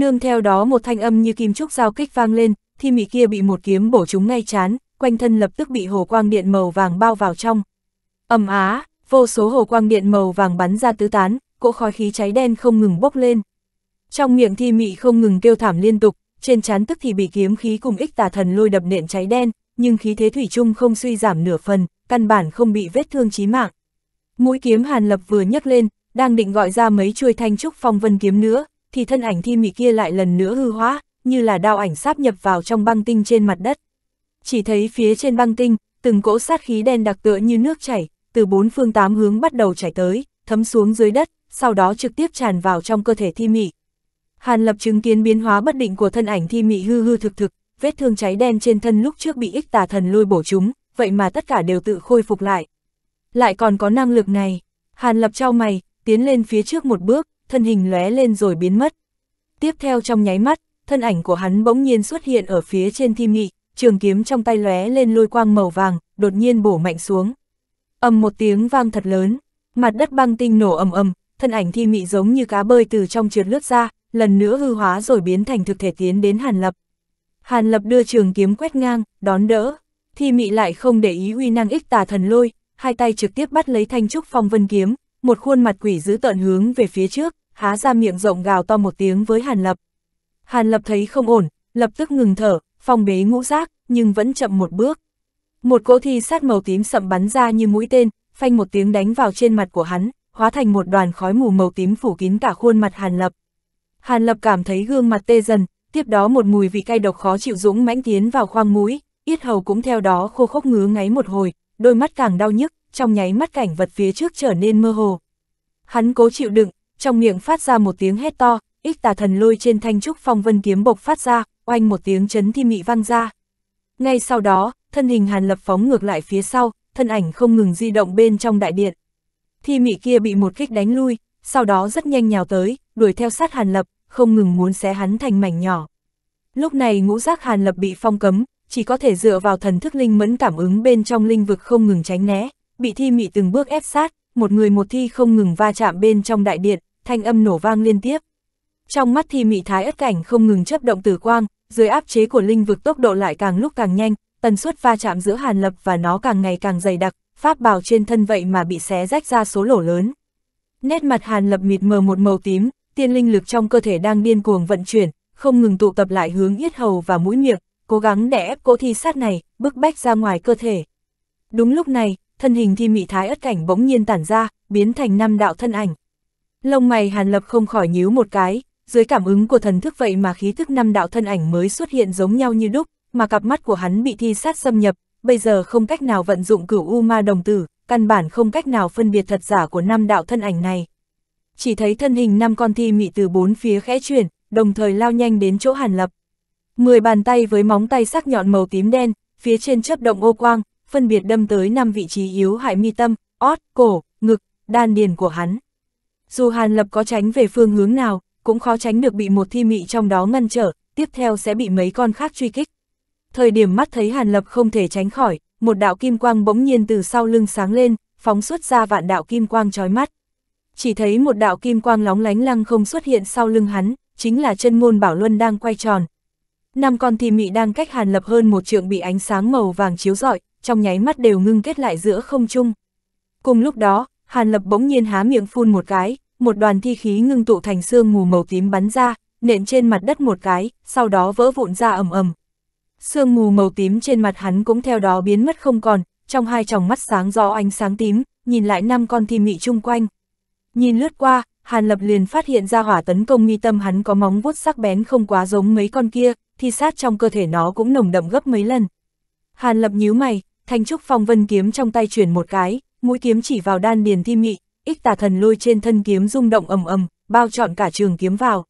Nương theo đó một thanh âm như kim trúc giao kích vang lên, thi mị kia bị một kiếm bổ trúng ngay chán, quanh thân lập tức bị hồ quang điện màu vàng bao vào trong. ầm á, vô số hồ quang điện màu vàng bắn ra tứ tán, cỗ khói khí cháy đen không ngừng bốc lên. Trong miệng thi mị không ngừng kêu thảm liên tục, trên chán tức thì bị kiếm khí cùng ích tà thần lôi đập nện cháy đen, nhưng khí thế thủy chung không suy giảm nửa phần, căn bản không bị vết thương chí mạng. Mũi kiếm Hàn Lập vừa nhấc lên, đang định gọi ra mấy chuôi thanh trúc phong vân kiếm nữa, thì thân ảnh thi mị kia lại lần nữa hư hóa, như là đao ảnh sáp nhập vào trong băng tinh trên mặt đất. Chỉ thấy phía trên băng tinh, từng cỗ sát khí đen đặc tựa như nước chảy, từ bốn phương tám hướng bắt đầu chảy tới, thấm xuống dưới đất, sau đó trực tiếp tràn vào trong cơ thể thi mị. Hàn lập chứng kiến biến hóa bất định của thân ảnh thi mị hư hư thực thực, vết thương cháy đen trên thân lúc trước bị ích tà thần lôi bổ chúng, vậy mà tất cả đều tự khôi phục lại. Lại còn có năng lực này, hàn lập trao mày, tiến lên phía trước một bước, thân hình lóe lên rồi biến mất. Tiếp theo trong nháy mắt, thân ảnh của hắn bỗng nhiên xuất hiện ở phía trên thi nghị, trường kiếm trong tay lóe lên lôi quang màu vàng, đột nhiên bổ mạnh xuống. ầm một tiếng vang thật lớn, mặt đất băng tinh nổ ầm ầm, thân ảnh thi mị giống như cá bơi từ trong trượt lướt ra, lần nữa hư hóa rồi biến thành thực thể tiến đến Hàn Lập. Hàn Lập đưa trường kiếm quét ngang, đón đỡ, thi mị lại không để ý uy năng ích tà thần lôi, hai tay trực tiếp bắt lấy thanh trúc phong vân kiếm, một khuôn mặt quỷ dữ tợn hướng về phía trước, há ra miệng rộng gào to một tiếng với Hàn Lập. Hàn Lập thấy không ổn, lập tức ngừng thở, phong bế ngũ giác, nhưng vẫn chậm một bước. Một cỗ thi sát màu tím sậm bắn ra như mũi tên, phanh một tiếng đánh vào trên mặt của hắn, hóa thành một đoàn khói mù màu tím phủ kín cả khuôn mặt Hàn Lập. Hàn Lập cảm thấy gương mặt tê dần, tiếp đó một mùi vị cay độc khó chịu dũng mãnh tiến vào khoang mũi, yết hầu cũng theo đó khô khốc ngứa ngáy một hồi, đôi mắt càng đau nhức, trong nháy mắt cảnh vật phía trước trở nên mơ hồ. Hắn cố chịu đựng, trong miệng phát ra một tiếng hét to, ích tà thần lôi trên thanh trúc phong vân kiếm bộc phát ra, oanh một tiếng chấn thi mị văng ra. Ngay sau đó, thân hình Hàn Lập phóng ngược lại phía sau, thân ảnh không ngừng di động bên trong đại điện. Thi mị kia bị một kích đánh lui, sau đó rất nhanh nhào tới, đuổi theo sát Hàn Lập, không ngừng muốn xé hắn thành mảnh nhỏ. Lúc này ngũ giác Hàn Lập bị phong cấm, chỉ có thể dựa vào thần thức linh mẫn cảm ứng bên trong linh vực không ngừng tránh né, bị thi mị từng bước ép sát, một người một thi không ngừng va chạm bên trong đại điện, thanh âm nổ vang liên tiếp. Trong mắt thì mị thái ất cảnh không ngừng chấp động tử quang, dưới áp chế của linh vực tốc độ lại càng lúc càng nhanh, tần suất va chạm giữa Hàn Lập và nó càng ngày càng dày đặc, pháp bào trên thân vậy mà bị xé rách ra số lỗ lớn. Nét mặt Hàn Lập mịt mờ một màu tím, tiên linh lực trong cơ thể đang điên cuồng vận chuyển, không ngừng tụ tập lại hướng yết hầu và mũi miệng, cố gắng đè ép cỗ thi sát này, bức bách ra ngoài cơ thể. Đúng lúc này, thân hình thi mị thái ất cảnh bỗng nhiên tản ra, biến thành năm đạo thân ảnh. Lông mày Hàn Lập không khỏi nhíu một cái, dưới cảm ứng của thần thức vậy mà khí thức năm đạo thân ảnh mới xuất hiện giống nhau như đúc, mà cặp mắt của hắn bị thi sát xâm nhập, bây giờ không cách nào vận dụng cửu U Ma đồng tử, căn bản không cách nào phân biệt thật giả của năm đạo thân ảnh này. Chỉ thấy thân hình năm con thi mị từ bốn phía khẽ chuyển, đồng thời lao nhanh đến chỗ Hàn Lập. Mười bàn tay với móng tay sắc nhọn màu tím đen, phía trên chớp động ô quang, phân biệt đâm tới năm vị trí yếu hại mi tâm, ót, cổ, ngực, đan điền của hắn. Dù Hàn Lập có tránh về phương hướng nào, cũng khó tránh được bị một thi mị trong đó ngăn trở, tiếp theo sẽ bị mấy con khác truy kích. Thời điểm mắt thấy Hàn Lập không thể tránh khỏi, một đạo kim quang bỗng nhiên từ sau lưng sáng lên, phóng xuất ra vạn đạo kim quang chói mắt. Chỉ thấy một đạo kim quang lóng lánh lăng không xuất hiện sau lưng hắn, chính là chân môn Bảo Luân đang quay tròn. Năm con thi mị đang cách Hàn Lập hơn một trượng bị ánh sáng màu vàng chiếu rọi, trong nháy mắt đều ngưng kết lại giữa không trung. Cùng lúc đó, Hàn Lập bỗng nhiên há miệng phun một cái, một đoàn thi khí ngưng tụ thành xương mù màu tím bắn ra, nện trên mặt đất một cái, sau đó vỡ vụn ra ầm ầm. xương mù màu tím trên mặt hắn cũng theo đó biến mất không còn, trong hai tròng mắt sáng do ánh sáng tím, nhìn lại năm con thi mị chung quanh. Nhìn lướt qua, Hàn Lập liền phát hiện ra hỏa tấn công mi tâm hắn có móng vuốt sắc bén không quá giống mấy con kia, thi sát trong cơ thể nó cũng nồng đậm gấp mấy lần. Hàn Lập nhíu mày, thanh trúc phong vân kiếm trong tay chuyển một cái, mũi kiếm chỉ vào đan điền thi mị, ích tà thần lôi trên thân kiếm rung động ầm ầm, bao trọn cả trường kiếm vào.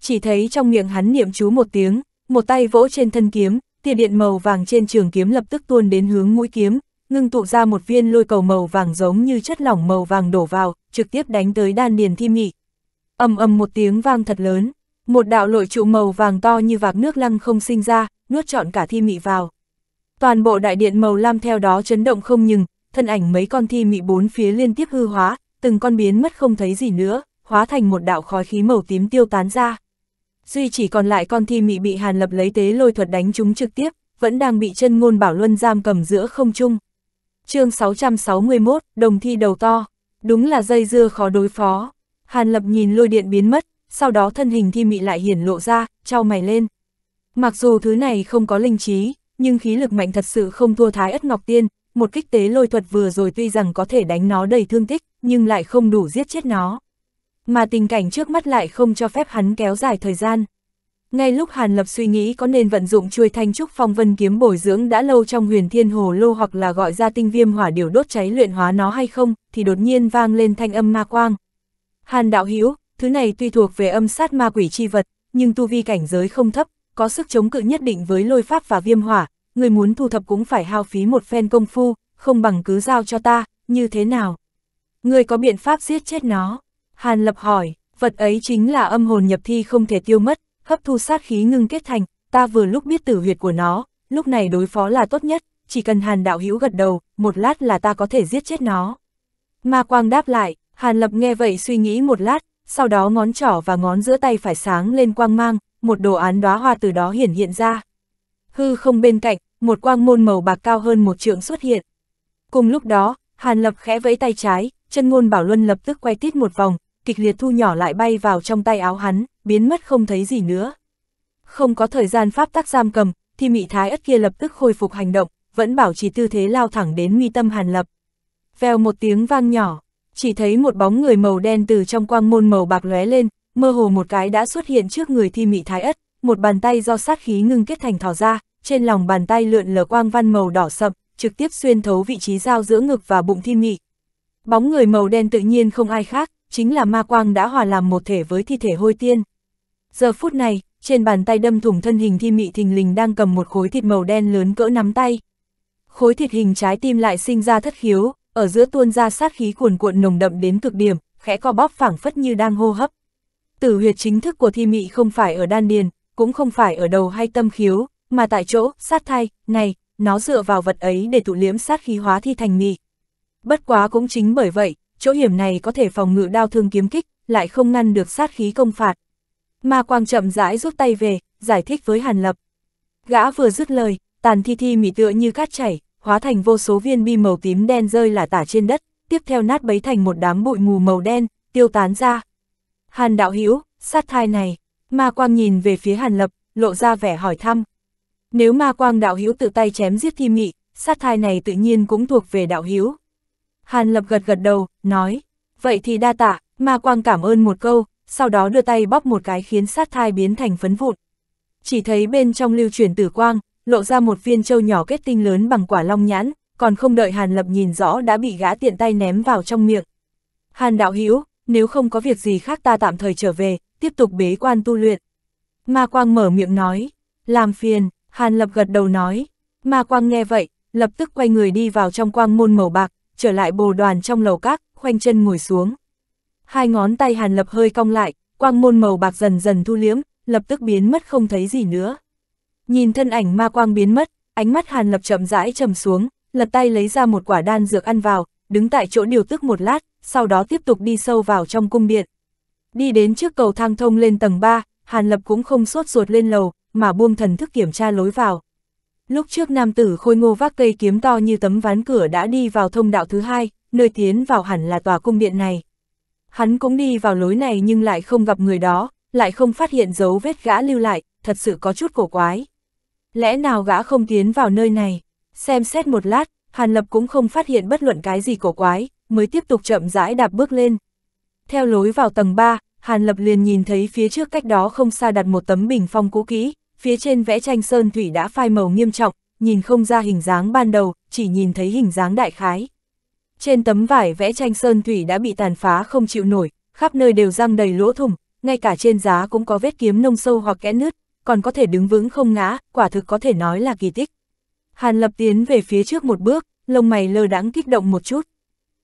Chỉ thấy trong miệng hắn niệm chú một tiếng, một tay vỗ trên thân kiếm, tia điện màu vàng trên trường kiếm lập tức tuôn đến hướng mũi kiếm, ngưng tụ ra một viên lôi cầu màu vàng giống như chất lỏng màu vàng đổ vào, trực tiếp đánh tới đan điền thi mị. ầm ầm một tiếng vang thật lớn, một đạo lội trụ màu vàng to như vạc nước lăng không sinh ra, nuốt trọn cả thi mị vào. Toàn bộ đại điện màu lam theo đó chấn động không ngừng thân ảnh mấy con thi mị bốn phía liên tiếp hư hóa, từng con biến mất không thấy gì nữa, hóa thành một đạo khói khí màu tím tiêu tán ra. Duy chỉ còn lại con thi mị bị Hàn Lập lấy tế lôi thuật đánh chúng trực tiếp, vẫn đang bị chân ngôn bảo luân giam cầm giữa không trung. chương 661, đồng thi đầu to, đúng là dây dưa khó đối phó. Hàn Lập nhìn lôi điện biến mất, sau đó thân hình thi mị lại hiển lộ ra, trao mày lên. Mặc dù thứ này không có linh trí, nhưng khí lực mạnh thật sự không thua thái ất ngọc tiên, một kích tế lôi thuật vừa rồi tuy rằng có thể đánh nó đầy thương tích, nhưng lại không đủ giết chết nó. Mà tình cảnh trước mắt lại không cho phép hắn kéo dài thời gian. Ngay lúc Hàn Lập suy nghĩ có nên vận dụng chuôi thanh trúc phong vân kiếm bồi dưỡng đã lâu trong huyền thiên hồ lô hoặc là gọi ra tinh viêm hỏa điều đốt cháy luyện hóa nó hay không, thì đột nhiên vang lên thanh âm ma quang. Hàn đạo hữu thứ này tuy thuộc về âm sát ma quỷ chi vật, nhưng tu vi cảnh giới không thấp, có sức chống cự nhất định với lôi pháp và viêm hỏa, người muốn thu thập cũng phải hao phí một phen công phu, không bằng cứ giao cho ta, như thế nào? Người có biện pháp giết chết nó? Hàn Lập hỏi, vật ấy chính là âm hồn nhập thi không thể tiêu mất, hấp thu sát khí ngưng kết thành, ta vừa lúc biết tử huyệt của nó, lúc này đối phó là tốt nhất, chỉ cần Hàn Đạo Hữu gật đầu, một lát là ta có thể giết chết nó. Ma Quang đáp lại, Hàn Lập nghe vậy suy nghĩ một lát, sau đó ngón trỏ và ngón giữa tay phải sáng lên quang mang, một đồ án đóa hoa từ đó hiển hiện ra. Hư không bên cạnh, một quang môn màu bạc cao hơn một trượng xuất hiện. Cùng lúc đó, Hàn Lập khẽ vẫy tay trái, chân ngôn Bảo Luân lập tức quay tít một vòng, kịch liệt thu nhỏ lại bay vào trong tay áo hắn, biến mất không thấy gì nữa. Không có thời gian pháp tắc giam cầm, thì Mị Thái Ất kia lập tức khôi phục hành động, vẫn bảo trì tư thế lao thẳng đến mi tâm Hàn Lập. Vèo một tiếng vang nhỏ, chỉ thấy một bóng người màu đen từ trong quang môn màu bạc lóe lên, mơ hồ một cái đã xuất hiện trước người Thi Mị Thái Ất, một bàn tay do sát khí ngưng kết thành thỏ ra, trên lòng bàn tay lượn lờ quang văn màu đỏ sậm, trực tiếp xuyên thấu vị trí giao giữa ngực và bụng thiên nghị. Bóng người màu đen tự nhiên không ai khác, chính là ma quang đã hòa làm một thể với thi thể hôi tiên. Giờ phút này, trên bàn tay đâm thủng thân hình thi mị thình lình đang cầm một khối thịt màu đen lớn cỡ nắm tay. Khối thịt hình trái tim lại sinh ra thất khiếu, ở giữa tuôn ra sát khí cuồn cuộn nồng đậm đến cực điểm, khẽ co bóp phảng phất như đang hô hấp. Tử huyệt chính thức của thi mị không phải ở đan điền, cũng không phải ở đầu hay tâm khiếu, mà tại chỗ, sát thai, này, nó dựa vào vật ấy để tụ liếm sát khí hóa thi thành mì. Bất quá cũng chính bởi vậy, chỗ hiểm này có thể phòng ngự đao thương kiếm kích, lại không ngăn được sát khí công phạt. Ma Quang chậm rãi rút tay về, giải thích với Hàn Lập. Gã vừa dứt lời, tàn thi thi mị tựa như cát chảy, hóa thành vô số viên bi màu tím đen rơi là tả trên đất, tiếp theo nát bấy thành một đám bụi mù màu đen, tiêu tán ra. Hàn đạo hữu sát thai này, Ma Quang nhìn về phía Hàn Lập, lộ ra vẻ hỏi thăm. Nếu ma quang đạo hiếu tự tay chém giết thi mị, sát thai này tự nhiên cũng thuộc về đạo hiếu Hàn Lập gật gật đầu, nói, vậy thì đa tạ, ma quang cảm ơn một câu, sau đó đưa tay bóp một cái khiến sát thai biến thành phấn vụn. Chỉ thấy bên trong lưu chuyển tử quang, lộ ra một viên châu nhỏ kết tinh lớn bằng quả long nhãn, còn không đợi Hàn Lập nhìn rõ đã bị gã tiện tay ném vào trong miệng. Hàn đạo hiếu nếu không có việc gì khác ta tạm thời trở về, tiếp tục bế quan tu luyện. Ma quang mở miệng nói, làm phiền, Hàn Lập gật đầu nói, Ma quang nghe vậy, lập tức quay người đi vào trong quang môn màu bạc, trở lại bồ đoàn trong lầu các, khoanh chân ngồi xuống. Hai ngón tay Hàn Lập hơi cong lại, quang môn màu bạc dần dần thu liếm, lập tức biến mất không thấy gì nữa. Nhìn thân ảnh ma quang biến mất, ánh mắt Hàn Lập chậm rãi trầm xuống, lật tay lấy ra một quả đan dược ăn vào, đứng tại chỗ điều tức một lát, sau đó tiếp tục đi sâu vào trong cung điện. Đi đến trước cầu thang thông lên tầng 3, Hàn Lập cũng không sốt ruột lên lầu, mà buông thần thức kiểm tra lối vào. Lúc trước nam tử khôi ngô vác cây kiếm to như tấm ván cửa đã đi vào thông đạo thứ hai, nơi tiến vào hẳn là tòa cung điện này. Hắn cũng đi vào lối này nhưng lại không gặp người đó, lại không phát hiện dấu vết gã lưu lại, thật sự có chút cổ quái. Lẽ nào gã không tiến vào nơi này? Xem xét một lát, Hàn Lập cũng không phát hiện bất luận cái gì cổ quái, mới tiếp tục chậm rãi đạp bước lên. Theo lối vào tầng 3, Hàn Lập liền nhìn thấy phía trước cách đó không xa đặt một tấm bình phong cũ kỹ, phía trên vẽ tranh sơn thủy đã phai màu nghiêm trọng, nhìn không ra hình dáng ban đầu, chỉ nhìn thấy hình dáng đại khái. Trên tấm vải vẽ tranh sơn thủy đã bị tàn phá không chịu nổi, khắp nơi đều răng đầy lỗ thủng, ngay cả trên giá cũng có vết kiếm nông sâu hoặc kẽ nứt, còn có thể đứng vững không ngã, quả thực có thể nói là kỳ tích. Hàn Lập tiến về phía trước một bước, lông mày lơ đãng kích động một chút.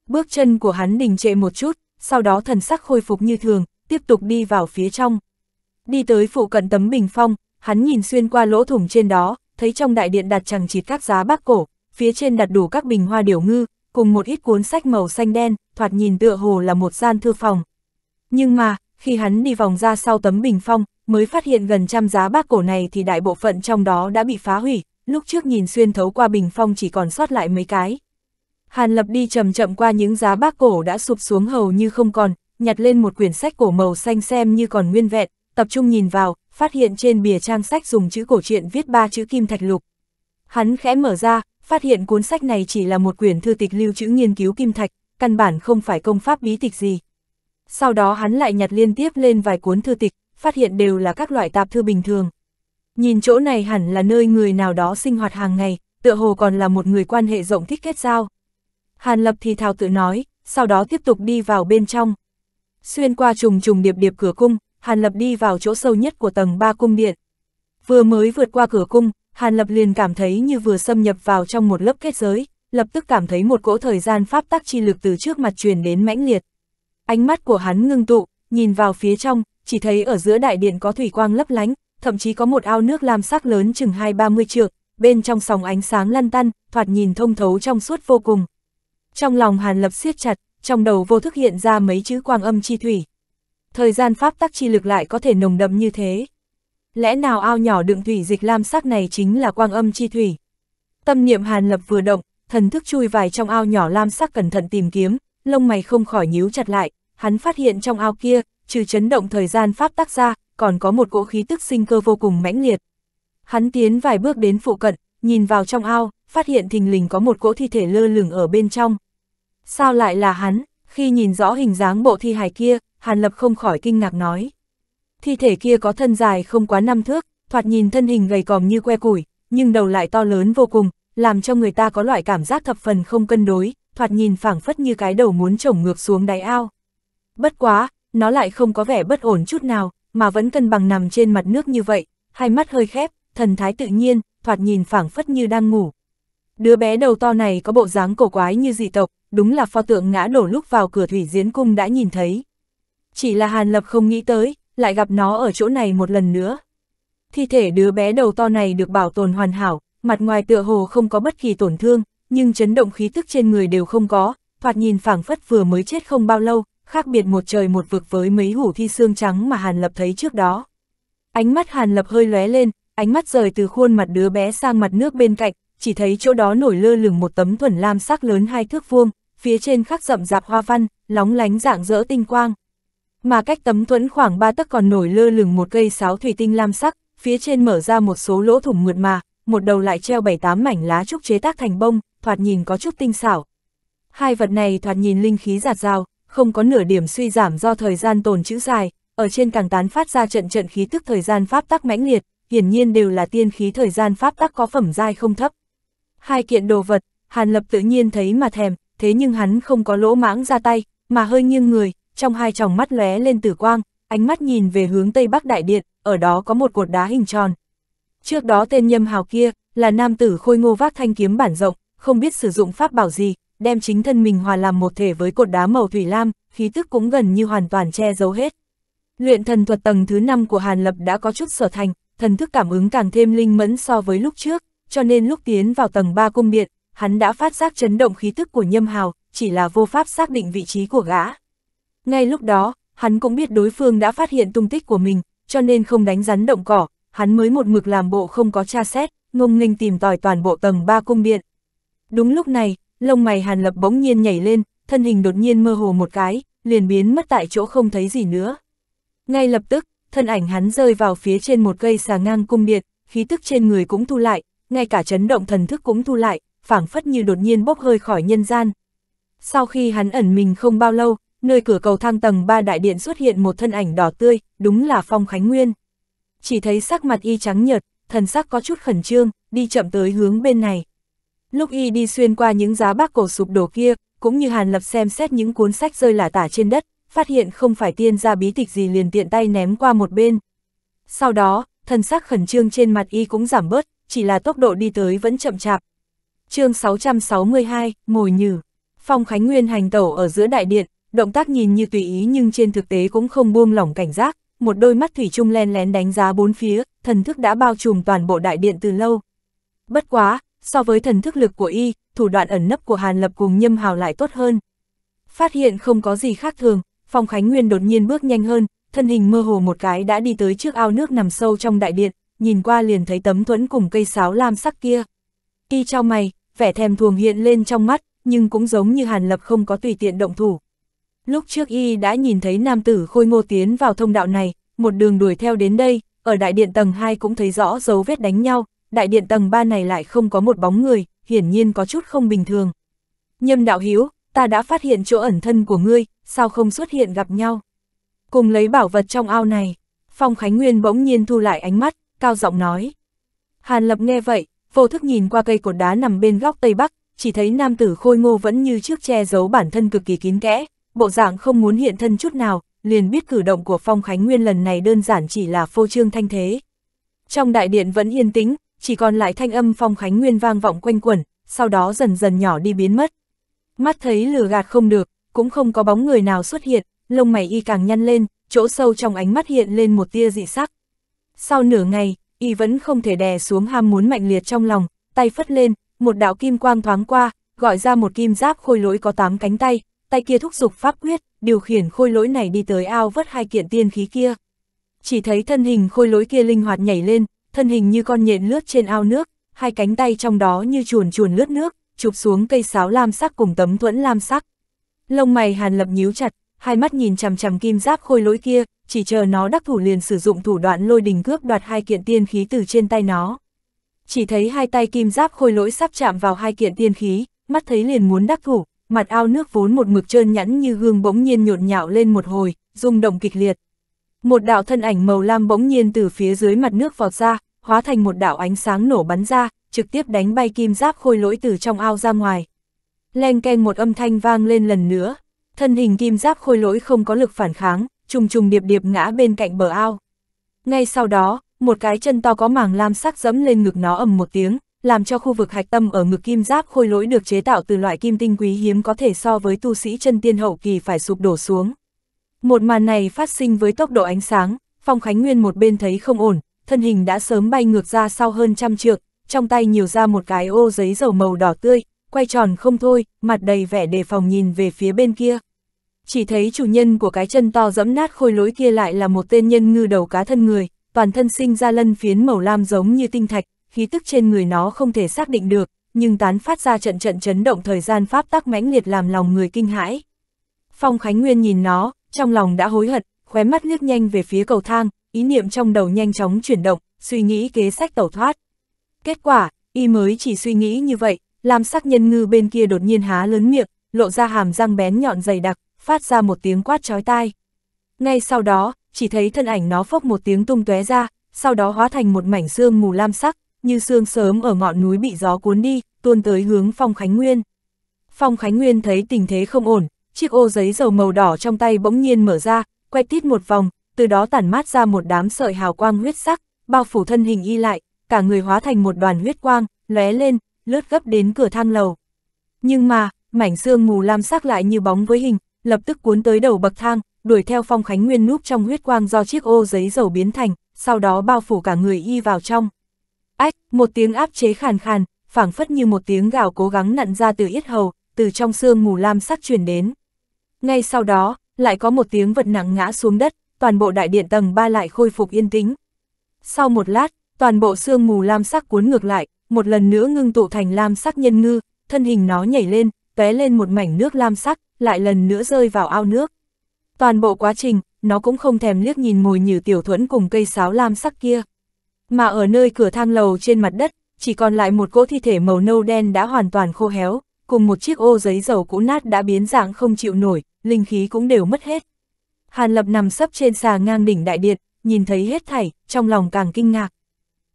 Bước chân của hắn đình trệ một chút, sau đó thần sắc khôi phục như thường, tiếp tục đi vào phía trong. Đi tới phụ cận tấm bình phong, hắn nhìn xuyên qua lỗ thủng trên đó, thấy trong đại điện đặt chẳng chịt các giá bác cổ, phía trên đặt đủ các bình hoa điểu ngư, cùng một ít cuốn sách màu xanh đen, thoạt nhìn tựa hồ là một gian thư phòng. Nhưng mà, khi hắn đi vòng ra sau tấm bình phong, mới phát hiện gần trăm giá bác cổ này thì đại bộ phận trong đó đã bị phá hủy, lúc trước nhìn xuyên thấu qua bình phong chỉ còn sót lại mấy cái. Hàn Lập đi chậm chậm qua những giá bác cổ đã sụp xuống hầu như không còn, nhặt lên một quyển sách cổ màu xanh xem như còn nguyên vẹn, tập trung nhìn vào, phát hiện trên bìa trang sách dùng chữ cổ truyện viết ba chữ kim thạch lục. Hắn khẽ mở ra, phát hiện cuốn sách này chỉ là một quyển thư tịch lưu trữ nghiên cứu kim thạch, căn bản không phải công pháp bí tịch gì. Sau đó hắn lại nhặt liên tiếp lên vài cuốn thư tịch, phát hiện đều là các loại tạp thư bình thường. Nhìn chỗ này hẳn là nơi người nào đó sinh hoạt hàng ngày, tựa hồ còn là một người quan hệ rộng thích kết giao. Hàn Lập thì thào tự nói, sau đó tiếp tục đi vào bên trong. Xuyên qua trùng trùng điệp điệp cửa cung, Hàn Lập đi vào chỗ sâu nhất của tầng 3 cung điện. Vừa mới vượt qua cửa cung, Hàn Lập liền cảm thấy như vừa xâm nhập vào trong một lớp kết giới, lập tức cảm thấy một cỗ thời gian pháp tắc chi lực từ trước mặt truyền đến mãnh liệt. Ánh mắt của hắn ngưng tụ, nhìn vào phía trong, chỉ thấy ở giữa đại điện có thủy quang lấp lánh, thậm chí có một ao nước lam sắc lớn chừng hai ba mươi trượng, bên trong sòng ánh sáng lăn tăn, thoạt nhìn thông thấu trong suốt vô cùng. Trong lòng Hàn Lập siết chặt, trong đầu vô thức hiện ra mấy chữ quang âm chi thủy. Thời gian pháp tắc chi lực lại có thể nồng đậm như thế. Lẽ nào ao nhỏ đựng thủy dịch lam sắc này chính là quang âm chi thủy? Tâm niệm Hàn Lập vừa động, thần thức chui vài trong ao nhỏ lam sắc cẩn thận tìm kiếm, lông mày không khỏi nhíu chặt lại, hắn phát hiện trong ao kia, trừ chấn động thời gian pháp tắc ra, còn có một cỗ khí tức sinh cơ vô cùng mãnh liệt. Hắn tiến vài bước đến phụ cận, nhìn vào trong ao, phát hiện thình lình có một cỗ thi thể lơ lửng ở bên trong. Sao lại là hắn? Khi nhìn rõ hình dáng bộ thi hài kia, Hàn Lập không khỏi kinh ngạc nói. Thi thể kia có thân dài không quá năm thước, thoạt nhìn thân hình gầy còm như que củi, nhưng đầu lại to lớn vô cùng, làm cho người ta có loại cảm giác thập phần không cân đối, thoạt nhìn phảng phất như cái đầu muốn trổng ngược xuống đáy ao. Bất quá, nó lại không có vẻ bất ổn chút nào, mà vẫn cân bằng nằm trên mặt nước như vậy, hai mắt hơi khép, thần thái tự nhiên, thoạt nhìn phảng phất như đang ngủ. Đứa bé đầu to này có bộ dáng cổ quái như dị tộc, đúng là pho tượng ngã đổ lúc vào cửa thủy diễn cung đã nhìn thấy. Chỉ là Hàn Lập không nghĩ tới, lại gặp nó ở chỗ này một lần nữa. Thi thể đứa bé đầu to này được bảo tồn hoàn hảo, mặt ngoài tựa hồ không có bất kỳ tổn thương, nhưng chấn động khí tức trên người đều không có, thoạt nhìn phảng phất vừa mới chết không bao lâu, khác biệt một trời một vực với mấy hủ thi xương trắng mà Hàn Lập thấy trước đó. Ánh mắt Hàn Lập hơi lóe lên, ánh mắt rời từ khuôn mặt đứa bé sang mặt nước bên cạnh, chỉ thấy chỗ đó nổi lơ lửng một tấm thuần lam sắc lớn hai thước vuông, phía trên khắc rậm rạp hoa văn, lóng lánh dạng dỡ tinh quang. Mà cách tấm thuẫn khoảng ba tấc còn nổi lơ lửng một cây sáo thủy tinh lam sắc, phía trên mở ra một số lỗ thủng mượt mà, một đầu lại treo bảy tám mảnh lá trúc chế tác thành bông, thoạt nhìn có chút tinh xảo. Hai vật này thoạt nhìn linh khí giạt rào, không có nửa điểm suy giảm do thời gian tồn chữ dài, ở trên càng tán phát ra trận trận khí tức thời gian pháp tắc mãnh liệt, hiển nhiên đều là tiên khí thời gian pháp tắc có phẩm giai không thấp. Hai kiện đồ vật, Hàn Lập tự nhiên thấy mà thèm, thế nhưng hắn không có lỗ mãng ra tay, mà hơi nghiêng người, trong hai tròng mắt lóe lên tử quang, ánh mắt nhìn về hướng Tây Bắc Đại Điện, ở đó có một cột đá hình tròn. Trước đó tên nhâm hào kia, là nam tử khôi ngô vác thanh kiếm bản rộng, không biết sử dụng pháp bảo gì, đem chính thân mình hòa làm một thể với cột đá màu thủy lam, khí tức cũng gần như hoàn toàn che giấu hết. Luyện thần thuật tầng thứ 5 của Hàn Lập đã có chút sở thành, thần thức cảm ứng càng thêm linh mẫn so với lúc trước, cho nên lúc tiến vào tầng 3 cung điện, hắn đã phát giác chấn động khí tức của Nhâm Hào, chỉ là vô pháp xác định vị trí của gã. Ngay lúc đó, hắn cũng biết đối phương đã phát hiện tung tích của mình, cho nên không đánh rắn động cỏ, hắn mới một mực làm bộ không có tra xét, ngông nghênh tìm tòi toàn bộ tầng 3 cung điện. Đúng lúc này, lông mày Hàn Lập bỗng nhiên nhảy lên, thân hình đột nhiên mơ hồ một cái, liền biến mất tại chỗ không thấy gì nữa. Ngay lập tức, thân ảnh hắn rơi vào phía trên một cây xà ngang cung điện, khí tức trên người cũng thu lại, ngay cả chấn động thần thức cũng thu lại, phảng phất như đột nhiên bốc hơi khỏi nhân gian. Sau khi hắn ẩn mình không bao lâu, nơi cửa cầu thang tầng 3 đại điện xuất hiện một thân ảnh đỏ tươi, đúng là Phong Khánh Nguyên. Chỉ thấy sắc mặt y trắng nhợt, thần sắc có chút khẩn trương, đi chậm tới hướng bên này. Lúc y đi xuyên qua những giá bác cổ sụp đổ kia, cũng như Hàn Lập xem xét những cuốn sách rơi lả tả trên đất, phát hiện không phải tiên ra bí tịch gì liền tiện tay ném qua một bên. Sau đó, thần sắc khẩn trương trên mặt y cũng giảm bớt, chỉ là tốc độ đi tới vẫn chậm chạp, chương 662, ngồi nhử. Phong Khánh Nguyên hành tẩu ở giữa đại điện, động tác nhìn như tùy ý nhưng trên thực tế cũng không buông lỏng cảnh giác, một đôi mắt thủy chung len lén đánh giá bốn phía, thần thức đã bao trùm toàn bộ đại điện từ lâu. Bất quá, so với thần thức lực của y, thủ đoạn ẩn nấp của Hàn Lập cùng Nhâm Hào lại tốt hơn. Phát hiện không có gì khác thường, Phong Khánh Nguyên đột nhiên bước nhanh hơn, thân hình mơ hồ một cái đã đi tới trước ao nước nằm sâu trong đại điện, nhìn qua liền thấy tấm thuẫn cùng cây sáo lam sắc kia. Y trao mày, vẻ thèm thuồng hiện lên trong mắt, nhưng cũng giống như Hàn Lập không có tùy tiện động thủ. Lúc trước y đã nhìn thấy nam tử khôi ngô tiến vào thông đạo này, một đường đuổi theo đến đây, ở đại điện tầng 2 cũng thấy rõ dấu vết đánh nhau, đại điện tầng 3 này lại không có một bóng người, hiển nhiên có chút không bình thường. Nhâm đạo hiếu, ta đã phát hiện chỗ ẩn thân của ngươi, sao không xuất hiện gặp nhau? Cùng lấy bảo vật trong ao này, Phong Khánh Nguyên bỗng nhiên thu lại ánh mắt, cao giọng nói. Hàn Lập nghe vậy, vô thức nhìn qua cây cột đá nằm bên góc Tây Bắc, chỉ thấy nam tử khôi ngô vẫn như trước che giấu bản thân cực kỳ kín kẽ, bộ dạng không muốn hiện thân chút nào, liền biết cử động của Phong Khánh Nguyên lần này đơn giản chỉ là phô trương thanh thế. Trong đại điện vẫn yên tĩnh, chỉ còn lại thanh âm Phong Khánh Nguyên vang vọng quanh quẩn, sau đó dần dần nhỏ đi biến mất. Mắt thấy lừa gạt không được, cũng không có bóng người nào xuất hiện, lông mày y càng nhăn lên, chỗ sâu trong ánh mắt hiện lên một tia dị sắc. Sau nửa ngày, y vẫn không thể đè xuống ham muốn mạnh liệt trong lòng, tay phất lên, một đạo kim quang thoáng qua, gọi ra một kim giáp khôi lỗi có tám cánh tay, tay kia thúc giục pháp quyết, điều khiển khôi lỗi này đi tới ao vớt hai kiện tiên khí kia. Chỉ thấy thân hình khôi lỗi kia linh hoạt nhảy lên, thân hình như con nhện lướt trên ao nước, hai cánh tay trong đó như chuồn chuồn lướt nước, chụp xuống cây sáo lam sắc cùng tấm thuẫn lam sắc. Lông mày Hàn Lập nhíu chặt, hai mắt nhìn chằm chằm kim giáp khôi lỗi kia, chỉ chờ nó đắc thủ liền sử dụng thủ đoạn lôi đình cướp đoạt hai kiện tiên khí từ trên tay nó. Chỉ thấy hai tay kim giáp khôi lỗi sắp chạm vào hai kiện tiên khí, mắt thấy liền muốn đắc thủ, mặt ao nước vốn một mực trơn nhẵn như gương bỗng nhiên nhộn nhạo lên một hồi, rung động kịch liệt. Một đạo thân ảnh màu lam bỗng nhiên từ phía dưới mặt nước vọt ra, hóa thành một đạo ánh sáng nổ bắn ra, trực tiếp đánh bay kim giáp khôi lỗi từ trong ao ra ngoài. Leng keng một âm thanh vang lên lần nữa, thân hình kim giáp khôi lỗi không có lực phản kháng, trùng trùng điệp điệp ngã bên cạnh bờ ao. Ngay sau đó, một cái chân to có màng lam sắc dẫm lên ngực nó ầm một tiếng, làm cho khu vực hạch tâm ở ngực kim giáp khôi lỗi được chế tạo từ loại kim tinh quý hiếm có thể so với tu sĩ chân tiên hậu kỳ phải sụp đổ xuống. Một màn này phát sinh với tốc độ ánh sáng, Phong Khánh Nguyên một bên thấy không ổn, thân hình đã sớm bay ngược ra sau hơn trăm trượng, trong tay nhiều ra một cái ô giấy dầu màu đỏ tươi, quay tròn không thôi, mặt đầy vẻ đề phòng nhìn về phía bên kia chỉ thấy chủ nhân của cái chân to dẫm nát khôi lối kia lại là một tên nhân ngư đầu cá thân người, toàn thân sinh ra lân phiến màu lam giống như tinh thạch, khí tức trên người nó không thể xác định được, nhưng tán phát ra trận trận chấn động thời gian pháp tắc mãnh liệt làm lòng người kinh hãi. Phong Khánh Nguyên nhìn nó, trong lòng đã hối hận, khóe mắt liếc nhanh về phía cầu thang, ý niệm trong đầu nhanh chóng chuyển động, suy nghĩ kế sách tẩu thoát. Kết quả, y mới chỉ suy nghĩ như vậy, làm sắc nhân ngư bên kia đột nhiên há lớn miệng, lộ ra hàm răng bén nhọn dày đặc, phát ra một tiếng quát chói tai. Ngay sau đó, chỉ thấy thân ảnh nó phốc một tiếng tung tóe ra, sau đó hóa thành một mảnh xương mù lam sắc, như xương sớm ở ngọn núi bị gió cuốn đi, tuôn tới hướng Phong Khánh Nguyên. Phong Khánh Nguyên thấy tình thế không ổn, chiếc ô giấy dầu màu đỏ trong tay bỗng nhiên mở ra, quay tít một vòng, từ đó tản mát ra một đám sợi hào quang huyết sắc, bao phủ thân hình y lại, cả người hóa thành một đoàn huyết quang, lóe lên, lướt gấp đến cửa thang lầu. Nhưng mà, mảnh xương mù lam sắc lại như bóng với hình, lập tức cuốn tới đầu bậc thang, đuổi theo Phong Khánh Nguyên núp trong huyết quang do chiếc ô giấy dầu biến thành, sau đó bao phủ cả người y vào trong. Ách, một tiếng áp chế khàn khàn, phảng phất như một tiếng gào cố gắng nặn ra từ yết hầu, từ trong xương mù lam sắc truyền đến. Ngay sau đó, lại có một tiếng vật nặng ngã xuống đất, toàn bộ đại điện tầng 3 lại khôi phục yên tĩnh. Sau một lát, toàn bộ xương mù lam sắc cuốn ngược lại, một lần nữa ngưng tụ thành lam sắc nhân ngư, thân hình nó nhảy lên, tóe lên một mảnh nước lam sắc, lại lần nữa rơi vào ao nước. Toàn bộ quá trình, nó cũng không thèm liếc nhìn mùi nhử tiểu thuẫn cùng cây sáo lam sắc kia. Mà ở nơi cửa thang lầu trên mặt đất, chỉ còn lại một cỗ thi thể màu nâu đen đã hoàn toàn khô héo, cùng một chiếc ô giấy dầu cũ nát đã biến dạng không chịu nổi, linh khí cũng đều mất hết. Hàn Lập nằm sấp trên xà ngang đỉnh đại điện, nhìn thấy hết thảy, trong lòng càng kinh ngạc.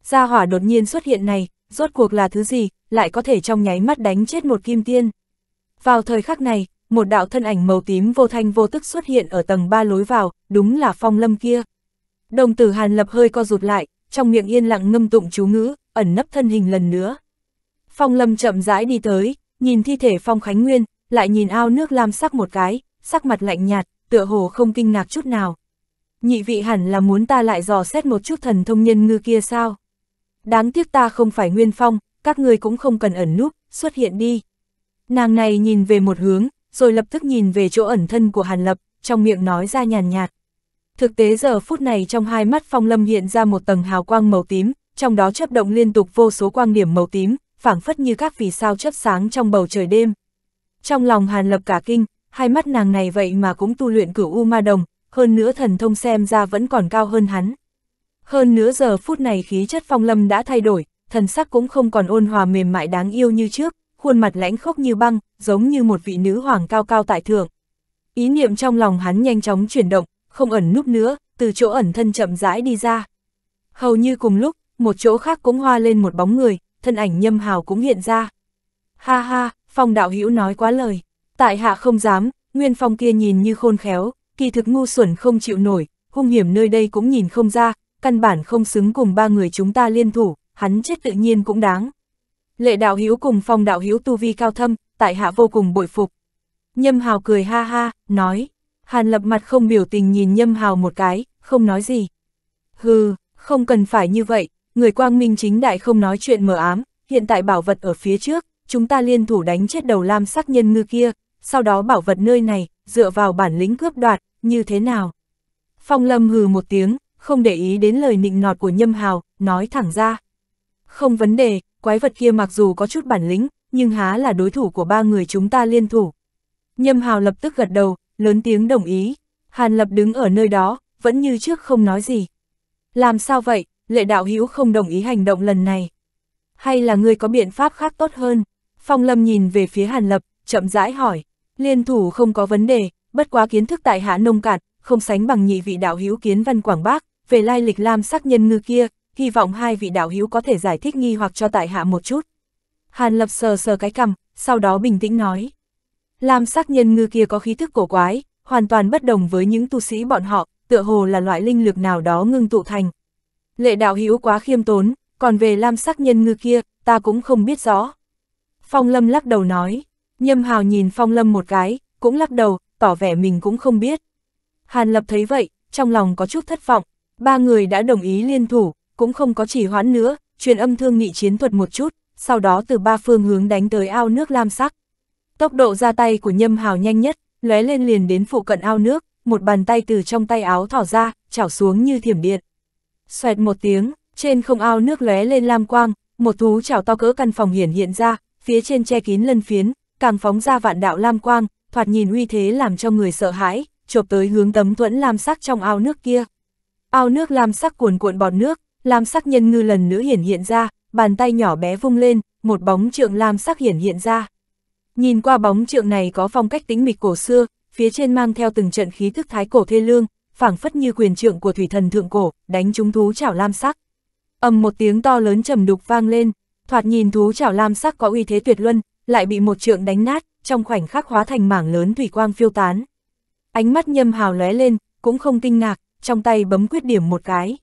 Gia hỏa đột nhiên xuất hiện này, rốt cuộc là thứ gì, lại có thể trong nháy mắt đánh chết một kim tiên. Vào thời khắc này, một đạo thân ảnh màu tím vô thanh vô tức xuất hiện ở tầng ba lối vào, đúng là phong lâm kia. Đồng tử Hàn Lập hơi co rụt lại, trong miệng yên lặng ngâm tụng chú ngữ, ẩn nấp thân hình lần nữa. Phong lâm chậm rãi đi tới, nhìn thi thể phong khánh nguyên, lại nhìn ao nước lam sắc một cái, sắc mặt lạnh nhạt, tựa hồ không kinh ngạc chút nào. Nhị vị hẳn là muốn ta lại dò xét một chút thần thông nhân ngư kia sao? Đáng tiếc ta không phải nguyên phong, các người cũng không cần ẩn núp, xuất hiện đi. Nàng này nhìn về một hướng, rồi lập tức nhìn về chỗ ẩn thân của Hàn Lập, trong miệng nói ra nhàn nhạt. Thực tế giờ phút này trong hai mắt Phong Lâm hiện ra một tầng hào quang màu tím, trong đó chấp động liên tục vô số quang điểm màu tím, phảng phất như các vì sao chấp sáng trong bầu trời đêm. Trong lòng Hàn Lập cả kinh, hai mắt nàng này vậy mà cũng tu luyện cửu U Ma Đồng, hơn nữa thần thông xem ra vẫn còn cao hơn hắn. Hơn nữa giờ phút này khí chất Phong Lâm đã thay đổi, thần sắc cũng không còn ôn hòa mềm mại đáng yêu như trước, khuôn mặt lãnh khốc như băng, giống như một vị nữ hoàng cao cao tại thượng. Ý niệm trong lòng hắn nhanh chóng chuyển động, không ẩn núp nữa, từ chỗ ẩn thân chậm rãi đi ra. Hầu như cùng lúc, một chỗ khác cũng hoa lên một bóng người, thân ảnh nhâm hào cũng hiện ra. Ha ha, phong đạo hữu nói quá lời. Tại hạ không dám, nguyên phong kia nhìn như khôn khéo, kỳ thực ngu xuẩn không chịu nổi, hung hiểm nơi đây cũng nhìn không ra, căn bản không xứng cùng ba người chúng ta liên thủ, hắn chết tự nhiên cũng đáng. Lệ đạo hữu cùng phong đạo hữu tu vi cao thâm, tại hạ vô cùng bội phục. Nhâm hào cười ha ha, nói. Hàn lập mặt không biểu tình nhìn nhâm hào một cái, không nói gì. Hừ, không cần phải như vậy, người quang minh chính đại không nói chuyện mờ ám, hiện tại bảo vật ở phía trước, chúng ta liên thủ đánh chết đầu lam sắc nhân ngư kia, sau đó bảo vật nơi này, dựa vào bản lĩnh cướp đoạt, như thế nào? Phong lâm hừ một tiếng, không để ý đến lời nịnh nọt của nhâm hào, nói thẳng ra. Không vấn đề, quái vật kia mặc dù có chút bản lĩnh, nhưng há là đối thủ của ba người chúng ta liên thủ. Nhâm Hào lập tức gật đầu, lớn tiếng đồng ý. Hàn Lập đứng ở nơi đó, vẫn như trước không nói gì. Làm sao vậy, lệ đạo hữu không đồng ý hành động lần này. Hay là người có biện pháp khác tốt hơn? Phong Lâm nhìn về phía Hàn Lập, chậm rãi hỏi. Liên thủ không có vấn đề, bất quá kiến thức tại hạ nông cạn, không sánh bằng nhị vị đạo hữu kiến văn Quảng Bác, về lai lịch lam sắc nhân ngư kia, hy vọng hai vị đạo hữu có thể giải thích nghi hoặc cho tại hạ một chút. Hàn Lập sờ sờ cái cằm, sau đó bình tĩnh nói. Lam sắc nhân ngư kia có khí thức cổ quái, hoàn toàn bất đồng với những tu sĩ bọn họ, tựa hồ là loại linh lực nào đó ngưng tụ thành. Lệ đạo hữu quá khiêm tốn, còn về lam sắc nhân ngư kia, ta cũng không biết rõ. Phong Lâm lắc đầu nói, Nhâm Hào nhìn Phong Lâm một cái, cũng lắc đầu, tỏ vẻ mình cũng không biết. Hàn Lập thấy vậy, trong lòng có chút thất vọng, ba người đã đồng ý liên thủ, cũng không có chỉ hoãn nữa, truyền âm thương nghị chiến thuật một chút, sau đó từ ba phương hướng đánh tới ao nước lam sắc. Tốc độ ra tay của Nhâm Hào nhanh nhất, lóe lên liền đến phụ cận ao nước, một bàn tay từ trong tay áo thỏ ra, chảo xuống như thiểm điện. Xoẹt một tiếng, trên không ao nước lóe lên lam quang, một thú chảo to cỡ căn phòng hiển hiện ra, phía trên che kín lân phiến, càng phóng ra vạn đạo lam quang, thoạt nhìn uy thế làm cho người sợ hãi, chộp tới hướng tấm tuẫn lam sắc trong ao nước kia. Ao nước lam sắc cuồn cuộn bọt nước, lam sắc nhân ngư lần nữa hiển hiện ra, bàn tay nhỏ bé vung lên, một bóng trượng lam sắc hiển hiện ra. Nhìn qua bóng trượng này có phong cách tĩnh mịch cổ xưa, phía trên mang theo từng trận khí thức thái cổ thê lương, phảng phất như quyền trượng của thủy thần thượng cổ, đánh trúng thú chảo lam sắc. Ầm một tiếng to lớn trầm đục vang lên, thoạt nhìn thú chảo lam sắc có uy thế tuyệt luân, lại bị một trượng đánh nát, trong khoảnh khắc hóa thành mảng lớn thủy quang phiêu tán. Ánh mắt Nhâm Hào lóe lên, cũng không kinh ngạc, trong tay bấm quyết điểm một cái.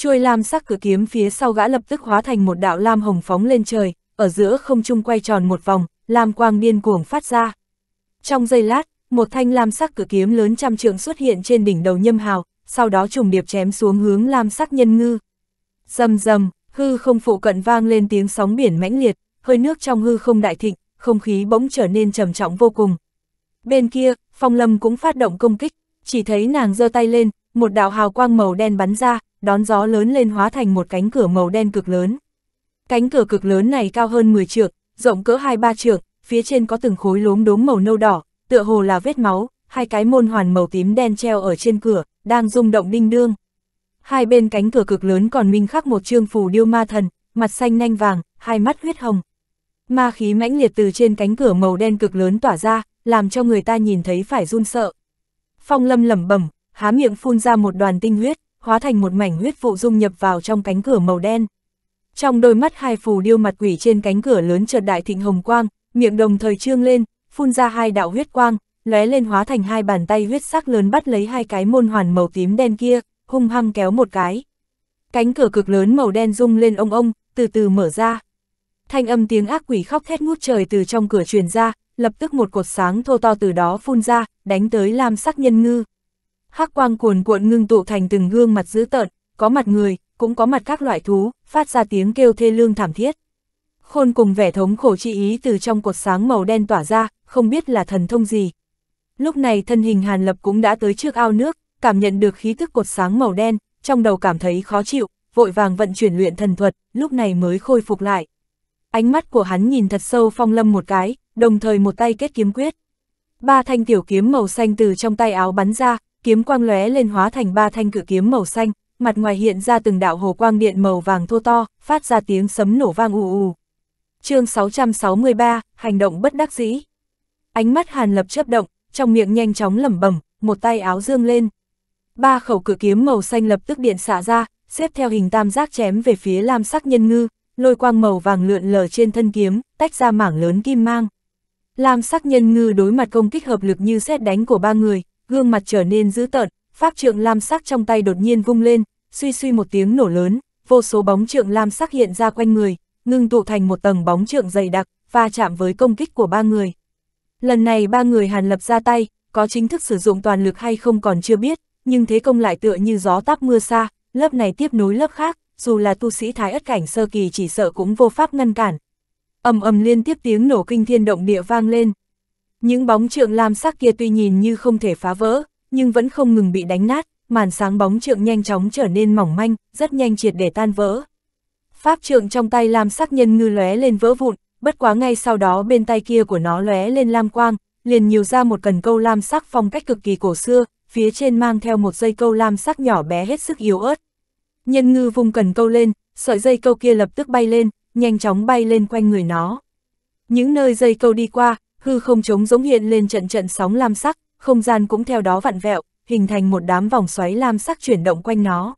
Chuôi lam sắc cử kiếm phía sau gã lập tức hóa thành một đạo lam hồng phóng lên trời, ở giữa không trung quay tròn một vòng, lam quang điên cuồng phát ra. Trong giây lát, một thanh lam sắc cử kiếm lớn trăm trượng xuất hiện trên đỉnh đầu Nhâm Hào, sau đó trùng điệp chém xuống hướng lam sắc nhân ngư. Rầm rầm, hư không phụ cận vang lên tiếng sóng biển mãnh liệt, hơi nước trong hư không đại thịnh, không khí bỗng trở nên trầm trọng vô cùng. Bên kia, Phong Lâm cũng phát động công kích, chỉ thấy nàng giơ tay lên, một đạo hào quang màu đen bắn ra, đón gió lớn lên hóa thành một cánh cửa màu đen cực lớn. Cánh cửa cực lớn này cao hơn 10 trượng, rộng cỡ 2-3 trượng, phía trên có từng khối lốm đốm màu nâu đỏ, tựa hồ là vết máu, hai cái môn hoàn màu tím đen treo ở trên cửa, đang rung động đinh đương. Hai bên cánh cửa cực lớn còn minh khắc một trương phù điêu ma thần, mặt xanh nanh vàng, hai mắt huyết hồng. Ma khí mãnh liệt từ trên cánh cửa màu đen cực lớn tỏa ra, làm cho người ta nhìn thấy phải run sợ. Phong Lâm lẩm bẩm, há miệng phun ra một đoàn tinh huyết, hóa thành một mảnh huyết vụ dung nhập vào trong cánh cửa màu đen. Trong đôi mắt hai phù điêu mặt quỷ trên cánh cửa lớn chợt đại thịnh hồng quang, miệng đồng thời trương lên, phun ra hai đạo huyết quang, lóe lên hóa thành hai bàn tay huyết sắc lớn bắt lấy hai cái môn hoàn màu tím đen kia, hung hăng kéo một cái. Cánh cửa cực lớn màu đen rung lên ông ông, từ từ mở ra. Thanh âm tiếng ác quỷ khóc thét ngút trời từ trong cửa truyền ra, lập tức một cột sáng thô to từ đó phun ra, đánh tới lam sắc nhân ngư hắc quang cuồn cuộn ngưng tụ thành từng gương mặt dữ tợn, có mặt người, cũng có mặt các loại thú, phát ra tiếng kêu thê lương thảm thiết. Khôn cùng vẻ thống khổ chi ý từ trong cột sáng màu đen tỏa ra, không biết là thần thông gì. Lúc này thân hình Hàn Lập cũng đã tới trước ao nước, cảm nhận được khí tức cột sáng màu đen, trong đầu cảm thấy khó chịu, vội vàng vận chuyển luyện thần thuật, lúc này mới khôi phục lại. Ánh mắt của hắn nhìn thật sâu phong lâm một cái, đồng thời một tay kết kiếm quyết. Ba thanh tiểu kiếm màu xanh từ trong tay áo bắn ra, kiếm quang lóe lên hóa thành ba thanh cự kiếm màu xanh, mặt ngoài hiện ra từng đạo hồ quang điện màu vàng thô to, phát ra tiếng sấm nổ vang ù ù. Chương 663, hành động bất đắc dĩ. Ánh mắt Hàn Lập chớp động, trong miệng nhanh chóng lẩm bẩm, một tay áo dương lên. Ba khẩu cự kiếm màu xanh lập tức điện xả ra, xếp theo hình tam giác chém về phía lam sắc nhân ngư, lôi quang màu vàng lượn lờ trên thân kiếm, tách ra mảng lớn kim mang. Lam sắc nhân ngư đối mặt công kích hợp lực như xét đánh của ba người, gương mặt trở nên dữ tợn, pháp trượng lam sắc trong tay đột nhiên vung lên, suy suy một tiếng nổ lớn, vô số bóng trượng lam sắc hiện ra quanh người, ngưng tụ thành một tầng bóng trượng dày đặc, va chạm với công kích của ba người. Lần này ba người Hàn Lập ra tay, có chính thức sử dụng toàn lực hay không còn chưa biết, nhưng thế công lại tựa như gió táp mưa xa, lớp này tiếp nối lớp khác, dù là tu sĩ thái ất cảnh sơ kỳ chỉ sợ cũng vô pháp ngăn cản. Ầm ầm liên tiếp tiếng nổ kinh thiên động địa vang lên, những bóng trượng lam sắc kia tuy nhìn như không thể phá vỡ, nhưng vẫn không ngừng bị đánh nát, màn sáng bóng trượng nhanh chóng trở nên mỏng manh, rất nhanh triệt để tan vỡ. Pháp trượng trong tay lam sắc nhân ngư lóe lên vỡ vụn, bất quá ngay sau đó bên tay kia của nó lóe lên lam quang, liền nhiều ra một cần câu lam sắc phong cách cực kỳ cổ xưa, phía trên mang theo một dây câu lam sắc nhỏ bé hết sức yếu ớt. Nhân ngư vùng cần câu lên, sợi dây câu kia lập tức bay lên, nhanh chóng bay lên quanh người nó. Những nơi dây câu đi qua, hư không trống giống hiện lên trận trận sóng lam sắc, không gian cũng theo đó vặn vẹo, hình thành một đám vòng xoáy lam sắc chuyển động quanh nó.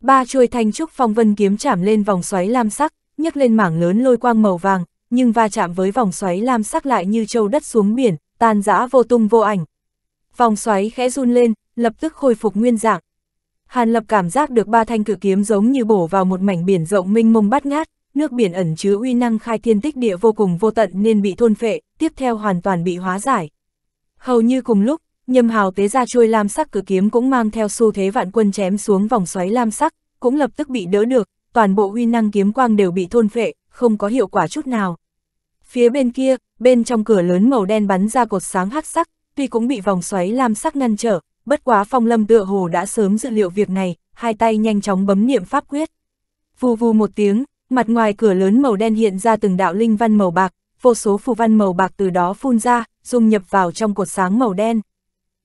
Ba chuôi thanh trúc phong vân kiếm chạm lên vòng xoáy lam sắc, nhấc lên mảng lớn lôi quang màu vàng, nhưng va chạm với vòng xoáy lam sắc lại như châu đất xuống biển, tan rã vô tung vô ảnh. Vòng xoáy khẽ run lên, lập tức khôi phục nguyên dạng. Hàn Lập cảm giác được ba thanh cử kiếm giống như bổ vào một mảnh biển rộng mênh mông bát ngát, nước biển ẩn chứa uy năng khai thiên tích địa vô cùng vô tận nên bị thôn phệ, tiếp theo hoàn toàn bị hóa giải. Hầu như cùng lúc, nhâm hào tế ra chuôi lam sắc cử kiếm cũng mang theo xu thế vạn quân chém xuống vòng xoáy lam sắc, cũng lập tức bị đỡ được, toàn bộ uy năng kiếm quang đều bị thôn phệ, không có hiệu quả chút nào. Phía bên kia, bên trong cửa lớn màu đen bắn ra cột sáng hắc sắc, tuy cũng bị vòng xoáy lam sắc ngăn trở, bất quá phong lâm tựa hồ đã sớm dự liệu việc này, hai tay nhanh chóng bấm niệm pháp quyết. Vù vù một tiếng, mặt ngoài cửa lớn màu đen hiện ra từng đạo linh văn màu bạc, vô số phù văn màu bạc từ đó phun ra, dung nhập vào trong cột sáng màu đen.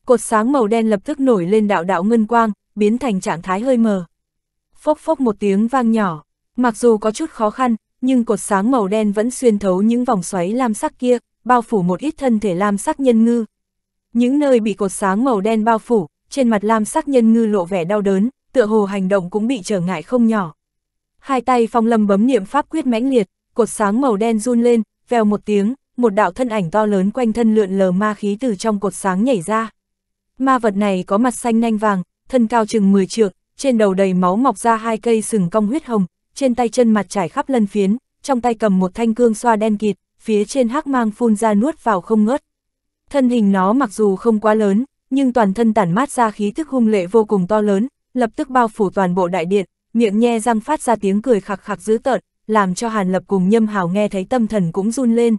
Cột sáng màu đen lập tức nổi lên đạo đạo ngân quang, biến thành trạng thái hơi mờ. Phốc phốc một tiếng vang nhỏ, mặc dù có chút khó khăn, nhưng cột sáng màu đen vẫn xuyên thấu những vòng xoáy lam sắc kia, bao phủ một ít thân thể lam sắc nhân ngư. Những nơi bị cột sáng màu đen bao phủ, trên mặt lam sắc nhân ngư lộ vẻ đau đớn, tựa hồ hành động cũng bị trở ngại không nhỏ. Hai tay phong lâm bấm niệm pháp quyết mãnh liệt, cột sáng màu đen run lên, vèo một tiếng, một đạo thân ảnh to lớn quanh thân lượn lờ ma khí từ trong cột sáng nhảy ra. Ma vật này có mặt xanh nanh vàng, thân cao chừng 10 trượng, trên đầu đầy máu mọc ra hai cây sừng cong huyết hồng, trên tay chân mặt trải khắp lân phiến, trong tay cầm một thanh cương xoa đen kịt, phía trên hắc mang phun ra nuốt vào không ngớt. Thân hình nó mặc dù không quá lớn, nhưng toàn thân tản mát ra khí thức hung lệ vô cùng to lớn, lập tức bao phủ toàn bộ đại điện, miệng nhe răng phát ra tiếng cười khặc khặc dữ tợn, làm cho Hàn Lập cùng Nhâm Hảo nghe thấy tâm thần cũng run lên.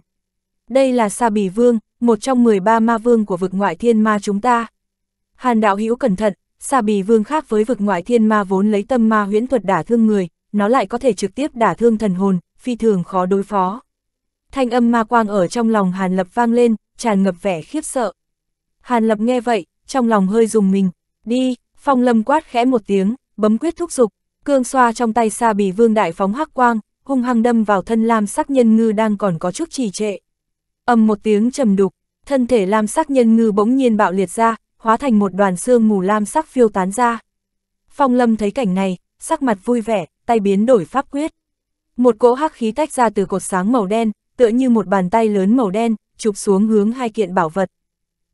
Đây là Sa Bì Vương, một trong 13 ma vương của vực ngoại thiên ma chúng ta. Hàn đạo hữu cẩn thận, Sa Bì Vương khác với vực ngoại thiên ma vốn lấy tâm ma huyễn thuật đả thương người, nó lại có thể trực tiếp đả thương thần hồn, phi thường khó đối phó. Thanh âm ma quang ở trong lòng Hàn Lập vang lên, tràn ngập vẻ khiếp sợ. Hàn Lập nghe vậy, trong lòng hơi dùng mình, đi, phong lâm quát khẽ một tiếng, bấm quyết thúc giục, Cương xoa trong tay xa bì vương đại phóng hắc quang, hung hăng đâm vào thân lam sắc nhân ngư đang còn có chút trì trệ. Âm một tiếng trầm đục, thân thể lam sắc nhân ngư bỗng nhiên bạo liệt ra, hóa thành một đoàn xương mù lam sắc phiêu tán ra. Phong lâm thấy cảnh này, sắc mặt vui vẻ, tay biến đổi pháp quyết. Một cỗ hắc khí tách ra từ cột sáng màu đen, tựa như một bàn tay lớn màu đen, chụp xuống hướng hai kiện bảo vật.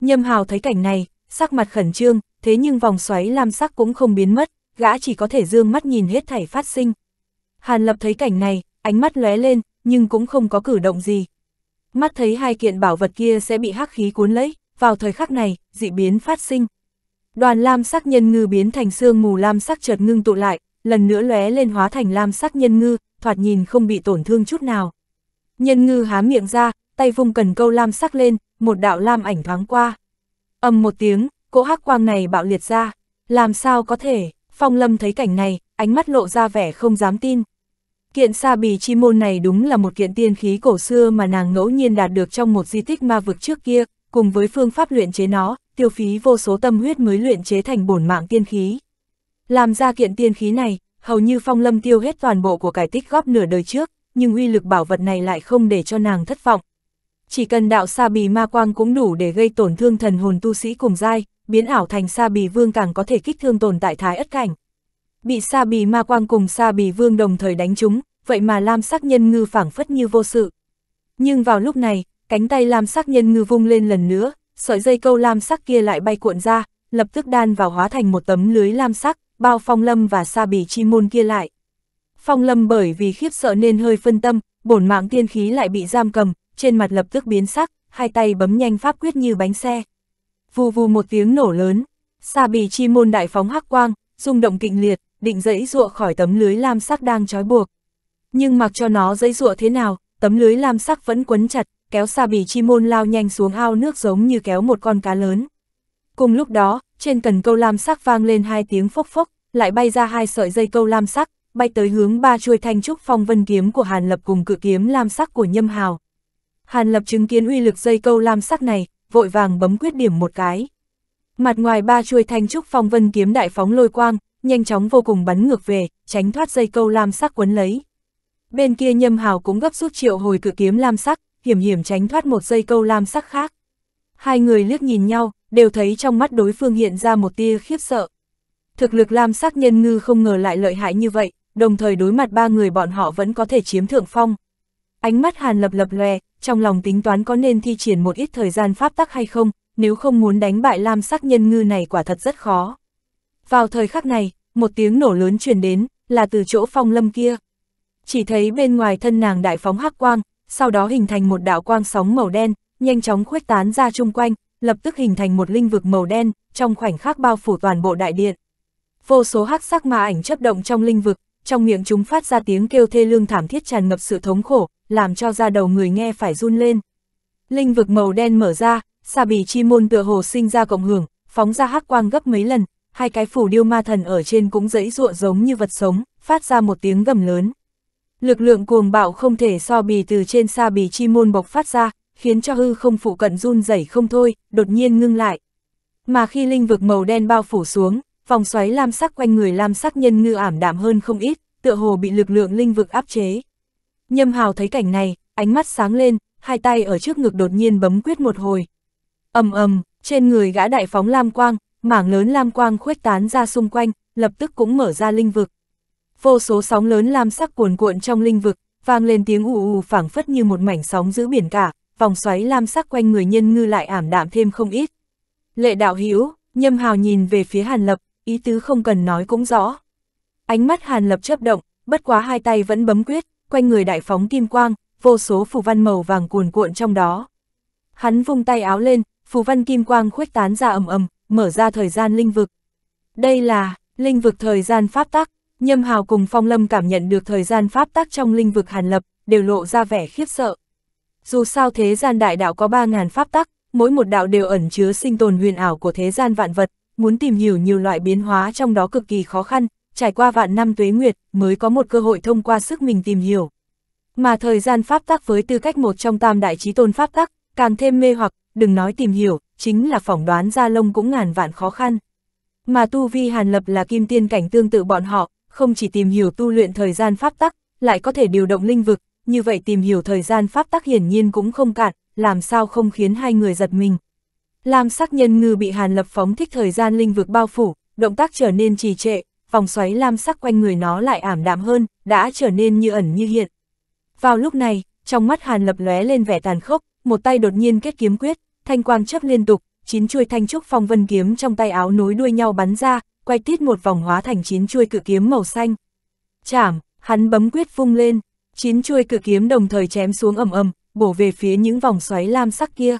Nhâm hào thấy cảnh này, sắc mặt khẩn trương, thế nhưng vòng xoáy lam sắc cũng không biến mất gã chỉ có thể dương mắt nhìn hết thảy phát sinh. Hàn Lập thấy cảnh này, ánh mắt lóe lên, nhưng cũng không có cử động gì. Mắt thấy hai kiện bảo vật kia sẽ bị hắc khí cuốn lấy, vào thời khắc này, dị biến phát sinh. Đoàn lam sắc nhân ngư biến thành xương mù lam sắc chợt ngưng tụ lại, lần nữa lóe lên hóa thành lam sắc nhân ngư, thoạt nhìn không bị tổn thương chút nào. Nhân ngư há miệng ra, tay vung cần câu lam sắc lên, một đạo lam ảnh thoáng qua. Âm một tiếng, cỗ hắc quang này bạo liệt ra, làm sao có thể? Phong Lâm thấy cảnh này, ánh mắt lộ ra vẻ không dám tin. Kiện sa bì chi môn này đúng là một kiện tiên khí cổ xưa mà nàng ngẫu nhiên đạt được trong một di tích ma vực trước kia, cùng với phương pháp luyện chế nó, tiêu phí vô số tâm huyết mới luyện chế thành bổn mạng tiên khí. Làm ra kiện tiên khí này, hầu như Phong Lâm tiêu hết toàn bộ của cải tích góp nửa đời trước, nhưng uy lực bảo vật này lại không để cho nàng thất vọng, chỉ cần đạo sa bì ma quang cũng đủ để gây tổn thương thần hồn tu sĩ cùng giai, biến ảo thành sa bì vương càng có thể kích thương tồn tại thái ất cảnh. Bị sa bì ma quang cùng sa bì vương đồng thời đánh chúng vậy mà lam sắc nhân ngư phảng phất như vô sự. Nhưng vào lúc này, cánh tay lam sắc nhân ngư vung lên lần nữa, sợi dây câu lam sắc kia lại bay cuộn ra, lập tức đan vào hóa thành một tấm lưới lam sắc, bao phong lâm và sa bì chi môn kia lại. Phong lâm bởi vì khiếp sợ nên hơi phân tâm, bổn mạng tiên khí lại bị giam cầm, trên mặt lập tức biến sắc, hai tay bấm nhanh pháp quyết như bánh xe. Vù vù một tiếng nổ lớn, xa bì chi môn đại phóng hắc quang, rung động kịch liệt, định dẫy dụa khỏi tấm lưới lam sắc đang trói buộc. Nhưng mặc cho nó dẫy dụa thế nào, tấm lưới lam sắc vẫn quấn chặt, kéo xa bì chi môn lao nhanh xuống ao nước giống như kéo một con cá lớn. Cùng lúc đó, trên cần câu lam sắc vang lên hai tiếng phốc phốc, lại bay ra hai sợi dây câu lam sắc, bay tới hướng ba chuôi thanh trúc phong vân kiếm của Hàn Lập cùng cự kiếm lam sắc của Nhâm Hào. Hàn Lập chứng kiến uy lực dây câu lam sắc này, vội vàng bấm quyết điểm một cái. Mặt ngoài ba chuôi thanh trúc phong vân kiếm đại phóng lôi quang, nhanh chóng vô cùng bắn ngược về, tránh thoát dây câu lam sắc quấn lấy. Bên kia Nhâm Hào cũng gấp rút triệu hồi cự kiếm lam sắc, hiểm hiểm tránh thoát một dây câu lam sắc khác. Hai người liếc nhìn nhau, đều thấy trong mắt đối phương hiện ra một tia khiếp sợ. Thực lực lam sắc nhân ngư không ngờ lại lợi hại như vậy, đồng thời đối mặt ba người bọn họ vẫn có thể chiếm thượng phong. Ánh mắt Hàn lập lập lòe, trong lòng tính toán có nên thi triển một ít thời gian pháp tắc hay không, nếu không muốn đánh bại lam sắc nhân ngư này quả thật rất khó. Vào thời khắc này, một tiếng nổ lớn truyền đến, là từ chỗ phong lâm kia. Chỉ thấy bên ngoài thân nàng đại phóng hắc quang, sau đó hình thành một đạo quang sóng màu đen, nhanh chóng khuếch tán ra chung quanh, lập tức hình thành một linh vực màu đen, trong khoảnh khắc bao phủ toàn bộ đại điện. Vô số hắc sắc ma ảnh chấp động trong linh vực, trong miệng chúng phát ra tiếng kêu thê lương thảm thiết tràn ngập sự thống khổ, làm cho da đầu người nghe phải run lên. Linh vực màu đen mở ra, xà bì chi môn tựa hồ sinh ra cộng hưởng, phóng ra hắc quang gấp mấy lần, hai cái phủ điêu ma thần ở trên cũng dẫy ruộng giống như vật sống, phát ra một tiếng gầm lớn. Lực lượng cuồng bạo không thể so bì từ trên xa bì chi môn bộc phát ra, khiến cho hư không phụ cận run rẩy không thôi, đột nhiên ngưng lại. Mà khi linh vực màu đen bao phủ xuống, vòng xoáy lam sắc quanh người lam sắc nhân ngư ảm đạm hơn không ít, tựa hồ bị lực lượng linh vực áp chế. Nhâm Hào thấy cảnh này, ánh mắt sáng lên, hai tay ở trước ngực đột nhiên bấm quyết một hồi. ầm ầm, trên người gã đại phóng lam quang, mảng lớn lam quang khuếch tán ra xung quanh, lập tức cũng mở ra linh vực. Vô số sóng lớn lam sắc cuồn cuộn trong linh vực, vang lên tiếng ù ù phảng phất như một mảnh sóng giữ biển cả, vòng xoáy lam sắc quanh người nhân ngư lại ảm đạm thêm không ít. Lệ đạo hữu Nhâm Hào nhìn về phía Hàn Lập, ý tứ không cần nói cũng rõ. Ánh mắt Hàn Lập chớp động, bất quá hai tay vẫn bấm quyết, quanh người đại phóng kim quang, vô số phù văn màu vàng cuồn cuộn trong đó. Hắn vung tay áo lên, phù văn kim quang khuếch tán ra ầm ầm, mở ra thời gian linh vực. Đây là linh vực thời gian pháp tắc, Nhâm Hào cùng Phong Lâm cảm nhận được thời gian pháp tắc trong linh vực Hàn Lập, đều lộ ra vẻ khiếp sợ. Dù sao thế gian đại đạo có 3000 pháp tắc, mỗi một đạo đều ẩn chứa sinh tồn huyền ảo của thế gian vạn vật, muốn tìm hiểu nhiều loại biến hóa trong đó cực kỳ khó khăn, trải qua vạn năm tuế nguyệt, mới có một cơ hội thông qua sức mình tìm hiểu. Mà thời gian pháp tắc với tư cách một trong tam đại trí tôn pháp tắc, càng thêm mê hoặc, đừng nói tìm hiểu, chính là phỏng đoán ra lông cũng ngàn vạn khó khăn. Mà tu vi hàn lập là kim tiên cảnh tương tự bọn họ, không chỉ tìm hiểu tu luyện thời gian pháp tắc, lại có thể điều động linh vực, như vậy tìm hiểu thời gian pháp tắc hiển nhiên cũng không cạn, làm sao không khiến hai người giật mình. Lam sắc nhân ngư bị hàn lập phóng thích thời gian linh vực bao phủ, động tác trở nên trì trệ, vòng xoáy lam sắc quanh người nó lại ảm đạm hơn, đã trở nên như ẩn như hiện. Vào lúc này, trong mắt Hàn Lập lóe lên vẻ tàn khốc, một tay đột nhiên kết kiếm quyết, thanh quang chấp liên tục, chín chuôi thanh trúc phong vân kiếm trong tay áo nối đuôi nhau bắn ra, quay tít một vòng hóa thành chín chuôi cự kiếm màu xanh. Chảm, hắn bấm quyết vung lên, chín chuôi cự kiếm đồng thời chém xuống ầm ầm, bổ về phía những vòng xoáy lam sắc kia.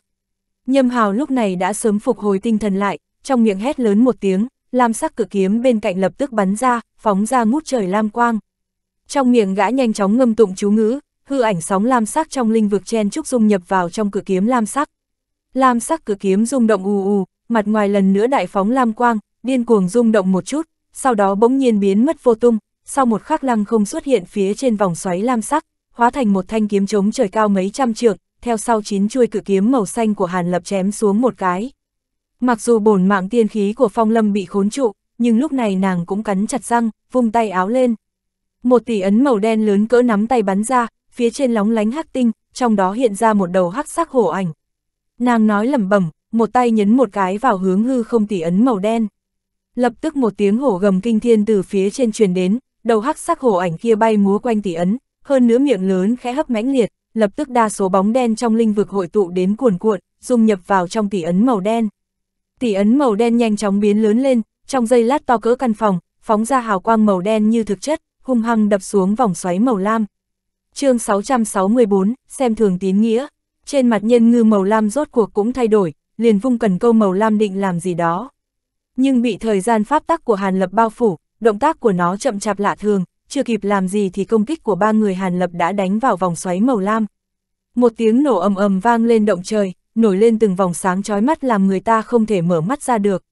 Nhâm Hào lúc này đã sớm phục hồi tinh thần lại, trong miệng hét lớn một tiếng, lam sắc cử kiếm bên cạnh lập tức bắn ra, phóng ra ngút trời lam quang. Trong miệng gã nhanh chóng ngâm tụng chú ngữ, hư ảnh sóng lam sắc trong linh vực chen trúc dung nhập vào trong cử kiếm lam sắc. Lam sắc cử kiếm rung động ù ù, mặt ngoài lần nữa đại phóng lam quang, điên cuồng rung động một chút, sau đó bỗng nhiên biến mất vô tung, sau một khắc lăng không xuất hiện phía trên vòng xoáy lam sắc, hóa thành một thanh kiếm chống trời cao mấy trăm trượng, theo sau chín chuôi cử kiếm màu xanh của Hàn Lập chém xuống một cái. Mặc dù bổn mạng tiên khí của phong lâm bị khốn trụ, nhưng lúc này nàng cũng cắn chặt răng, vung tay áo lên. Một tỷ ấn màu đen lớn cỡ nắm tay bắn ra, phía trên lóng lánh hắc tinh, trong đó hiện ra một đầu hắc sắc hổ ảnh. Nàng nói lẩm bẩm, một tay nhấn một cái vào hướng hư không tỷ ấn màu đen. Lập tức một tiếng hổ gầm kinh thiên từ phía trên truyền đến, đầu hắc sắc hổ ảnh kia bay múa quanh tỷ ấn, hơn nữa miệng lớn khẽ hấp mãnh liệt, lập tức đa số bóng đen trong linh vực hội tụ đến cuồn cuộn, dung nhập vào trong tỷ ấn màu đen tỷ ấn màu đen nhanh chóng biến lớn lên, trong giây lát to cỡ căn phòng, phóng ra hào quang màu đen như thực chất, hung hăng đập xuống vòng xoáy màu lam. chương 664, xem thường tín nghĩa, trên mặt nhân ngư màu lam rốt cuộc cũng thay đổi, liền vung cần câu màu lam định làm gì đó. Nhưng bị thời gian pháp tắc của Hàn Lập bao phủ, động tác của nó chậm chạp lạ thường, chưa kịp làm gì thì công kích của ba người Hàn Lập đã đánh vào vòng xoáy màu lam. Một tiếng nổ ầm ầm vang lên động trời, nổi lên từng vòng sáng chói mắt làm người ta không thể mở mắt ra được.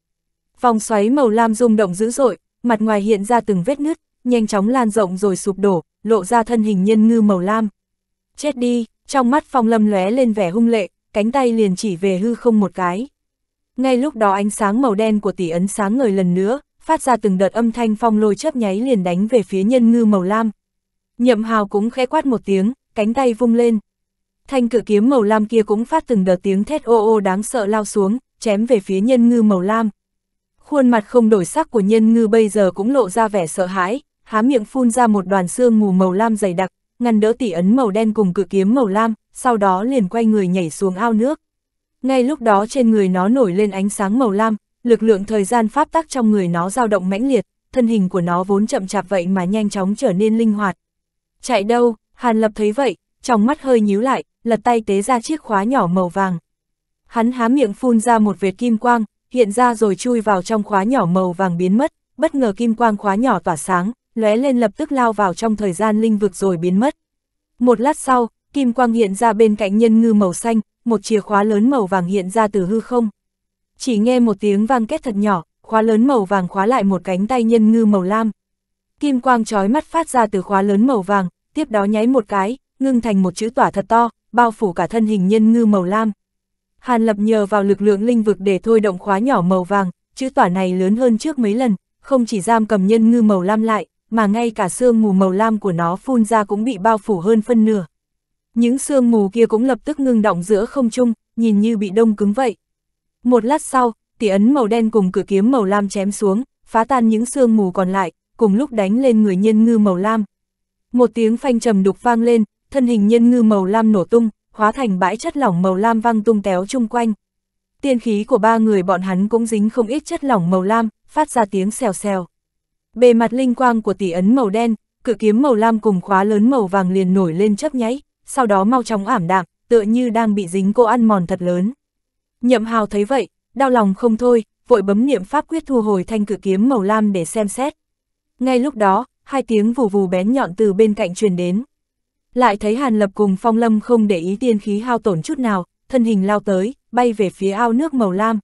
Vòng xoáy màu lam rung động dữ dội, mặt ngoài hiện ra từng vết nứt, nhanh chóng lan rộng rồi sụp đổ, lộ ra thân hình nhân ngư màu lam. Chết đi, trong mắt phong lâm lóe lên vẻ hung lệ, cánh tay liền chỉ về hư không một cái. Ngay lúc đó ánh sáng màu đen của tỷ ấn sáng ngời lần nữa, phát ra từng đợt âm thanh phong lôi chớp nháy liền đánh về phía nhân ngư màu lam. Nhậm hào cũng khẽ quát một tiếng, cánh tay vung lên, Thanh cự kiếm màu lam kia cũng phát từng đợt tiếng thét ô ô đáng sợ lao xuống, chém về phía nhân ngư màu lam. Khuôn mặt không đổi sắc của nhân ngư bây giờ cũng lộ ra vẻ sợ hãi, há miệng phun ra một đoàn xương mù màu lam dày đặc, ngăn đỡ tỷ ấn màu đen cùng cự kiếm màu lam, sau đó liền quay người nhảy xuống ao nước. Ngay lúc đó trên người nó nổi lên ánh sáng màu lam, lực lượng thời gian pháp tắc trong người nó dao động mãnh liệt, thân hình của nó vốn chậm chạp vậy mà nhanh chóng trở nên linh hoạt. Chạy đâu, Hàn Lập thấy vậy, trong mắt hơi nhíu lại, lật tay tế ra chiếc khóa nhỏ màu vàng. Hắn há miệng phun ra một vệt kim quang, hiện ra rồi chui vào trong khóa nhỏ màu vàng biến mất, bất ngờ kim quang khóa nhỏ tỏa sáng, lóe lên lập tức lao vào trong thời gian linh vực rồi biến mất. Một lát sau, kim quang hiện ra bên cạnh nhân ngư màu xanh, một chìa khóa lớn màu vàng hiện ra từ hư không. Chỉ nghe một tiếng vang kết thật nhỏ, khóa lớn màu vàng khóa lại một cánh tay nhân ngư màu lam. Kim quang chói mắt phát ra từ khóa lớn màu vàng, tiếp đó nháy một cái, ngưng thành một chữ tỏa thật to, bao phủ cả thân hình nhân ngư màu lam. Hàn Lập nhờ vào lực lượng linh vực để thôi động khóa nhỏ màu vàng, chữ tỏa này lớn hơn trước mấy lần, không chỉ giam cầm nhân ngư màu lam lại, mà ngay cả sương mù màu lam của nó phun ra cũng bị bao phủ hơn phân nửa. Những sương mù kia cũng lập tức ngưng động giữa không trung, nhìn như bị đông cứng vậy. Một lát sau, tỉ ấn màu đen cùng cử kiếm màu lam chém xuống, phá tan những sương mù còn lại, cùng lúc đánh lên người nhân ngư màu lam. Một tiếng phanh trầm đục vang lên, thân hình nhân ngư màu lam nổ tung, hóa thành bãi chất lỏng màu lam văng tung téo chung quanh. Tiên khí của ba người bọn hắn cũng dính không ít chất lỏng màu lam, phát ra tiếng xèo xèo. Bề mặt linh quang của tỷ ấn màu đen, cự kiếm màu lam cùng khóa lớn màu vàng liền nổi lên chớp nháy, sau đó mau chóng ảm đạm, tựa như đang bị dính cô ăn mòn thật lớn. Nhậm Hào thấy vậy, đau lòng không thôi, vội bấm niệm pháp quyết thu hồi thanh cự kiếm màu lam để xem xét. Ngay lúc đó, hai tiếng vù vù bén nhọn từ bên cạnh truyền đến lại thấy Hàn Lập cùng Phong Lâm không để ý tiên khí hao tổn chút nào, thân hình lao tới, bay về phía ao nước màu lam.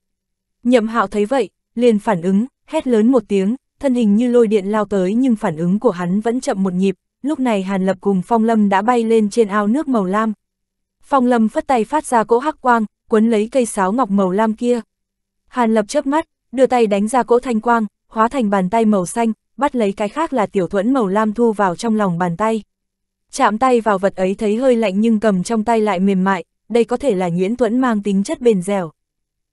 Nhậm Hạo thấy vậy, liền phản ứng, hét lớn một tiếng, thân hình như lôi điện lao tới nhưng phản ứng của hắn vẫn chậm một nhịp, lúc này Hàn Lập cùng Phong Lâm đã bay lên trên ao nước màu lam. Phong Lâm phất tay phát ra cỗ hắc quang, quấn lấy cây sáo ngọc màu lam kia. Hàn Lập chớp mắt, đưa tay đánh ra cỗ thanh quang, hóa thành bàn tay màu xanh, bắt lấy cái khác là tiểu thuẫn màu lam thu vào trong lòng bàn tay chạm tay vào vật ấy thấy hơi lạnh nhưng cầm trong tay lại mềm mại, đây có thể là nhuyễn tuẫn mang tính chất bền dẻo.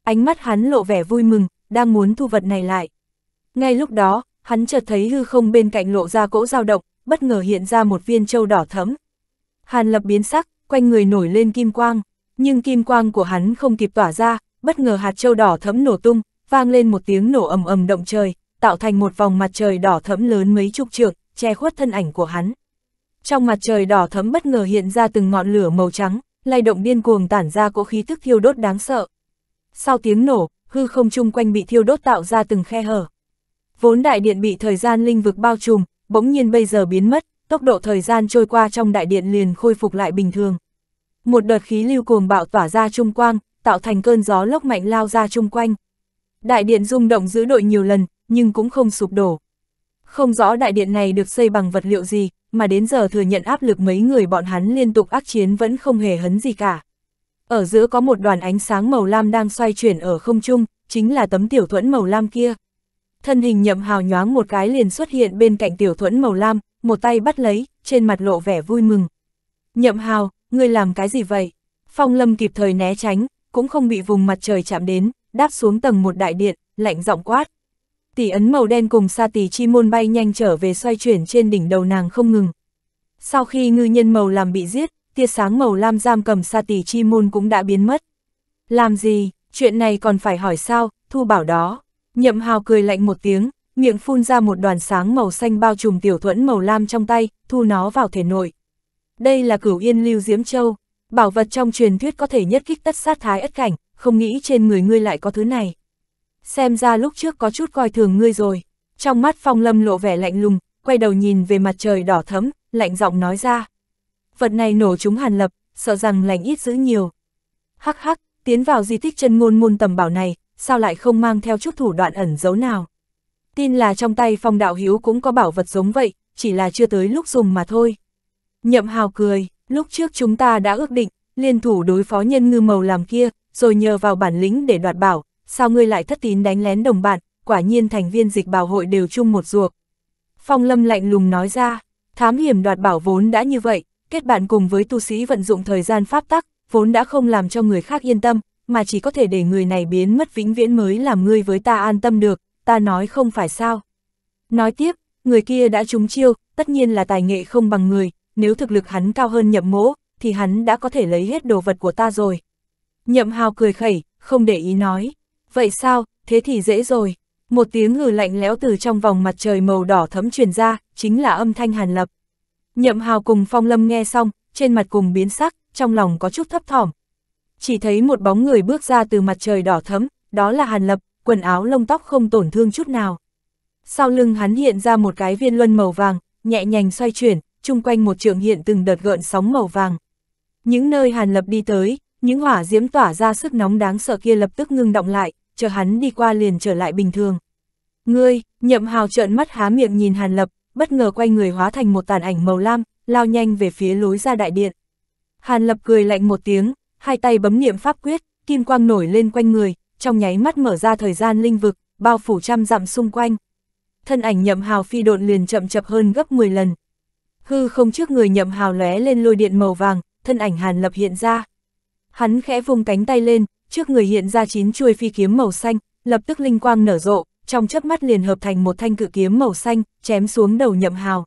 Ánh mắt hắn lộ vẻ vui mừng, đang muốn thu vật này lại. Ngay lúc đó, hắn chợt thấy hư không bên cạnh lộ ra cỗ dao động, bất ngờ hiện ra một viên châu đỏ thẫm. Hàn lập biến sắc, quanh người nổi lên kim quang, nhưng kim quang của hắn không kịp tỏa ra, bất ngờ hạt châu đỏ thẫm nổ tung, vang lên một tiếng nổ ầm ầm động trời, tạo thành một vòng mặt trời đỏ thẫm lớn mấy chục trượng, che khuất thân ảnh của hắn trong mặt trời đỏ thấm bất ngờ hiện ra từng ngọn lửa màu trắng, lay động điên cuồng tản ra cỗ khí thức thiêu đốt đáng sợ. Sau tiếng nổ, hư không chung quanh bị thiêu đốt tạo ra từng khe hở. Vốn đại điện bị thời gian linh vực bao trùm, bỗng nhiên bây giờ biến mất, tốc độ thời gian trôi qua trong đại điện liền khôi phục lại bình thường. Một đợt khí lưu cuồng bạo tỏa ra chung quang tạo thành cơn gió lốc mạnh lao ra chung quanh. Đại điện rung động dữ đội nhiều lần, nhưng cũng không sụp đổ. Không rõ đại điện này được xây bằng vật liệu gì, mà đến giờ thừa nhận áp lực mấy người bọn hắn liên tục ác chiến vẫn không hề hấn gì cả. Ở giữa có một đoàn ánh sáng màu lam đang xoay chuyển ở không trung, chính là tấm tiểu thuẫn màu lam kia. Thân hình nhậm hào nhoáng một cái liền xuất hiện bên cạnh tiểu thuẫn màu lam, một tay bắt lấy, trên mặt lộ vẻ vui mừng. Nhậm hào, ngươi làm cái gì vậy? Phong lâm kịp thời né tránh, cũng không bị vùng mặt trời chạm đến, đáp xuống tầng một đại điện, lạnh giọng quát tỷ ấn màu đen cùng sa tỷ chi môn bay nhanh trở về xoay chuyển trên đỉnh đầu nàng không ngừng. Sau khi ngư nhân màu làm bị giết, tia sáng màu lam giam cầm sa tỷ chi môn cũng đã biến mất. Làm gì, chuyện này còn phải hỏi sao, thu bảo đó. Nhậm hào cười lạnh một tiếng, miệng phun ra một đoàn sáng màu xanh bao trùm tiểu thuẫn màu lam trong tay, thu nó vào thể nội. Đây là cửu yên lưu diễm châu, bảo vật trong truyền thuyết có thể nhất kích tất sát thái ất cảnh, không nghĩ trên người ngươi lại có thứ này xem ra lúc trước có chút coi thường ngươi rồi. Trong mắt phong lâm lộ vẻ lạnh lùng, quay đầu nhìn về mặt trời đỏ thấm, lạnh giọng nói ra. Vật này nổ chúng hàn lập, sợ rằng lành ít giữ nhiều. Hắc hắc, tiến vào di tích chân ngôn môn tầm bảo này, sao lại không mang theo chút thủ đoạn ẩn giấu nào. Tin là trong tay phong đạo hiếu cũng có bảo vật giống vậy, chỉ là chưa tới lúc dùng mà thôi. Nhậm hào cười, lúc trước chúng ta đã ước định, liên thủ đối phó nhân ngư màu làm kia, rồi nhờ vào bản lĩnh để đoạt bảo, sao ngươi lại thất tín đánh lén đồng bạn, quả nhiên thành viên dịch bảo hội đều chung một ruột. Phong lâm lạnh lùng nói ra, thám hiểm đoạt bảo vốn đã như vậy, kết bạn cùng với tu sĩ vận dụng thời gian pháp tắc, vốn đã không làm cho người khác yên tâm, mà chỉ có thể để người này biến mất vĩnh viễn mới làm ngươi với ta an tâm được, ta nói không phải sao. Nói tiếp, người kia đã trúng chiêu, tất nhiên là tài nghệ không bằng người, nếu thực lực hắn cao hơn nhậm mỗ, thì hắn đã có thể lấy hết đồ vật của ta rồi. Nhậm hào cười khẩy, không để ý nói. Vậy sao, thế thì dễ rồi. Một tiếng hừ lạnh lẽo từ trong vòng mặt trời màu đỏ thấm truyền ra, chính là âm thanh hàn lập. Nhậm hào cùng phong lâm nghe xong, trên mặt cùng biến sắc, trong lòng có chút thấp thỏm. Chỉ thấy một bóng người bước ra từ mặt trời đỏ thấm, đó là hàn lập, quần áo lông tóc không tổn thương chút nào. Sau lưng hắn hiện ra một cái viên luân màu vàng, nhẹ nhàng xoay chuyển, chung quanh một trường hiện từng đợt gợn sóng màu vàng. Những nơi Hàn Lập đi tới, những hỏa diễm tỏa ra sức nóng đáng sợ kia lập tức ngưng động lại, chờ hắn đi qua liền trở lại bình thường. Ngươi, nhậm hào trợn mắt há miệng nhìn Hàn Lập, bất ngờ quay người hóa thành một tàn ảnh màu lam, lao nhanh về phía lối ra đại điện. Hàn Lập cười lạnh một tiếng, hai tay bấm niệm pháp quyết, kim quang nổi lên quanh người, trong nháy mắt mở ra thời gian linh vực, bao phủ trăm dặm xung quanh. Thân ảnh nhậm hào phi độn liền chậm chập hơn gấp 10 lần. Hư không trước người nhậm hào lóe lên lôi điện màu vàng, thân ảnh Hàn Lập hiện ra. Hắn khẽ vùng cánh tay lên, trước người hiện ra chín chuôi phi kiếm màu xanh, lập tức linh quang nở rộ, trong chớp mắt liền hợp thành một thanh cự kiếm màu xanh, chém xuống đầu Nhậm Hào.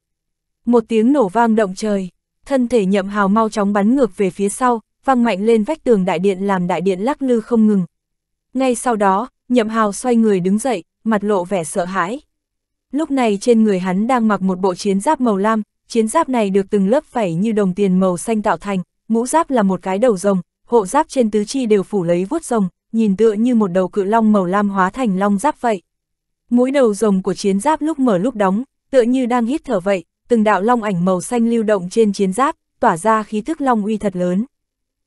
Một tiếng nổ vang động trời, thân thể Nhậm Hào mau chóng bắn ngược về phía sau, văng mạnh lên vách tường đại điện làm đại điện lắc lư không ngừng. Ngay sau đó, Nhậm Hào xoay người đứng dậy, mặt lộ vẻ sợ hãi. Lúc này trên người hắn đang mặc một bộ chiến giáp màu lam, chiến giáp này được từng lớp vảy như đồng tiền màu xanh tạo thành, mũ giáp là một cái đầu rồng, hộ giáp trên tứ chi đều phủ lấy vuốt rồng, nhìn tựa như một đầu cự long màu lam hóa thành long giáp vậy. Mũi đầu rồng của chiến giáp lúc mở lúc đóng, tựa như đang hít thở vậy, từng đạo long ảnh màu xanh lưu động trên chiến giáp, tỏa ra khí thức long uy thật lớn.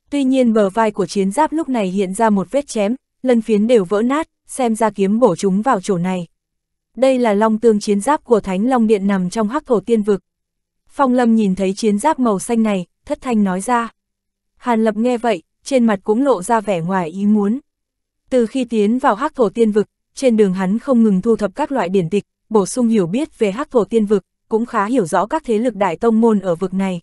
Tuy nhiên bờ vai của chiến giáp lúc này hiện ra một vết chém, lân phiến đều vỡ nát, xem ra kiếm bổ chúng vào chỗ này. Đây là long tương chiến giáp của Thánh Long Điện nằm trong hắc thổ tiên vực. Phong Lâm nhìn thấy chiến giáp màu xanh này, thất thanh nói ra. Hàn Lập nghe vậy, trên mặt cũng lộ ra vẻ ngoài ý muốn. Từ khi tiến vào hắc thổ tiên vực, trên đường hắn không ngừng thu thập các loại điển tịch, bổ sung hiểu biết về hắc thổ tiên vực, cũng khá hiểu rõ các thế lực đại tông môn ở vực này.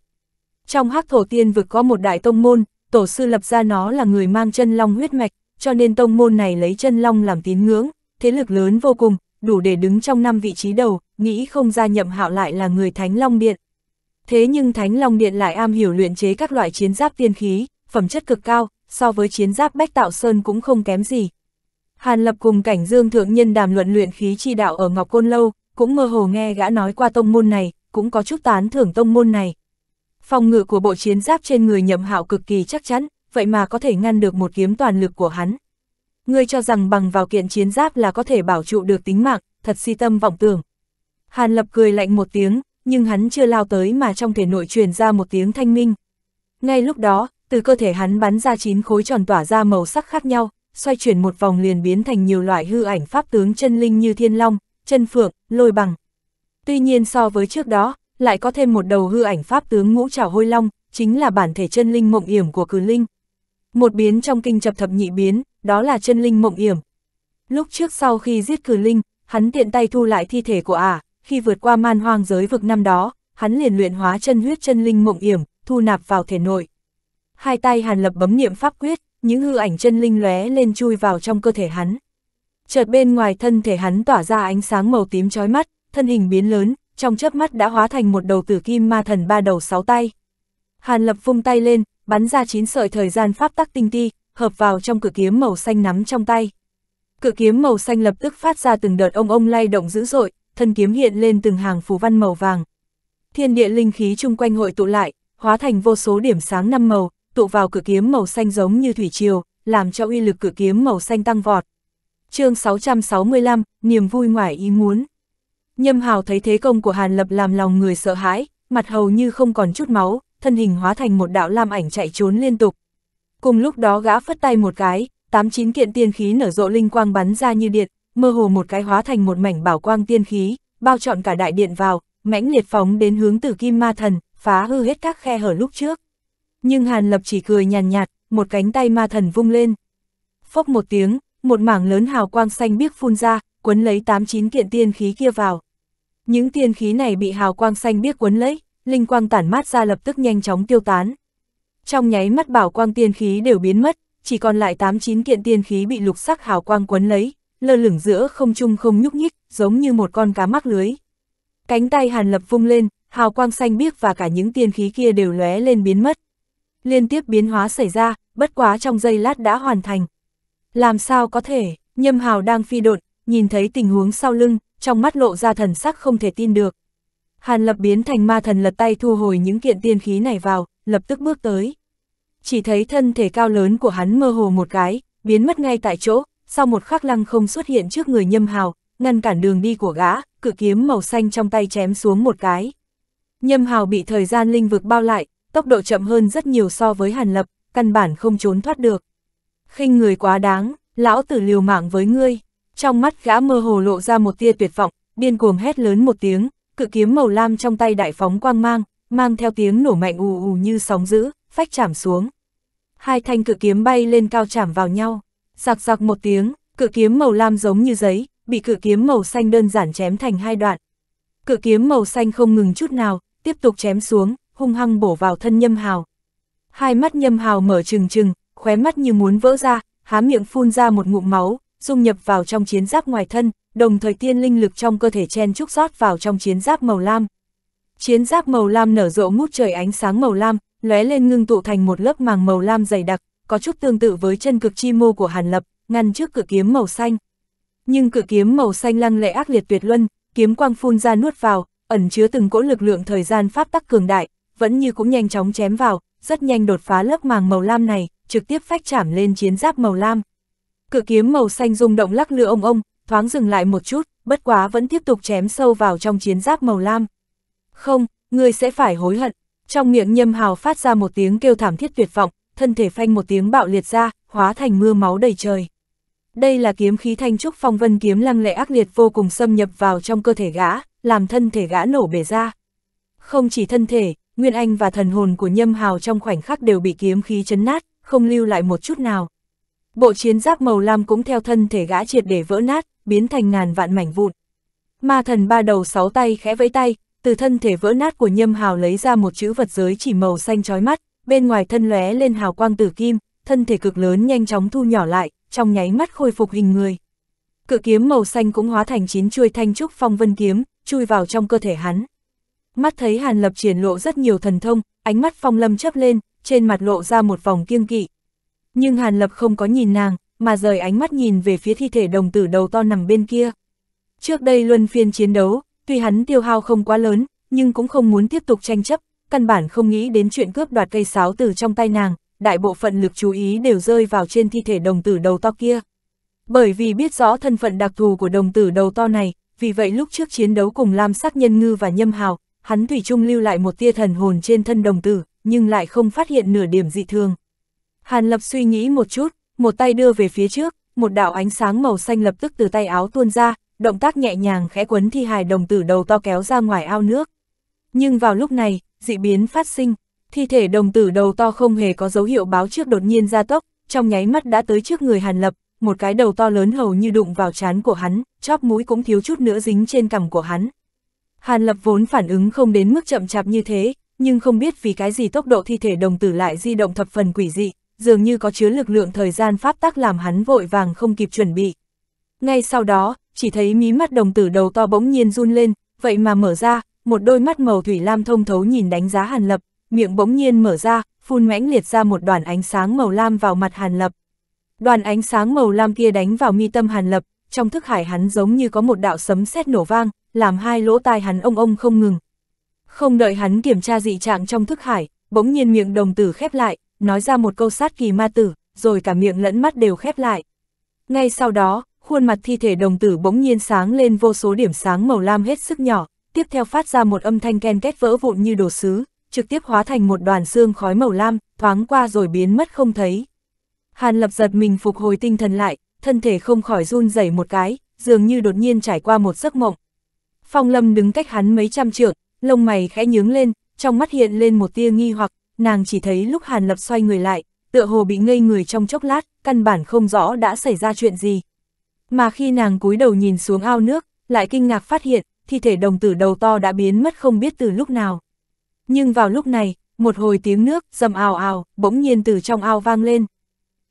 Trong hắc thổ tiên vực có một đại tông môn, tổ sư lập ra nó là người mang chân long huyết mạch, cho nên tông môn này lấy chân long làm tín ngưỡng, thế lực lớn vô cùng, đủ để đứng trong năm vị trí đầu, nghĩ không ra nhậm hạo lại là người Thánh Long Điện. Thế nhưng Thánh Long Điện lại am hiểu luyện chế các loại chiến giáp tiên khí, phẩm chất cực cao, so với chiến giáp Bách Tạo Sơn cũng không kém gì. Hàn Lập cùng cảnh Dương Thượng Nhân đàm luận luyện khí chi đạo ở Ngọc Côn Lâu, cũng mơ hồ nghe gã nói qua tông môn này, cũng có chút tán thưởng tông môn này. Phòng ngự của bộ chiến giáp trên người nhậm hạo cực kỳ chắc chắn, vậy mà có thể ngăn được một kiếm toàn lực của hắn. Ngươi cho rằng bằng vào kiện chiến giáp là có thể bảo trụ được tính mạng, thật si tâm vọng tưởng. Hàn Lập cười lạnh một tiếng, nhưng hắn chưa lao tới mà trong thể nội truyền ra một tiếng thanh minh. Ngay lúc đó, từ cơ thể hắn bắn ra chín khối tròn tỏa ra màu sắc khác nhau, xoay chuyển một vòng liền biến thành nhiều loại hư ảnh pháp tướng chân linh như thiên long, chân phượng, lôi bằng. Tuy nhiên so với trước đó, lại có thêm một đầu hư ảnh pháp tướng ngũ trảo hôi long, chính là bản thể chân linh mộng yểm của cử linh. Một biến trong kinh chập thập nhị biến, đó là chân linh mộng yểm. Lúc trước sau khi giết cử linh, hắn tiện tay thu lại thi thể của ả, à, khi vượt qua man hoang giới vực năm đó, hắn liền luyện hóa chân huyết chân linh mộng yểm, thu nạp vào thể nội hai tay Hàn Lập bấm niệm pháp quyết, những hư ảnh chân linh lóe lên chui vào trong cơ thể hắn. Chợt bên ngoài thân thể hắn tỏa ra ánh sáng màu tím chói mắt, thân hình biến lớn, trong chớp mắt đã hóa thành một đầu tử kim ma thần ba đầu sáu tay. Hàn Lập vung tay lên, bắn ra chín sợi thời gian pháp tắc tinh ti, hợp vào trong cử kiếm màu xanh nắm trong tay. Cự kiếm màu xanh lập tức phát ra từng đợt ông ông lay động dữ dội, thân kiếm hiện lên từng hàng phù văn màu vàng. Thiên địa linh khí chung quanh hội tụ lại, hóa thành vô số điểm sáng năm màu, tụ vào cửa kiếm màu xanh giống như thủy triều, làm cho uy lực cửa kiếm màu xanh tăng vọt. chương 665, niềm vui ngoài ý muốn. Nhâm Hào thấy thế công của Hàn Lập làm lòng người sợ hãi, mặt hầu như không còn chút máu, thân hình hóa thành một đạo lam ảnh chạy trốn liên tục. Cùng lúc đó gã phất tay một cái, tám chín kiện tiên khí nở rộ linh quang bắn ra như điện, mơ hồ một cái hóa thành một mảnh bảo quang tiên khí, bao trọn cả đại điện vào, mãnh liệt phóng đến hướng Tử Kim Ma Thần, phá hư hết các khe hở lúc trước nhưng Hàn Lập chỉ cười nhàn nhạt, một cánh tay ma thần vung lên. Phốc một tiếng, một mảng lớn hào quang xanh biếc phun ra, quấn lấy 89 kiện tiên khí kia vào. Những tiên khí này bị hào quang xanh biếc quấn lấy, linh quang tản mát ra lập tức nhanh chóng tiêu tán. Trong nháy mắt bảo quang tiên khí đều biến mất, chỉ còn lại 89 kiện tiên khí bị lục sắc hào quang quấn lấy, lơ lửng giữa không trung không nhúc nhích, giống như một con cá mắc lưới. Cánh tay Hàn Lập vung lên, hào quang xanh biếc và cả những tiên khí kia đều lóe lên biến mất liên tiếp biến hóa xảy ra, bất quá trong giây lát đã hoàn thành. Làm sao có thể, nhâm hào đang phi đột, nhìn thấy tình huống sau lưng, trong mắt lộ ra thần sắc không thể tin được. Hàn lập biến thành ma thần lật tay thu hồi những kiện tiên khí này vào, lập tức bước tới. Chỉ thấy thân thể cao lớn của hắn mơ hồ một cái, biến mất ngay tại chỗ, sau một khắc lăng không xuất hiện trước người nhâm hào, ngăn cản đường đi của gã, cự kiếm màu xanh trong tay chém xuống một cái. Nhâm hào bị thời gian linh vực bao lại, tốc độ chậm hơn rất nhiều so với Hàn Lập, căn bản không trốn thoát được. khinh người quá đáng, lão tử liều mạng với ngươi. Trong mắt gã mơ hồ lộ ra một tia tuyệt vọng, điên cuồng hét lớn một tiếng, cự kiếm màu lam trong tay đại phóng quang mang, mang theo tiếng nổ mạnh ù ù như sóng dữ, phách chạm xuống. Hai thanh cự kiếm bay lên cao chạm vào nhau, giặc giặc một tiếng, cự kiếm màu lam giống như giấy, bị cự kiếm màu xanh đơn giản chém thành hai đoạn. Cự kiếm màu xanh không ngừng chút nào, tiếp tục chém xuống, hung hăng bổ vào thân nhâm hào. Hai mắt nhâm hào mở trừng trừng, khóe mắt như muốn vỡ ra, há miệng phun ra một ngụm máu, dung nhập vào trong chiến giáp ngoài thân, đồng thời tiên linh lực trong cơ thể chen trúc rót vào trong chiến giáp màu lam. Chiến giáp màu lam nở rộ ngút trời ánh sáng màu lam, lóe lên ngưng tụ thành một lớp màng màu lam dày đặc, có chút tương tự với chân cực chi mô của Hàn Lập, ngăn trước cự kiếm màu xanh. Nhưng cự kiếm màu xanh lăng lệ ác liệt tuyệt luân, kiếm quang phun ra nuốt vào, ẩn chứa từng cỗ lực lượng thời gian pháp tắc cường đại, vẫn như cũng nhanh chóng chém vào, rất nhanh đột phá lớp màng màu lam này, trực tiếp phách chạm lên chiến giáp màu lam. Cự kiếm màu xanh rung động lắc lư ông ông, thoáng dừng lại một chút, bất quá vẫn tiếp tục chém sâu vào trong chiến giáp màu lam. Không, ngươi sẽ phải hối hận. Trong miệng nhâm hào phát ra một tiếng kêu thảm thiết tuyệt vọng, thân thể phanh một tiếng bạo liệt ra, hóa thành mưa máu đầy trời. Đây là kiếm khí thanh trúc phong vân kiếm lăng lệ ác liệt vô cùng xâm nhập vào trong cơ thể gã, làm thân thể gã nổ bể ra. Không chỉ thân thể, Nguyên Anh và thần hồn của Nhâm Hào trong khoảnh khắc đều bị kiếm khí chấn nát, không lưu lại một chút nào. Bộ chiến giáp màu lam cũng theo thân thể gã triệt để vỡ nát, biến thành ngàn vạn mảnh vụn. Ma thần ba đầu sáu tay khẽ vẫy tay, từ thân thể vỡ nát của Nhâm Hào lấy ra một chữ vật giới chỉ màu xanh chói mắt, bên ngoài thân lóe lên hào quang tử kim, thân thể cực lớn nhanh chóng thu nhỏ lại, trong nháy mắt khôi phục hình người. Cự kiếm màu xanh cũng hóa thành chín chuôi thanh trúc phong vân kiếm, chui vào trong cơ thể hắn mắt thấy Hàn Lập triển lộ rất nhiều thần thông, ánh mắt phong lâm chấp lên, trên mặt lộ ra một vòng kiêng kỵ. Nhưng Hàn Lập không có nhìn nàng, mà rời ánh mắt nhìn về phía thi thể đồng tử đầu to nằm bên kia. Trước đây luân phiên chiến đấu, tuy hắn tiêu hao không quá lớn, nhưng cũng không muốn tiếp tục tranh chấp, căn bản không nghĩ đến chuyện cướp đoạt cây sáo từ trong tay nàng, đại bộ phận lực chú ý đều rơi vào trên thi thể đồng tử đầu to kia. Bởi vì biết rõ thân phận đặc thù của đồng tử đầu to này, vì vậy lúc trước chiến đấu cùng Lam Sát Nhân Ngư và Nhâm Hào, hắn Thủy chung lưu lại một tia thần hồn trên thân đồng tử, nhưng lại không phát hiện nửa điểm dị thường. Hàn Lập suy nghĩ một chút, một tay đưa về phía trước, một đạo ánh sáng màu xanh lập tức từ tay áo tuôn ra, động tác nhẹ nhàng khẽ quấn thi hài đồng tử đầu to kéo ra ngoài ao nước. Nhưng vào lúc này, dị biến phát sinh, thi thể đồng tử đầu to không hề có dấu hiệu báo trước đột nhiên ra tốc, trong nháy mắt đã tới trước người Hàn Lập, một cái đầu to lớn hầu như đụng vào trán của hắn, chóp mũi cũng thiếu chút nữa dính trên cằm của hắn, Hàn Lập vốn phản ứng không đến mức chậm chạp như thế, nhưng không biết vì cái gì tốc độ thi thể đồng tử lại di động thập phần quỷ dị, dường như có chứa lực lượng thời gian pháp tắc làm hắn vội vàng không kịp chuẩn bị. Ngay sau đó, chỉ thấy mí mắt đồng tử đầu to bỗng nhiên run lên, vậy mà mở ra, một đôi mắt màu thủy lam thông thấu nhìn đánh giá Hàn Lập, miệng bỗng nhiên mở ra, phun mãnh liệt ra một đoàn ánh sáng màu lam vào mặt Hàn Lập. Đoàn ánh sáng màu lam kia đánh vào mi tâm Hàn Lập, trong thức hải hắn giống như có một đạo sấm sét nổ vang, làm hai lỗ tai hắn ông ông không ngừng. Không đợi hắn kiểm tra dị trạng trong thức hải, bỗng nhiên miệng đồng tử khép lại, nói ra một câu sát kỳ ma tử, rồi cả miệng lẫn mắt đều khép lại. Ngay sau đó, khuôn mặt thi thể đồng tử bỗng nhiên sáng lên vô số điểm sáng màu lam hết sức nhỏ, tiếp theo phát ra một âm thanh ken két vỡ vụn như đồ sứ, trực tiếp hóa thành một đoàn xương khói màu lam, thoáng qua rồi biến mất không thấy. Hàn lập giật mình phục hồi tinh thần lại, thân thể không khỏi run rẩy một cái, dường như đột nhiên trải qua một giấc mộng. Phong Lâm đứng cách hắn mấy trăm trượng, lông mày khẽ nhướng lên, trong mắt hiện lên một tia nghi hoặc, nàng chỉ thấy lúc Hàn Lập xoay người lại, tựa hồ bị ngây người trong chốc lát, căn bản không rõ đã xảy ra chuyện gì. Mà khi nàng cúi đầu nhìn xuống ao nước, lại kinh ngạc phát hiện, thi thể đồng tử đầu to đã biến mất không biết từ lúc nào. Nhưng vào lúc này, một hồi tiếng nước dầm ào ào, bỗng nhiên từ trong ao vang lên.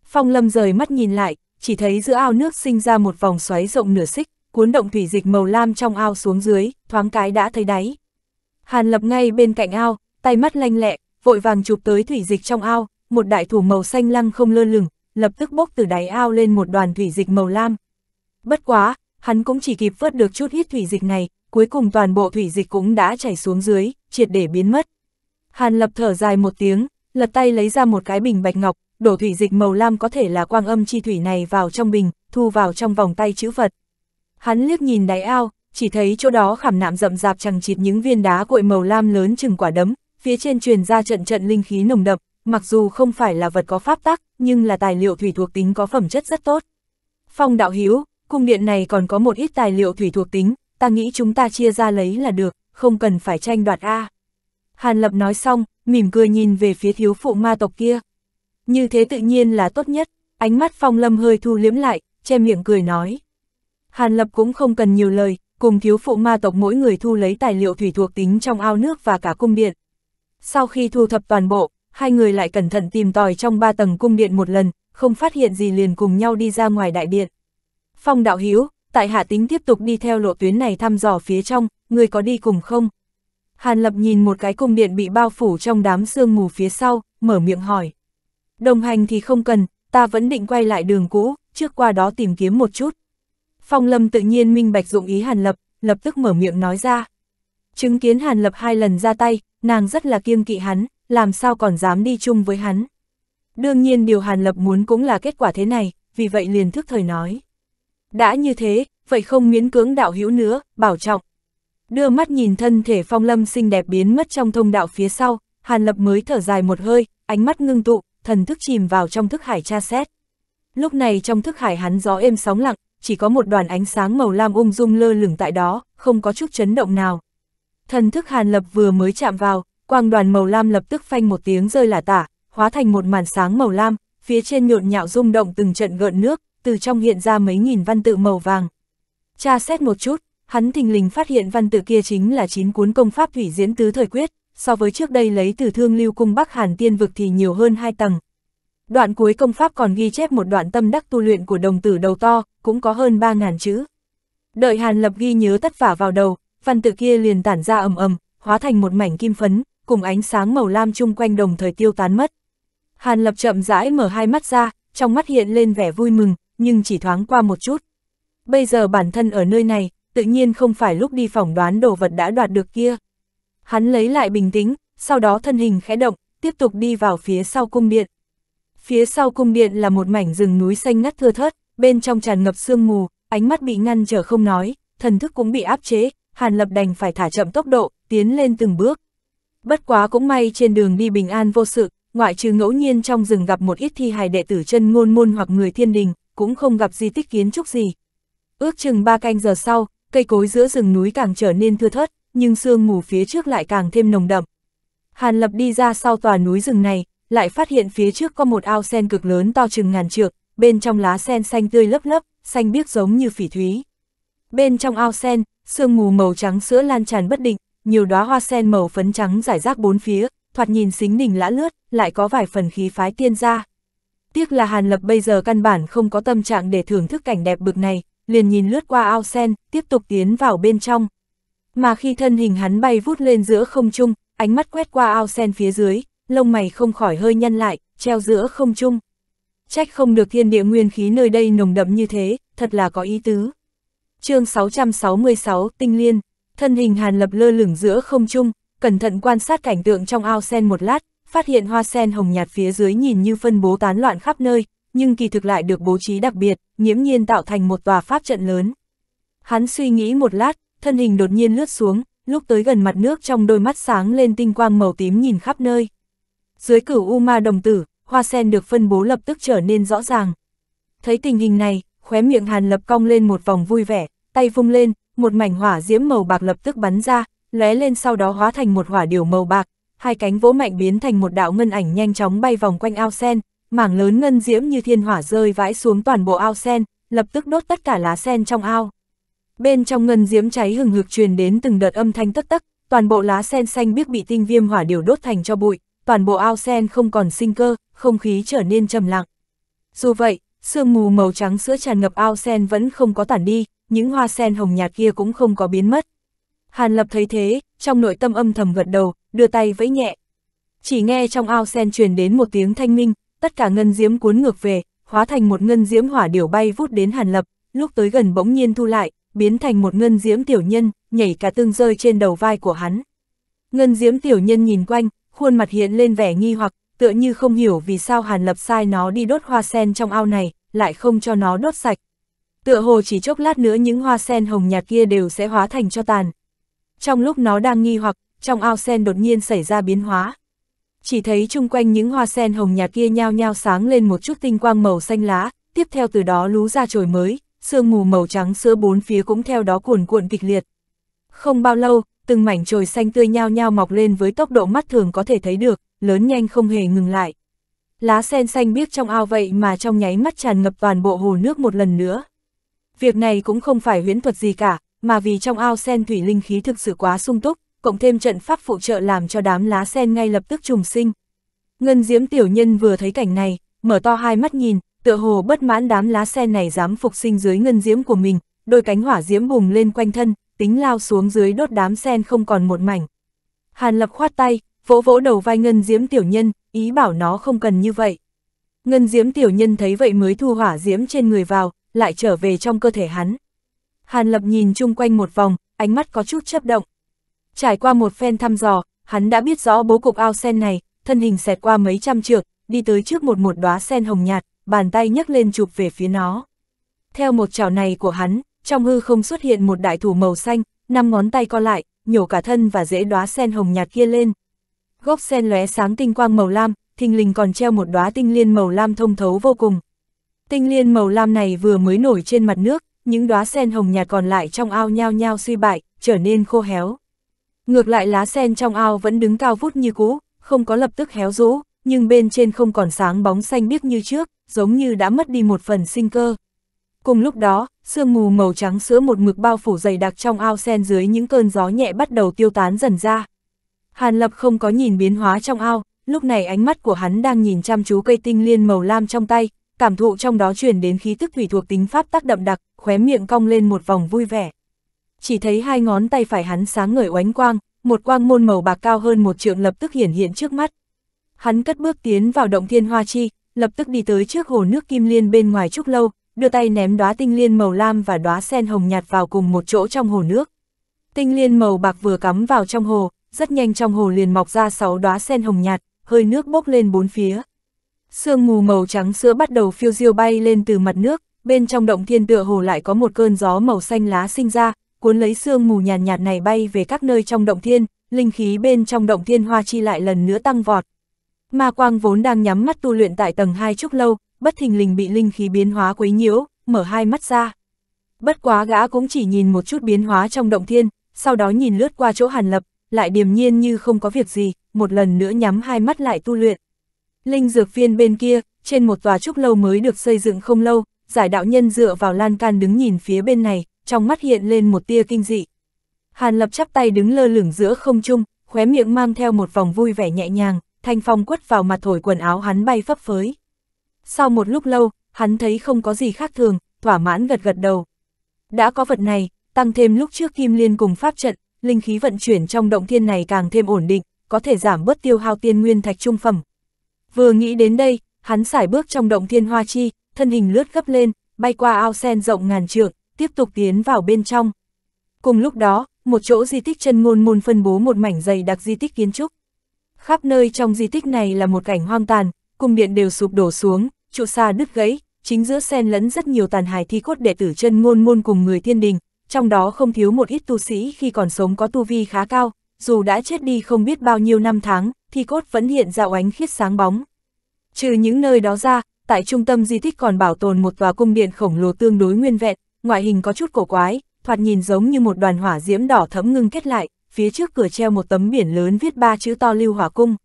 Phong Lâm rời mắt nhìn lại, chỉ thấy giữa ao nước sinh ra một vòng xoáy rộng nửa xích, cuốn động thủy dịch màu lam trong ao xuống dưới, thoáng cái đã thấy đáy. Hàn lập ngay bên cạnh ao, tay mắt lanh lẹ, vội vàng chụp tới thủy dịch trong ao, một đại thủ màu xanh lăng không lơ lửng, lập tức bốc từ đáy ao lên một đoàn thủy dịch màu lam. Bất quá, hắn cũng chỉ kịp vớt được chút ít thủy dịch này, cuối cùng toàn bộ thủy dịch cũng đã chảy xuống dưới, triệt để biến mất. Hàn lập thở dài một tiếng, lật tay lấy ra một cái bình bạch ngọc, đổ thủy dịch màu lam có thể là quang âm chi thủy này vào trong bình, thu vào trong vòng tay chữ vật. Hắn liếc nhìn đáy ao, chỉ thấy chỗ đó khảm nạm rậm rạp chẳng chịt những viên đá cội màu lam lớn chừng quả đấm, phía trên truyền ra trận trận linh khí nồng đậm, mặc dù không phải là vật có pháp tắc, nhưng là tài liệu thủy thuộc tính có phẩm chất rất tốt. Phong đạo hiếu, cung điện này còn có một ít tài liệu thủy thuộc tính, ta nghĩ chúng ta chia ra lấy là được, không cần phải tranh đoạt A. Hàn Lập nói xong, mỉm cười nhìn về phía thiếu phụ ma tộc kia như thế tự nhiên là tốt nhất, ánh mắt phong lâm hơi thu liếm lại, che miệng cười nói. Hàn Lập cũng không cần nhiều lời, cùng thiếu phụ ma tộc mỗi người thu lấy tài liệu thủy thuộc tính trong ao nước và cả cung điện. Sau khi thu thập toàn bộ, hai người lại cẩn thận tìm tòi trong ba tầng cung điện một lần, không phát hiện gì liền cùng nhau đi ra ngoài đại điện. Phong đạo Hiếu, tại hạ tính tiếp tục đi theo lộ tuyến này thăm dò phía trong, người có đi cùng không? Hàn Lập nhìn một cái cung điện bị bao phủ trong đám sương mù phía sau, mở miệng hỏi. Đồng hành thì không cần, ta vẫn định quay lại đường cũ, trước qua đó tìm kiếm một chút. Phong Lâm tự nhiên minh bạch dụng ý Hàn Lập, lập tức mở miệng nói ra. Chứng kiến Hàn Lập hai lần ra tay, nàng rất là kiêng kỵ hắn, làm sao còn dám đi chung với hắn. Đương nhiên điều Hàn Lập muốn cũng là kết quả thế này, vì vậy liền thức thời nói. Đã như thế, vậy không miễn cưỡng đạo hữu nữa, bảo trọng. Đưa mắt nhìn thân thể Phong Lâm xinh đẹp biến mất trong thông đạo phía sau, Hàn Lập mới thở dài một hơi, ánh mắt ngưng tụ, thần thức chìm vào trong thức hải tra xét. Lúc này trong thức hải hắn gió êm sóng lặng, chỉ có một đoàn ánh sáng màu lam ung dung lơ lửng tại đó, không có chút chấn động nào. Thần thức Hàn Lập vừa mới chạm vào, quang đoàn màu lam lập tức phanh một tiếng rơi lả tả, hóa thành một màn sáng màu lam, phía trên nhộn nhạo rung động từng trận gợn nước, từ trong hiện ra mấy nghìn văn tự màu vàng. Tra xét một chút, hắn thình lình phát hiện văn tự kia chính là chín cuốn công pháp hủy diễn tứ thời quyết, so với trước đây lấy từ thương lưu cung Bắc Hàn tiên vực thì nhiều hơn hai tầng. Đoạn cuối công pháp còn ghi chép một đoạn tâm đắc tu luyện của đồng tử đầu to, cũng có hơn 3.000 chữ. Đợi Hàn Lập ghi nhớ tất vả vào đầu, văn tự kia liền tản ra ầm ầm, hóa thành một mảnh kim phấn, cùng ánh sáng màu lam chung quanh đồng thời tiêu tán mất. Hàn Lập chậm rãi mở hai mắt ra, trong mắt hiện lên vẻ vui mừng, nhưng chỉ thoáng qua một chút. Bây giờ bản thân ở nơi này, tự nhiên không phải lúc đi phỏng đoán đồ vật đã đoạt được kia. Hắn lấy lại bình tĩnh, sau đó thân hình khẽ động, tiếp tục đi vào phía sau cung điện. Phía sau cung điện là một mảnh rừng núi xanh ngắt thưa thớt, bên trong tràn ngập sương mù, ánh mắt bị ngăn trở không nói, thần thức cũng bị áp chế, Hàn Lập đành phải thả chậm tốc độ, tiến lên từng bước. Bất quá cũng may trên đường đi bình an vô sự, ngoại trừ ngẫu nhiên trong rừng gặp một ít thi hài đệ tử chân ngôn môn hoặc người thiên đình, cũng không gặp di tích kiến trúc gì. Ước chừng ba canh giờ sau, cây cối giữa rừng núi càng trở nên thưa thớt, nhưng sương mù phía trước lại càng thêm nồng đậm. Hàn Lập đi ra sau tòa núi rừng này, lại phát hiện phía trước có một ao sen cực lớn to chừng ngàn trượng, bên trong lá sen xanh tươi lấp lấp, xanh biếc giống như phỉ thúy. Bên trong ao sen, sương mù màu trắng sữa lan tràn bất định, nhiều đóa hoa sen màu phấn trắng rải rác bốn phía, thoạt nhìn xính đỉnh lã lướt, lại có vài phần khí phái tiên gia. Tiếc là Hàn Lập bây giờ căn bản không có tâm trạng để thưởng thức cảnh đẹp bực này, liền nhìn lướt qua ao sen, tiếp tục tiến vào bên trong. Mà khi thân hình hắn bay vút lên giữa không trung, ánh mắt quét qua ao sen phía dưới, lông mày không khỏi hơi nhăn lại, treo giữa không trung. Trách không được thiên địa nguyên khí nơi đây nồng đậm như thế, thật là có ý tứ. chương 666 Tinh Liên, thân hình Hàn Lập lơ lửng giữa không trung, cẩn thận quan sát cảnh tượng trong ao sen một lát, phát hiện hoa sen hồng nhạt phía dưới nhìn như phân bố tán loạn khắp nơi, nhưng kỳ thực lại được bố trí đặc biệt, nhiễm nhiên tạo thành một tòa pháp trận lớn. Hắn suy nghĩ một lát, thân hình đột nhiên lướt xuống, lúc tới gần mặt nước trong đôi mắt sáng lên tinh quang màu tím nhìn khắp nơi. Dưới cửu U Ma đồng tử, hoa sen được phân bố lập tức trở nên rõ ràng. Thấy tình hình này, khóe miệng Hàn Lập cong lên một vòng vui vẻ, tay vung lên, một mảnh hỏa diễm màu bạc lập tức bắn ra, lóe lên sau đó hóa thành một hỏa điều màu bạc, hai cánh vỗ mạnh biến thành một đạo ngân ảnh nhanh chóng bay vòng quanh ao sen, mảng lớn ngân diễm như thiên hỏa rơi vãi xuống toàn bộ ao sen, lập tức đốt tất cả lá sen trong ao. Bên trong ngân diếm cháy hừng hực truyền đến từng đợt âm thanh tất tắc, toàn bộ lá sen xanh biếc bị tinh viêm hỏa điều đốt thành cho bụi, toàn bộ ao sen không còn sinh cơ, không khí trở nên trầm lặng. Dù vậy, sương mù màu trắng sữa tràn ngập ao sen vẫn không có tản đi, những hoa sen hồng nhạt kia cũng không có biến mất. Hàn Lập thấy thế, trong nội tâm âm thầm gật đầu, đưa tay vẫy nhẹ. Chỉ nghe trong ao sen truyền đến một tiếng thanh minh, tất cả ngân diễm cuốn ngược về, hóa thành một ngân diễm hỏa điều bay vút đến Hàn Lập, lúc tới gần bỗng nhiên thu lại, biến thành một ngân diễm tiểu nhân, nhảy cả tương rơi trên đầu vai của hắn. Ngân diễm tiểu nhân nhìn quanh, khuôn mặt hiện lên vẻ nghi hoặc, tựa như không hiểu vì sao Hàn Lập sai nó đi đốt hoa sen trong ao này, lại không cho nó đốt sạch. Tựa hồ chỉ chốc lát nữa những hoa sen hồng nhạt kia đều sẽ hóa thành cho tàn. Trong lúc nó đang nghi hoặc, trong ao sen đột nhiên xảy ra biến hóa. Chỉ thấy chung quanh những hoa sen hồng nhạt kia nhao nhao sáng lên một chút tinh quang màu xanh lá, tiếp theo từ đó lú ra chồi mới, sương mù màu trắng sữa bốn phía cũng theo đó cuồn cuộn kịch liệt. Không bao lâu, từng mảnh trồi xanh tươi nhao nhao mọc lên với tốc độ mắt thường có thể thấy được, lớn nhanh không hề ngừng lại. Lá sen xanh biếc trong ao vậy mà trong nháy mắt tràn ngập toàn bộ hồ nước một lần nữa. Việc này cũng không phải huyễn thuật gì cả, mà vì trong ao sen thủy linh khí thực sự quá sung túc, cộng thêm trận pháp phụ trợ làm cho đám lá sen ngay lập tức trùng sinh. Ngân Diễm tiểu nhân vừa thấy cảnh này, mở to hai mắt nhìn, tựa hồ bất mãn đám lá sen này dám phục sinh dưới ngân diễm của mình, đôi cánh hỏa diễm bùng lên quanh thân, tính lao xuống dưới đốt đám sen không còn một mảnh. Hàn Lập khoát tay, vỗ vỗ đầu vai ngân diễm tiểu nhân, ý bảo nó không cần như vậy. Ngân diễm tiểu nhân thấy vậy mới thu hỏa diễm trên người vào, lại trở về trong cơ thể hắn. Hàn Lập nhìn chung quanh một vòng, ánh mắt có chút chấp động. Trải qua một phen thăm dò, hắn đã biết rõ bố cục ao sen này, thân hình xẹt qua mấy trăm trượng, đi tới trước một một đóa sen hồng nhạt bàn tay nhấc lên chụp về phía nó. Theo một chảo này của hắn, trong hư không xuất hiện một đại thủ màu xanh, năm ngón tay co lại, nhổ cả thân và dễ đóa sen hồng nhạt kia lên. Gốc sen lóe sáng tinh quang màu lam, thình lình còn treo một đóa tinh liên màu lam thông thấu vô cùng. Tinh liên màu lam này vừa mới nổi trên mặt nước, những đóa sen hồng nhạt còn lại trong ao nhao nhao suy bại, trở nên khô héo. Ngược lại lá sen trong ao vẫn đứng cao vút như cũ, không có lập tức héo rũ nhưng bên trên không còn sáng bóng xanh biếc như trước, giống như đã mất đi một phần sinh cơ. Cùng lúc đó, sương mù màu trắng sữa một mực bao phủ dày đặc trong ao sen dưới những cơn gió nhẹ bắt đầu tiêu tán dần ra. Hàn Lập không có nhìn biến hóa trong ao, lúc này ánh mắt của hắn đang nhìn chăm chú cây tinh liên màu lam trong tay, cảm thụ trong đó truyền đến khí tức thủy thuộc tính pháp tác đậm đặc, khóe miệng cong lên một vòng vui vẻ. Chỉ thấy hai ngón tay phải hắn sáng ngời oánh quang, một quang môn màu bạc cao hơn một trượng lập tức hiển hiện trước mắt. Hắn cất bước tiến vào động thiên hoa chi, lập tức đi tới trước hồ nước kim liên bên ngoài trúc lâu, đưa tay ném đóa tinh liên màu lam và đóa sen hồng nhạt vào cùng một chỗ trong hồ nước. Tinh liên màu bạc vừa cắm vào trong hồ, rất nhanh trong hồ liền mọc ra sáu đóa sen hồng nhạt, hơi nước bốc lên bốn phía. Sương mù màu trắng sữa bắt đầu phiêu diêu bay lên từ mặt nước, bên trong động thiên tựa hồ lại có một cơn gió màu xanh lá sinh ra, cuốn lấy sương mù nhàn nhạt, nhạt này bay về các nơi trong động thiên, linh khí bên trong động thiên hoa chi lại lần nữa tăng vọt, Ma quang vốn đang nhắm mắt tu luyện tại tầng 2 trúc lâu, bất thình lình bị linh khí biến hóa quấy nhiễu, mở hai mắt ra. Bất quá gã cũng chỉ nhìn một chút biến hóa trong động thiên, sau đó nhìn lướt qua chỗ hàn lập, lại điềm nhiên như không có việc gì, một lần nữa nhắm hai mắt lại tu luyện. Linh dược viên bên kia, trên một tòa trúc lâu mới được xây dựng không lâu, giải đạo nhân dựa vào lan can đứng nhìn phía bên này, trong mắt hiện lên một tia kinh dị. Hàn lập chắp tay đứng lơ lửng giữa không trung, khóe miệng mang theo một vòng vui vẻ nhẹ nhàng, thanh phong quất vào mặt thổi quần áo hắn bay phấp phới. Sau một lúc lâu, hắn thấy không có gì khác thường, thỏa mãn gật gật đầu. Đã có vật này, tăng thêm lúc trước Kim Liên cùng pháp trận, linh khí vận chuyển trong động thiên này càng thêm ổn định, có thể giảm bớt tiêu hao tiên nguyên thạch trung phẩm. Vừa nghĩ đến đây, hắn sải bước trong động thiên hoa chi, thân hình lướt gấp lên, bay qua ao sen rộng ngàn trượng, tiếp tục tiến vào bên trong. Cùng lúc đó, một chỗ di tích chân ngôn môn phân bố một mảnh dày đặc di tích kiến trúc khắp nơi trong di tích này là một cảnh hoang tàn, cung điện đều sụp đổ xuống, trụ xa đứt gãy, chính giữa sen lẫn rất nhiều tàn hài thi cốt đệ tử chân ngôn môn cùng người thiên đình, trong đó không thiếu một ít tu sĩ khi còn sống có tu vi khá cao, dù đã chết đi không biết bao nhiêu năm tháng, thi cốt vẫn hiện ra oánh khiết sáng bóng. Trừ những nơi đó ra, tại trung tâm di tích còn bảo tồn một tòa cung điện khổng lồ tương đối nguyên vẹn, ngoại hình có chút cổ quái, thoạt nhìn giống như một đoàn hỏa diễm đỏ thẫm ngưng kết lại, phía trước cửa treo một tấm biển lớn viết ba chữ to lưu hỏa cung.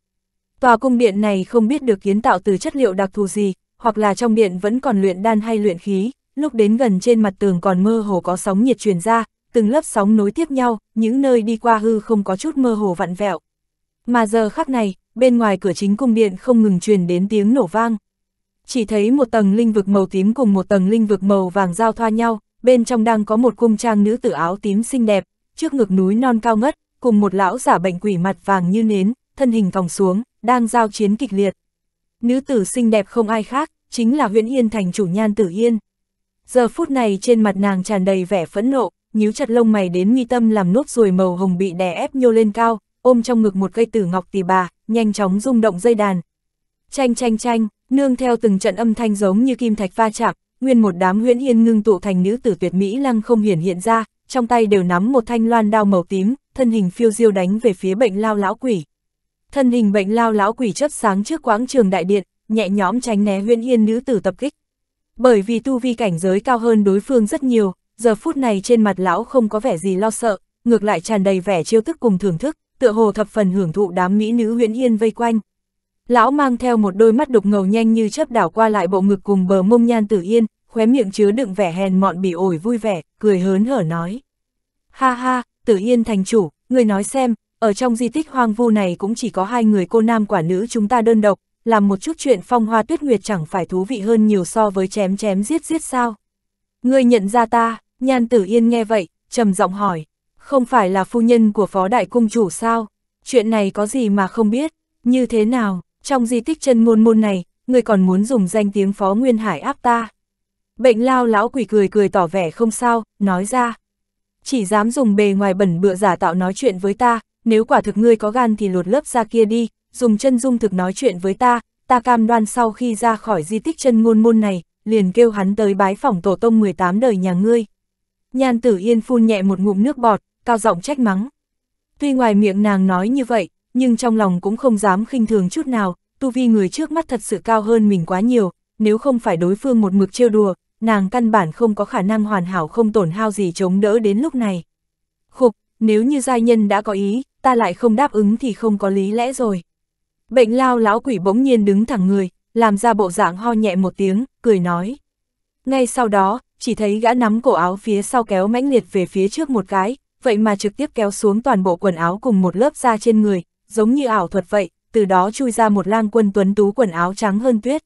Tòa cung điện này không biết được kiến tạo từ chất liệu đặc thù gì, hoặc là trong điện vẫn còn luyện đan hay luyện khí, lúc đến gần trên mặt tường còn mơ hồ có sóng nhiệt truyền ra, từng lớp sóng nối tiếp nhau, những nơi đi qua hư không có chút mơ hồ vặn vẹo. Mà giờ khắc này, bên ngoài cửa chính cung điện không ngừng truyền đến tiếng nổ vang. Chỉ thấy một tầng linh vực màu tím cùng một tầng linh vực màu vàng giao thoa nhau, bên trong đang có một cung trang nữ tử áo tím xinh đẹp, trước ngực núi non cao ngất, cùng một lão giả bệnh quỷ mặt vàng như nến, thân hình còng xuống, đang giao chiến kịch liệt. Nữ tử xinh đẹp không ai khác, chính là huyện Yên thành chủ nhan tử Yên. Giờ phút này trên mặt nàng tràn đầy vẻ phẫn nộ, nhíu chặt lông mày đến nghi tâm làm nốt ruồi màu hồng bị đè ép nhô lên cao, ôm trong ngực một cây tử ngọc tỷ bà, nhanh chóng rung động dây đàn. Chanh chanh chanh, nương theo từng trận âm thanh giống như kim thạch va chạm, nguyên một đám huyễn yên ngưng tụ thành nữ tử tuyệt mỹ lăng không hiển hiện ra, trong tay đều nắm một thanh loan đao màu tím, thân hình phiêu diêu đánh về phía bệnh lao lão quỷ. Thân hình bệnh lao lão quỷ chấp sáng trước quãng trường đại điện, nhẹ nhõm tránh né huyên yên nữ tử tập kích. Bởi vì tu vi cảnh giới cao hơn đối phương rất nhiều, giờ phút này trên mặt lão không có vẻ gì lo sợ, ngược lại tràn đầy vẻ chiêu thức cùng thưởng thức, tựa hồ thập phần hưởng thụ đám mỹ nữ huyên yên vây quanh. Lão mang theo một đôi mắt đục ngầu nhanh như chớp đảo qua lại bộ ngực cùng bờ mông nhan tử yên, khóe miệng chứa đựng vẻ hèn mọn bỉ ổi vui vẻ, cười hớn hở nói. Ha ha, tử yên thành chủ, người nói xem, ở trong di tích hoang vu này cũng chỉ có hai người cô nam quả nữ chúng ta đơn độc, làm một chút chuyện phong hoa tuyết nguyệt chẳng phải thú vị hơn nhiều so với chém chém giết giết sao. Người nhận ra ta, nhan tử yên nghe vậy, trầm giọng hỏi, không phải là phu nhân của phó đại cung chủ sao, chuyện này có gì mà không biết, như thế nào, trong di tích chân môn môn này, người còn muốn dùng danh tiếng phó nguyên hải áp ta. Bệnh lao lão quỷ cười cười tỏ vẻ không sao, nói ra. Chỉ dám dùng bề ngoài bẩn bựa giả tạo nói chuyện với ta, nếu quả thực ngươi có gan thì lột lớp ra kia đi, dùng chân dung thực nói chuyện với ta, ta cam đoan sau khi ra khỏi di tích chân ngôn môn này, liền kêu hắn tới bái phỏng tổ tông 18 đời nhà ngươi. Nhan tử yên phun nhẹ một ngụm nước bọt, cao giọng trách mắng. Tuy ngoài miệng nàng nói như vậy, nhưng trong lòng cũng không dám khinh thường chút nào, tu vi người trước mắt thật sự cao hơn mình quá nhiều, nếu không phải đối phương một mực trêu đùa, nàng căn bản không có khả năng hoàn hảo không tổn hao gì chống đỡ đến lúc này. Khục, nếu như giai nhân đã có ý, ta lại không đáp ứng thì không có lý lẽ rồi. Bệnh lao lão quỷ bỗng nhiên đứng thẳng người, làm ra bộ dạng ho nhẹ một tiếng, cười nói. Ngay sau đó, chỉ thấy gã nắm cổ áo phía sau kéo mãnh liệt về phía trước một cái, vậy mà trực tiếp kéo xuống toàn bộ quần áo cùng một lớp da trên người, giống như ảo thuật vậy, từ đó chui ra một lang quân tuấn tú quần áo trắng hơn tuyết.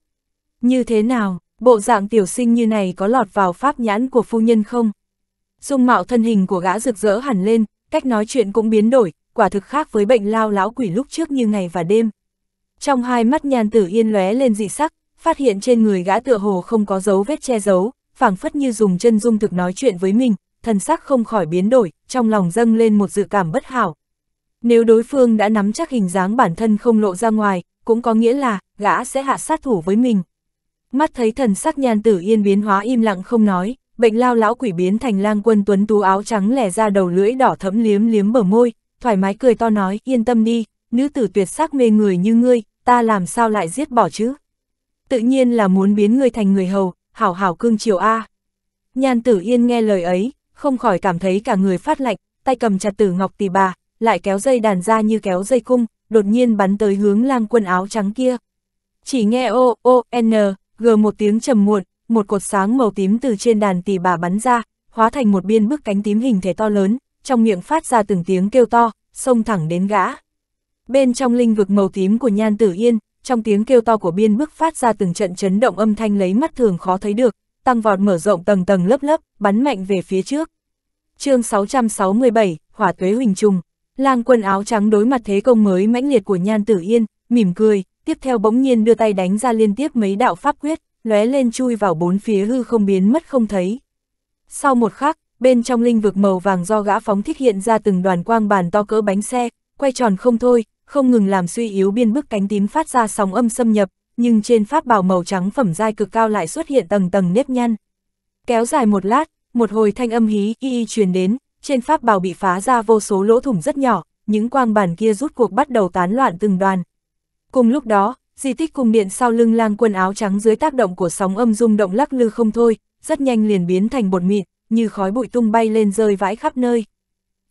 Như thế nào, bộ dạng tiểu sinh như này có lọt vào pháp nhãn của phu nhân không? Dung mạo thân hình của gã rực rỡ hẳn lên, cách nói chuyện cũng biến đổi, quả thực khác với bệnh lao lão quỷ lúc trước như ngày và đêm. Trong hai mắt nhàn tử yên lóe lên dị sắc, phát hiện trên người gã tựa hồ không có dấu vết che giấu, phảng phất như dùng chân dung thực nói chuyện với mình, thần sắc không khỏi biến đổi, trong lòng dâng lên một dự cảm bất hảo. Nếu đối phương đã nắm chắc hình dáng bản thân không lộ ra ngoài, cũng có nghĩa là gã sẽ hạ sát thủ với mình mắt thấy thần sắc nhan tử yên biến hóa im lặng không nói, bệnh lao lão quỷ biến thành lang quân tuấn tú áo trắng lẻ ra đầu lưỡi đỏ thẫm liếm liếm bờ môi, thoải mái cười to nói, yên tâm đi, nữ tử tuyệt sắc mê người như ngươi, ta làm sao lại giết bỏ chứ? Tự nhiên là muốn biến ngươi thành người hầu, hảo hảo cương triều A. Nhan tử yên nghe lời ấy, không khỏi cảm thấy cả người phát lạnh, tay cầm chặt tử ngọc tỳ bà, lại kéo dây đàn ra như kéo dây cung, đột nhiên bắn tới hướng lang quân áo trắng kia. Chỉ nghe ô, ô, n, g một tiếng trầm muộn, một cột sáng màu tím từ trên đàn tỷ bà bắn ra, hóa thành một biên bức cánh tím hình thể to lớn, trong miệng phát ra từng tiếng kêu to, xông thẳng đến gã. Bên trong linh vực màu tím của Nhan Tử Yên, trong tiếng kêu to của biên bức phát ra từng trận chấn động âm thanh lấy mắt thường khó thấy được, tăng vọt mở rộng tầng tầng lớp lớp, bắn mạnh về phía trước. chương 667, Hỏa Tuế Huỳnh Trùng, lang quân áo trắng đối mặt thế công mới mãnh liệt của Nhan Tử Yên, mỉm cười, tiếp theo bỗng nhiên đưa tay đánh ra liên tiếp mấy đạo pháp quyết, lóe lên chui vào bốn phía hư không biến mất không thấy. Sau một khắc, bên trong linh vực màu vàng do gã phóng thích hiện ra từng đoàn quang bàn to cỡ bánh xe, quay tròn không thôi, không ngừng làm suy yếu biên bức cánh tím phát ra sóng âm xâm nhập, nhưng trên pháp bảo màu trắng phẩm giai cực cao lại xuất hiện tầng tầng nếp nhăn. Kéo dài một lát, một hồi thanh âm hí y y truyền đến, trên pháp bảo bị phá ra vô số lỗ thủng rất nhỏ, những quang bàn kia rút cuộc bắt đầu tán loạn từng đoàn, Cùng lúc đó, di tích cung điện sau lưng lang quân áo trắng dưới tác động của sóng âm rung động lắc lư không thôi, rất nhanh liền biến thành bột mịn, như khói bụi tung bay lên rơi vãi khắp nơi.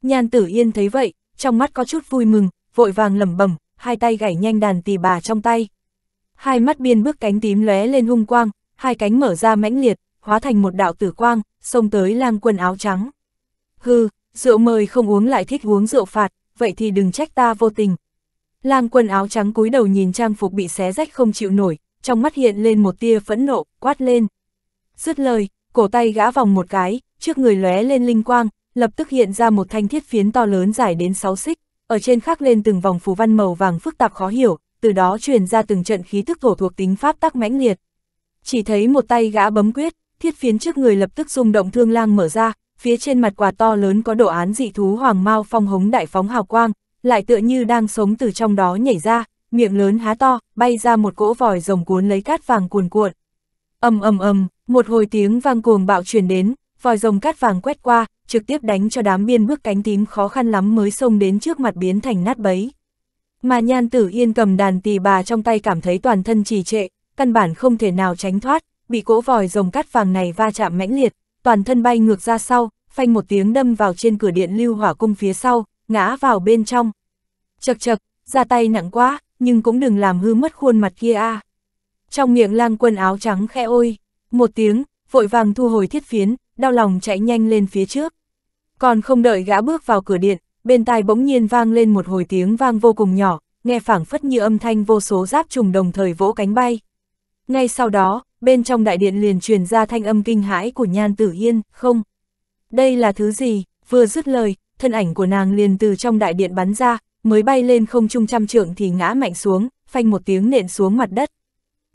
Nhan tử yên thấy vậy, trong mắt có chút vui mừng, vội vàng lẩm bẩm, hai tay gảy nhanh đàn tỳ bà trong tay. Hai mắt biên bước cánh tím lóe lên hung quang, hai cánh mở ra mãnh liệt, hóa thành một đạo tử quang, xông tới lang quân áo trắng. Hừ, rượu mời không uống lại thích uống rượu phạt, vậy thì đừng trách ta vô tình, Lang quần áo trắng cúi đầu nhìn trang phục bị xé rách không chịu nổi, trong mắt hiện lên một tia phẫn nộ, quát lên. Dứt lời, cổ tay gã vòng một cái, trước người lóe lên linh quang, lập tức hiện ra một thanh thiết phiến to lớn dài đến 6 xích, ở trên khắc lên từng vòng phù văn màu vàng phức tạp khó hiểu, từ đó truyền ra từng trận khí tức thổ thuộc tính pháp tắc mãnh liệt. Chỉ thấy một tay gã bấm quyết, thiết phiến trước người lập tức rung động thương lang mở ra, phía trên mặt quà to lớn có đồ án dị thú hoàng mao phong hống đại phóng hào quang, lại tựa như đang sống từ trong đó nhảy ra, miệng lớn há to, bay ra một cỗ vòi rồng cuốn lấy cát vàng cuồn cuộn. ầm ầm ầm, một hồi tiếng vang cuồng bạo truyền đến, vòi rồng cát vàng quét qua, trực tiếp đánh cho đám biên bước cánh tím khó khăn lắm mới xông đến trước mặt biến thành nát bấy. Mà nhan tử yên cầm đàn tỳ bà trong tay cảm thấy toàn thân trì trệ, căn bản không thể nào tránh thoát, bị cỗ vòi rồng cát vàng này va chạm mãnh liệt, toàn thân bay ngược ra sau, phanh một tiếng đâm vào trên cửa điện lưu hỏa cung phía sau, ngã vào bên trong. Chật chật, ra tay nặng quá, nhưng cũng đừng làm hư mất khuôn mặt kia a. Trong miệng lang quân áo trắng khẽ ôi, một tiếng, vội vàng thu hồi thiết phiến, đau lòng chạy nhanh lên phía trước. Còn không đợi gã bước vào cửa điện, bên tai bỗng nhiên vang lên một hồi tiếng vang vô cùng nhỏ, nghe phảng phất như âm thanh vô số giáp trùng đồng thời vỗ cánh bay. Ngay sau đó, bên trong đại điện liền truyền ra thanh âm kinh hãi của Nhan Tử Yên, không. Đây là thứ gì? Vừa dứt lời, thân ảnh của nàng liền từ trong đại điện bắn ra, mới bay lên không trung trăm trượng thì ngã mạnh xuống, phanh một tiếng nện xuống mặt đất.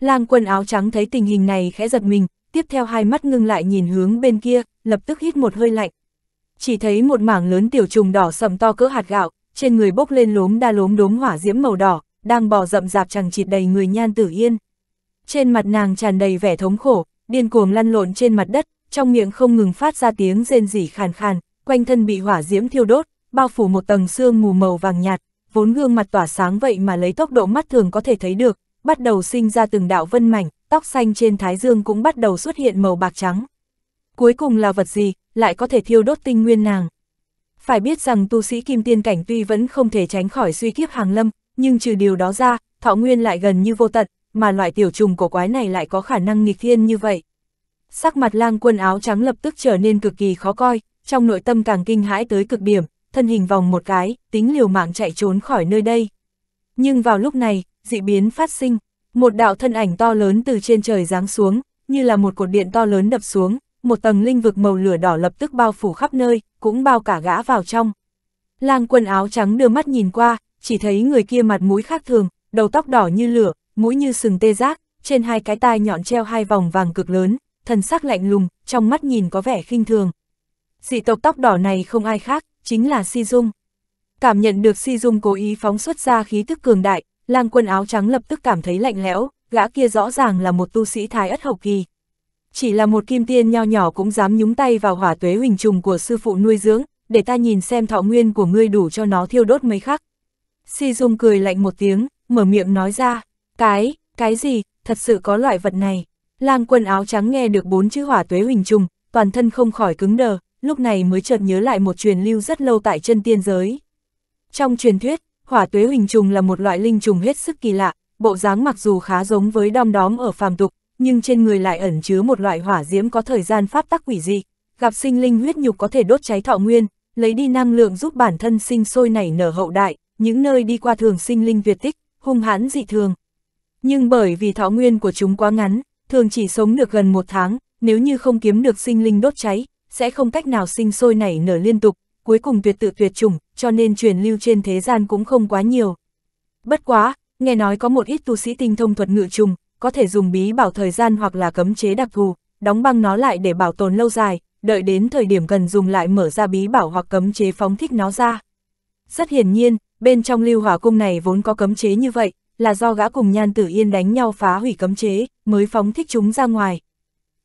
Lang quân áo trắng thấy tình hình này khẽ giật mình, tiếp theo hai mắt ngưng lại nhìn hướng bên kia, lập tức hít một hơi lạnh. Chỉ thấy một mảng lớn tiểu trùng đỏ sầm to cỡ hạt gạo, trên người bốc lên lốm đa lốm đốm hỏa diễm màu đỏ, đang bò rậm rạp chẳng chịt đầy người nhan tử yên. Trên mặt nàng tràn đầy vẻ thống khổ, điên cuồng lăn lộn trên mặt đất, trong miệng không ngừng phát ra tiếng rên rỉ khàn khàn, quanh thân bị hỏa diễm thiêu đốt, bao phủ một tầng xương mù màu vàng nhạt, vốn gương mặt tỏa sáng vậy mà lấy tốc độ mắt thường có thể thấy được, bắt đầu sinh ra từng đạo vân mảnh, tóc xanh trên thái dương cũng bắt đầu xuất hiện màu bạc trắng. Cuối cùng là vật gì, lại có thể thiêu đốt tinh nguyên nàng. Phải biết rằng tu sĩ kim tiên cảnh tuy vẫn không thể tránh khỏi suy kiếp hàng lâm, nhưng trừ điều đó ra, thọ nguyên lại gần như vô tận, mà loại tiểu trùng của quái này lại có khả năng nghịch thiên như vậy. Sắc mặt lang quân áo trắng lập tức trở nên cực kỳ khó coi, trong nội tâm càng kinh hãi tới cực điểm, thân hình vòng một cái, tính liều mạng chạy trốn khỏi nơi đây. Nhưng vào lúc này, dị biến phát sinh, một đạo thân ảnh to lớn từ trên trời giáng xuống, như là một cột điện to lớn đập xuống, một tầng linh vực màu lửa đỏ lập tức bao phủ khắp nơi, cũng bao cả gã vào trong. Lang quần áo trắng đưa mắt nhìn qua, chỉ thấy người kia mặt mũi khác thường, đầu tóc đỏ như lửa, mũi như sừng tê giác, trên hai cái tai nhọn treo hai vòng vàng cực lớn, thần sắc lạnh lùng, trong mắt nhìn có vẻ khinh thường dị tộc tóc đỏ này không ai khác, chính là Si Dung. Cảm nhận được Si Dung cố ý phóng xuất ra khí tức cường đại, lang quân áo trắng lập tức cảm thấy lạnh lẽo, gã kia rõ ràng là một tu sĩ thái ất hậu kỳ. Chỉ là một kim tiên nho nhỏ cũng dám nhúng tay vào hỏa tuế huỳnh trùng của sư phụ nuôi dưỡng, để ta nhìn xem thọ nguyên của ngươi đủ cho nó thiêu đốt mấy khắc. Si Dung cười lạnh một tiếng, mở miệng nói ra, cái, cái gì, thật sự có loại vật này. Lang quân áo trắng nghe được bốn chữ hỏa tuế huỳnh trùng, toàn thân không khỏi cứng đờ, lúc này mới chợt nhớ lại một truyền lưu rất lâu tại chân tiên giới. Trong truyền thuyết, hỏa tuế huỳnh trùng là một loại linh trùng hết sức kỳ lạ, bộ dáng mặc dù khá giống với đom đóm ở phàm tục, nhưng trên người lại ẩn chứa một loại hỏa diễm có thời gian pháp tắc quỷ dị, gặp sinh linh huyết nhục có thể đốt cháy thọ nguyên, lấy đi năng lượng giúp bản thân sinh sôi nảy nở hậu đại, những nơi đi qua thường sinh linh tuyệt tích, hung hãn dị thường. Nhưng bởi vì thọ nguyên của chúng quá ngắn, thường chỉ sống được gần một tháng, nếu như không kiếm được sinh linh đốt cháy, sẽ không cách nào sinh sôi nảy nở liên tục, cuối cùng tuyệt tự tuyệt chủng, cho nên truyền lưu trên thế gian cũng không quá nhiều. Bất quá, nghe nói có một ít tu sĩ tinh thông thuật ngự trùng, có thể dùng bí bảo thời gian hoặc là cấm chế đặc thù, đóng băng nó lại để bảo tồn lâu dài, đợi đến thời điểm cần dùng lại mở ra bí bảo hoặc cấm chế phóng thích nó ra. Rất hiển nhiên, bên trong lưu hỏa cung này vốn có cấm chế như vậy, là do gã cùng nhan tử yên đánh nhau phá hủy cấm chế, mới phóng thích chúng ra ngoài.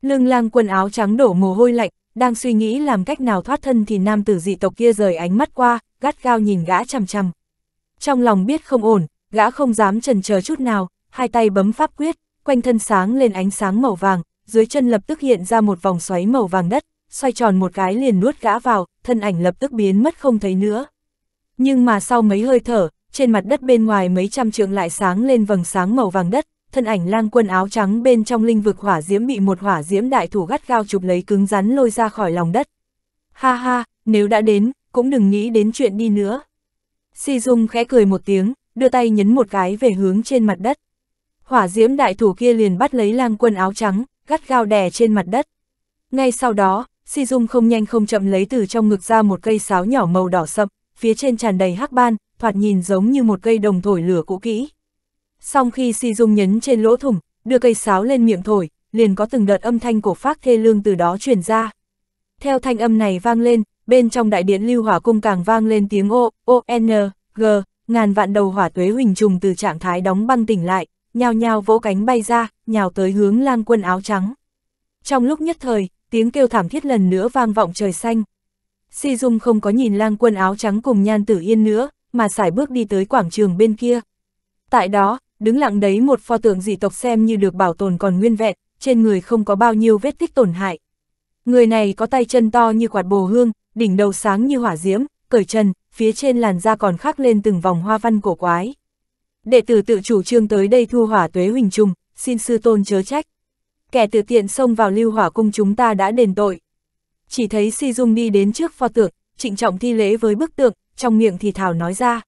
Lương lang quần áo trắng đổ mồ hôi lạnh, đang suy nghĩ làm cách nào thoát thân thì nam tử dị tộc kia rời ánh mắt qua, gắt gao nhìn gã chằm chằm. Trong lòng biết không ổn, gã không dám trần chờ chút nào, hai tay bấm pháp quyết, quanh thân sáng lên ánh sáng màu vàng, dưới chân lập tức hiện ra một vòng xoáy màu vàng đất, xoay tròn một cái liền nuốt gã vào, thân ảnh lập tức biến mất không thấy nữa. Nhưng mà sau mấy hơi thở, trên mặt đất bên ngoài mấy trăm trượng lại sáng lên vầng sáng màu vàng đất, thân ảnh lang quân áo trắng bên trong linh vực hỏa diễm bị một hỏa diễm đại thủ gắt gao chụp lấy cứng rắn lôi ra khỏi lòng đất. Ha ha, nếu đã đến, cũng đừng nghĩ đến chuyện đi nữa. Si Dung khẽ cười một tiếng, đưa tay nhấn một cái về hướng trên mặt đất. Hỏa diễm đại thủ kia liền bắt lấy lang quân áo trắng, gắt gao đè trên mặt đất. Ngay sau đó, Si Dung không nhanh không chậm lấy từ trong ngực ra một cây sáo nhỏ màu đỏ sậm, phía trên tràn đầy hắc ban, thoạt nhìn giống như một cây đồng thổi lửa cũ kỹ. Xong khi Si Dung nhấn trên lỗ thủng, đưa cây sáo lên miệng thổi, liền có từng đợt âm thanh cổ phác thê lương từ đó truyền ra. Theo thanh âm này vang lên, bên trong đại điện lưu hỏa cung càng vang lên tiếng ô, ô, n, g, ngàn vạn đầu hỏa tuế huỳnh trùng từ trạng thái đóng băng tỉnh lại, nhào nhào vỗ cánh bay ra, nhào tới hướng lang quân áo trắng. Trong lúc nhất thời, tiếng kêu thảm thiết lần nữa vang vọng trời xanh. Si Dung không có nhìn lang quân áo trắng cùng nhan tử yên nữa, mà xài bước đi tới quảng trường bên kia. Tại đó, đứng lặng đấy một pho tượng dị tộc xem như được bảo tồn còn nguyên vẹn, trên người không có bao nhiêu vết tích tổn hại. Người này có tay chân to như quạt bồ hương, đỉnh đầu sáng như hỏa diễm, cởi chân, phía trên làn da còn khắc lên từng vòng hoa văn cổ quái. Đệ tử tự chủ trương tới đây thu hỏa tuế huỳnh trùng, xin sư tôn chớ trách. Kẻ tự tiện xông vào lưu hỏa cung chúng ta đã đền tội. Chỉ thấy Si Dung đi đến trước pho tượng, trịnh trọng thi lễ với bức tượng, trong miệng thì thảo nói ra.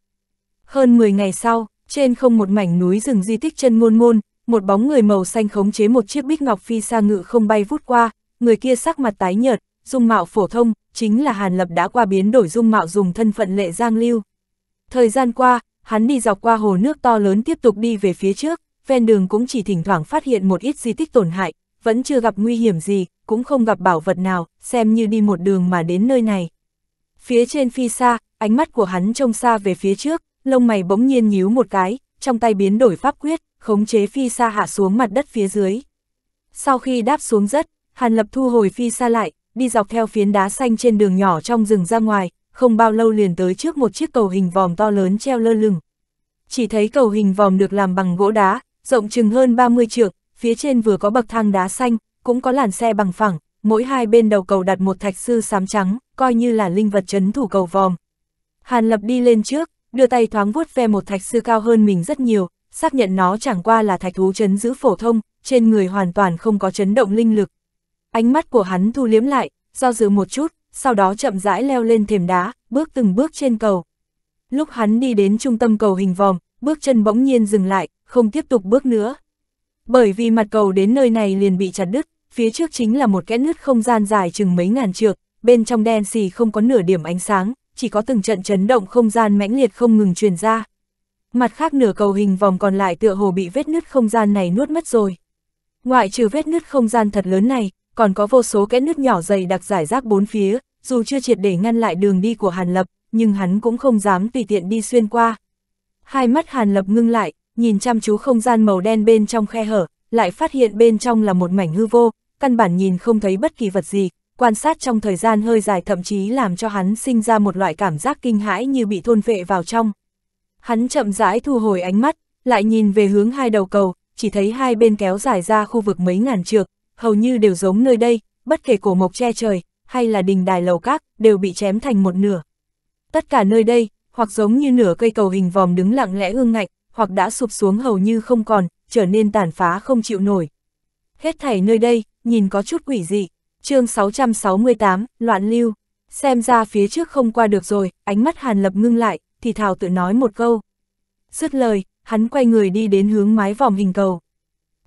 Hơn 10 ngày sau, trên không một mảnh núi rừng di tích chân ngôn môn một bóng người màu xanh khống chế một chiếc bích ngọc phi xa ngự không bay vút qua, người kia sắc mặt tái nhợt, dung mạo phổ thông, chính là Hàn Lập đã qua biến đổi dung mạo dùng thân phận lệ giang lưu. Thời gian qua, hắn đi dọc qua hồ nước to lớn tiếp tục đi về phía trước, ven đường cũng chỉ thỉnh thoảng phát hiện một ít di tích tổn hại, vẫn chưa gặp nguy hiểm gì, cũng không gặp bảo vật nào, xem như đi một đường mà đến nơi này. Phía trên phi xa, ánh mắt của hắn trông xa về phía trước, lông mày bỗng nhiên nhíu một cái, trong tay biến đổi pháp quyết, khống chế phi xa hạ xuống mặt đất phía dưới. Sau khi đáp xuống rất, Hàn Lập thu hồi phi xa lại, đi dọc theo phiến đá xanh trên đường nhỏ trong rừng ra ngoài, không bao lâu liền tới trước một chiếc cầu hình vòm to lớn treo lơ lửng. Chỉ thấy cầu hình vòm được làm bằng gỗ đá, rộng chừng hơn 30 trượng, phía trên vừa có bậc thang đá xanh, cũng có làn xe bằng phẳng, mỗi hai bên đầu cầu đặt một thạch sư sám trắng, coi như là linh vật chấn thủ cầu vòm. Hàn Lập đi lên trước, đưa tay thoáng vuốt ve một thạch sư cao hơn mình rất nhiều, xác nhận nó chẳng qua là thạch thú chấn giữ phổ thông, trên người hoàn toàn không có chấn động linh lực. Ánh mắt của hắn thu liếm lại, do dự một chút, sau đó chậm rãi leo lên thềm đá, bước từng bước trên cầu. Lúc hắn đi đến trung tâm cầu hình vòm, bước chân bỗng nhiên dừng lại, không tiếp tục bước nữa. Bởi vì mặt cầu đến nơi này liền bị chặt đứt, phía trước chính là một kẽ nứt không gian dài chừng mấy ngàn trượng, bên trong đen xì không có nửa điểm ánh sáng, chỉ có từng trận chấn động không gian mãnh liệt không ngừng truyền ra. Mặt khác nửa cầu hình vòng còn lại tựa hồ bị vết nứt không gian này nuốt mất rồi. Ngoại trừ vết nứt không gian thật lớn này, còn có vô số kẽ nứt nhỏ dày đặc giải rác bốn phía, dù chưa triệt để ngăn lại đường đi của Hàn Lập, nhưng hắn cũng không dám tùy tiện đi xuyên qua. Hai mắt Hàn Lập ngưng lại, nhìn chăm chú không gian màu đen bên trong khe hở, lại phát hiện bên trong là một mảnh hư vô, căn bản nhìn không thấy bất kỳ vật gì, quan sát trong thời gian hơi dài thậm chí làm cho hắn sinh ra một loại cảm giác kinh hãi như bị thôn vệ vào trong. Hắn chậm rãi thu hồi ánh mắt, lại nhìn về hướng hai đầu cầu, chỉ thấy hai bên kéo dài ra khu vực mấy ngàn trượng, hầu như đều giống nơi đây, bất kể cổ mộc che trời, hay là đình đài lầu các, đều bị chém thành một nửa. Tất cả nơi đây, hoặc giống như nửa cây cầu hình vòm đứng lặng lẽ ương ngạnh, hoặc đã sụp xuống hầu như không còn, trở nên tàn phá không chịu nổi. Hết thảy nơi đây, nhìn có chút quỷ dị chương 668, loạn lưu, xem ra phía trước không qua được rồi, ánh mắt Hàn Lập ngưng lại, thì thảo tự nói một câu. Dứt lời, hắn quay người đi đến hướng mái vòm hình cầu.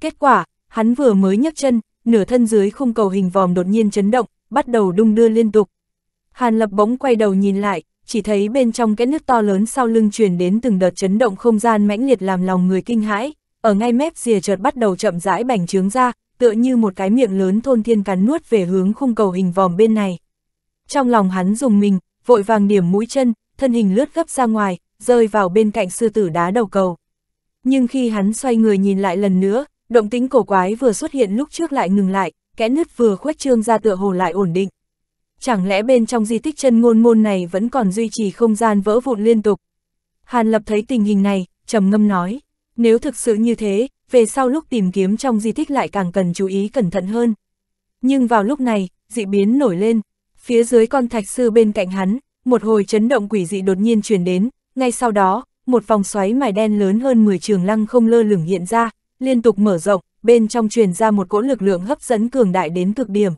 Kết quả, hắn vừa mới nhấc chân, nửa thân dưới khung cầu hình vòm đột nhiên chấn động, bắt đầu đung đưa liên tục. Hàn Lập bỗng quay đầu nhìn lại, chỉ thấy bên trong cái nước to lớn sau lưng truyền đến từng đợt chấn động không gian mãnh liệt làm lòng người kinh hãi, ở ngay mép rìa chợt bắt đầu chậm rãi bành trướng ra, tựa như một cái miệng lớn thôn thiên cắn nuốt về hướng khung cầu hình vòm bên này. Trong lòng hắn dùng mình, vội vàng điểm mũi chân, thân hình lướt gấp ra ngoài, rơi vào bên cạnh sư tử đá đầu cầu. Nhưng khi hắn xoay người nhìn lại lần nữa, động tính cổ quái vừa xuất hiện lúc trước lại ngừng lại, kẽ nứt vừa khuếch trương ra tựa hồ lại ổn định. Chẳng lẽ bên trong di tích chân ngôn môn này vẫn còn duy trì không gian vỡ vụn liên tục? Hàn Lập thấy tình hình này, trầm ngâm nói, nếu thực sự như thế, về sau lúc tìm kiếm trong di tích lại càng cần chú ý cẩn thận hơn. Nhưng vào lúc này, dị biến nổi lên, phía dưới con thạch sư bên cạnh hắn, một hồi chấn động quỷ dị đột nhiên truyền đến, ngay sau đó, một vòng xoáy mài đen lớn hơn 10 trường lăng không lơ lửng hiện ra, liên tục mở rộng, bên trong truyền ra một cỗ lực lượng hấp dẫn cường đại đến cực điểm.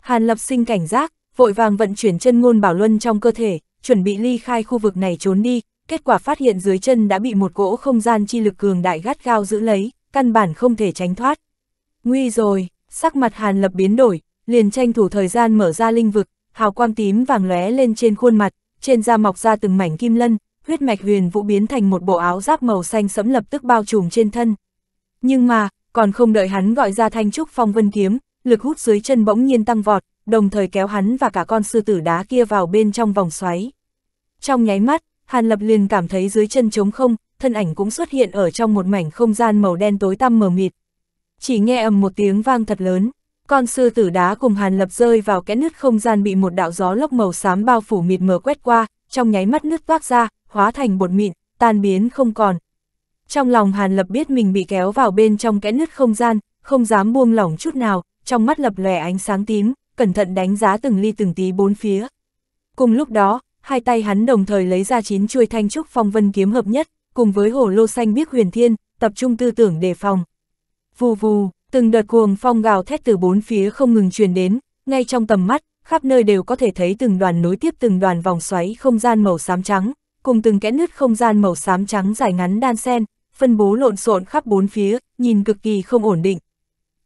Hàn Lập Sinh cảnh giác, vội vàng vận chuyển chân ngôn bảo luân trong cơ thể, chuẩn bị ly khai khu vực này trốn đi, kết quả phát hiện dưới chân đã bị một gỗ không gian chi lực cường đại gắt gao giữ lấy, căn bản không thể tránh thoát. Nguy rồi, sắc mặt Hàn Lập biến đổi, liền tranh thủ thời gian mở ra linh vực, hào quang tím vàng lóe lên trên khuôn mặt, trên da mọc ra từng mảnh kim lân, huyết mạch huyền vũ biến thành một bộ áo giáp màu xanh sẫm lập tức bao trùm trên thân. Nhưng mà, còn không đợi hắn gọi ra thanh trúc phong vân kiếm, lực hút dưới chân bỗng nhiên tăng vọt, đồng thời kéo hắn và cả con sư tử đá kia vào bên trong vòng xoáy. Trong nháy mắt, Hàn Lập liền cảm thấy dưới chân trống không, thân ảnh cũng xuất hiện ở trong một mảnh không gian màu đen tối tăm mờ mịt. Chỉ nghe ầm một tiếng vang thật lớn, con sư tử đá cùng Hàn Lập rơi vào kẽ nứt không gian bị một đạo gió lốc màu xám bao phủ mịt mờ quét qua, trong nháy mắt nứt toác ra, hóa thành bột mịn, tan biến không còn. Trong lòng Hàn Lập biết mình bị kéo vào bên trong kẽ nứt không gian, không dám buông lỏng chút nào, trong mắt lập lòe ánh sáng tím, cẩn thận đánh giá từng ly từng tí bốn phía. Cùng lúc đó, hai tay hắn đồng thời lấy ra chín chuôi thanh trúc phong vân kiếm hợp nhất, cùng với hổ lô xanh biếc huyền thiên, tập trung tư tưởng đề phòng. Vù vù, từng đợt cuồng phong gào thét từ bốn phía không ngừng truyền đến, ngay trong tầm mắt, khắp nơi đều có thể thấy từng đoàn nối tiếp từng đoàn vòng xoáy không gian màu xám trắng, cùng từng kẽ nứt không gian màu xám trắng dài ngắn đan xen, phân bố lộn xộn khắp bốn phía, nhìn cực kỳ không ổn định.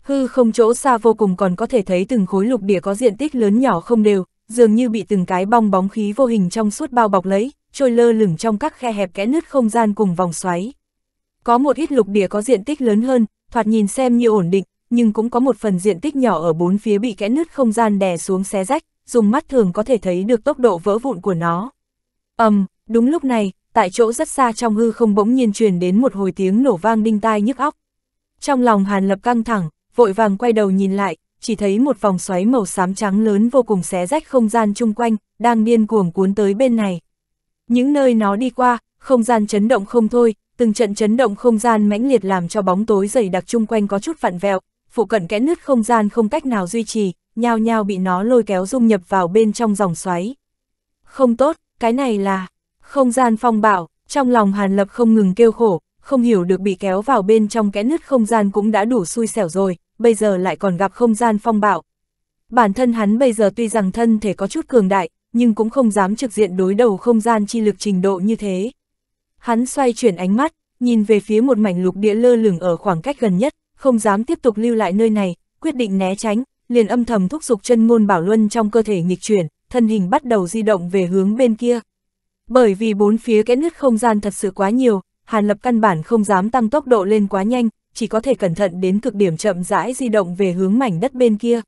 Hư không chỗ xa vô cùng còn có thể thấy từng khối lục địa có diện tích lớn nhỏ không đều, dường như bị từng cái bong bóng khí vô hình trong suốt bao bọc lấy, trôi lơ lửng trong các khe hẹp kẽ nứt không gian cùng vòng xoáy. Có một ít lục địa có diện tích lớn hơn, thoạt nhìn xem như ổn định, nhưng cũng có một phần diện tích nhỏ ở bốn phía bị kẽ nứt không gian đè xuống xé rách, dùng mắt thường có thể thấy được tốc độ vỡ vụn của nó. ầm, um, đúng lúc này, tại chỗ rất xa trong hư không bỗng nhiên truyền đến một hồi tiếng nổ vang đinh tai nhức óc. Trong lòng Hàn Lập căng thẳng, vội vàng quay đầu nhìn lại, chỉ thấy một vòng xoáy màu xám trắng lớn vô cùng xé rách không gian chung quanh, đang điên cuồng cuốn tới bên này. Những nơi nó đi qua, không gian chấn động không thôi, từng trận chấn động không gian mãnh liệt làm cho bóng tối dày đặc chung quanh có chút vặn vẹo, phụ cận kẽ nứt không gian không cách nào duy trì, nhao nhao bị nó lôi kéo dung nhập vào bên trong dòng xoáy. Không tốt, cái này là không gian phong bạo, trong lòng Hàn Lập không ngừng kêu khổ, không hiểu được bị kéo vào bên trong kẽ nứt không gian cũng đã đủ xui xẻo rồi, bây giờ lại còn gặp không gian phong bạo. Bản thân hắn bây giờ tuy rằng thân thể có chút cường đại, nhưng cũng không dám trực diện đối đầu không gian chi lực trình độ như thế. Hắn xoay chuyển ánh mắt, nhìn về phía một mảnh lục địa lơ lửng ở khoảng cách gần nhất, không dám tiếp tục lưu lại nơi này, quyết định né tránh, liền âm thầm thúc giục chân ngôn bảo luân trong cơ thể nghịch chuyển, thân hình bắt đầu di động về hướng bên kia. Bởi vì bốn phía kẽ nứt không gian thật sự quá nhiều, Hàn Lập căn bản không dám tăng tốc độ lên quá nhanh, chỉ có thể cẩn thận đến cực điểm chậm rãi di động về hướng mảnh đất bên kia.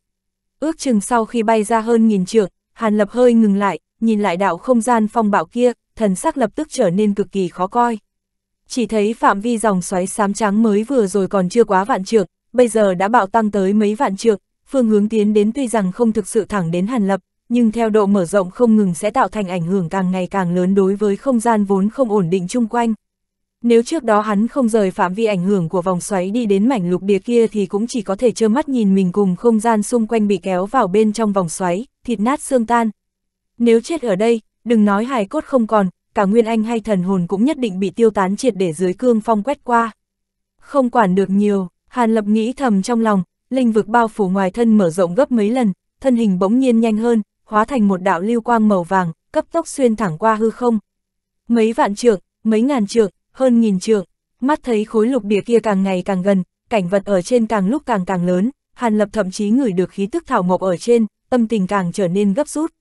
Ước chừng sau khi bay ra hơn nghìn trượng, Hàn Lập hơi ngừng lại, nhìn lại đạo không gian phong bạo kia, thần sắc lập tức trở nên cực kỳ khó coi. Chỉ thấy phạm vi dòng xoáy xám trắng mới vừa rồi còn chưa quá vạn trượng, bây giờ đã bạo tăng tới mấy vạn trượng, phương hướng tiến đến tuy rằng không thực sự thẳng đến Hàn Lập, nhưng theo độ mở rộng không ngừng sẽ tạo thành ảnh hưởng càng ngày càng lớn đối với không gian vốn không ổn định chung quanh. Nếu trước đó hắn không rời phạm vi ảnh hưởng của vòng xoáy đi đến mảnh lục địa kia thì cũng chỉ có thể trơ mắt nhìn mình cùng không gian xung quanh bị kéo vào bên trong vòng xoáy, thịt nát xương tan. Nếu chết ở đây, đừng nói hài cốt không còn, cả nguyên anh hay thần hồn cũng nhất định bị tiêu tán triệt để dưới cương phong quét qua. Không quản được nhiều, Hàn Lập nghĩ thầm trong lòng, linh vực bao phủ ngoài thân mở rộng gấp mấy lần, thân hình bỗng nhiên nhanh hơn, hóa thành một đạo lưu quang màu vàng, cấp tốc xuyên thẳng qua hư không. Mấy vạn trượng, mấy ngàn trượng, hơn nghìn trượng, mắt thấy khối lục địa kia càng ngày càng gần, cảnh vật ở trên càng lúc càng càng lớn, Hàn Lập thậm chí ngửi được khí tức thảo mộc ở trên, tâm tình càng trở nên gấp rút.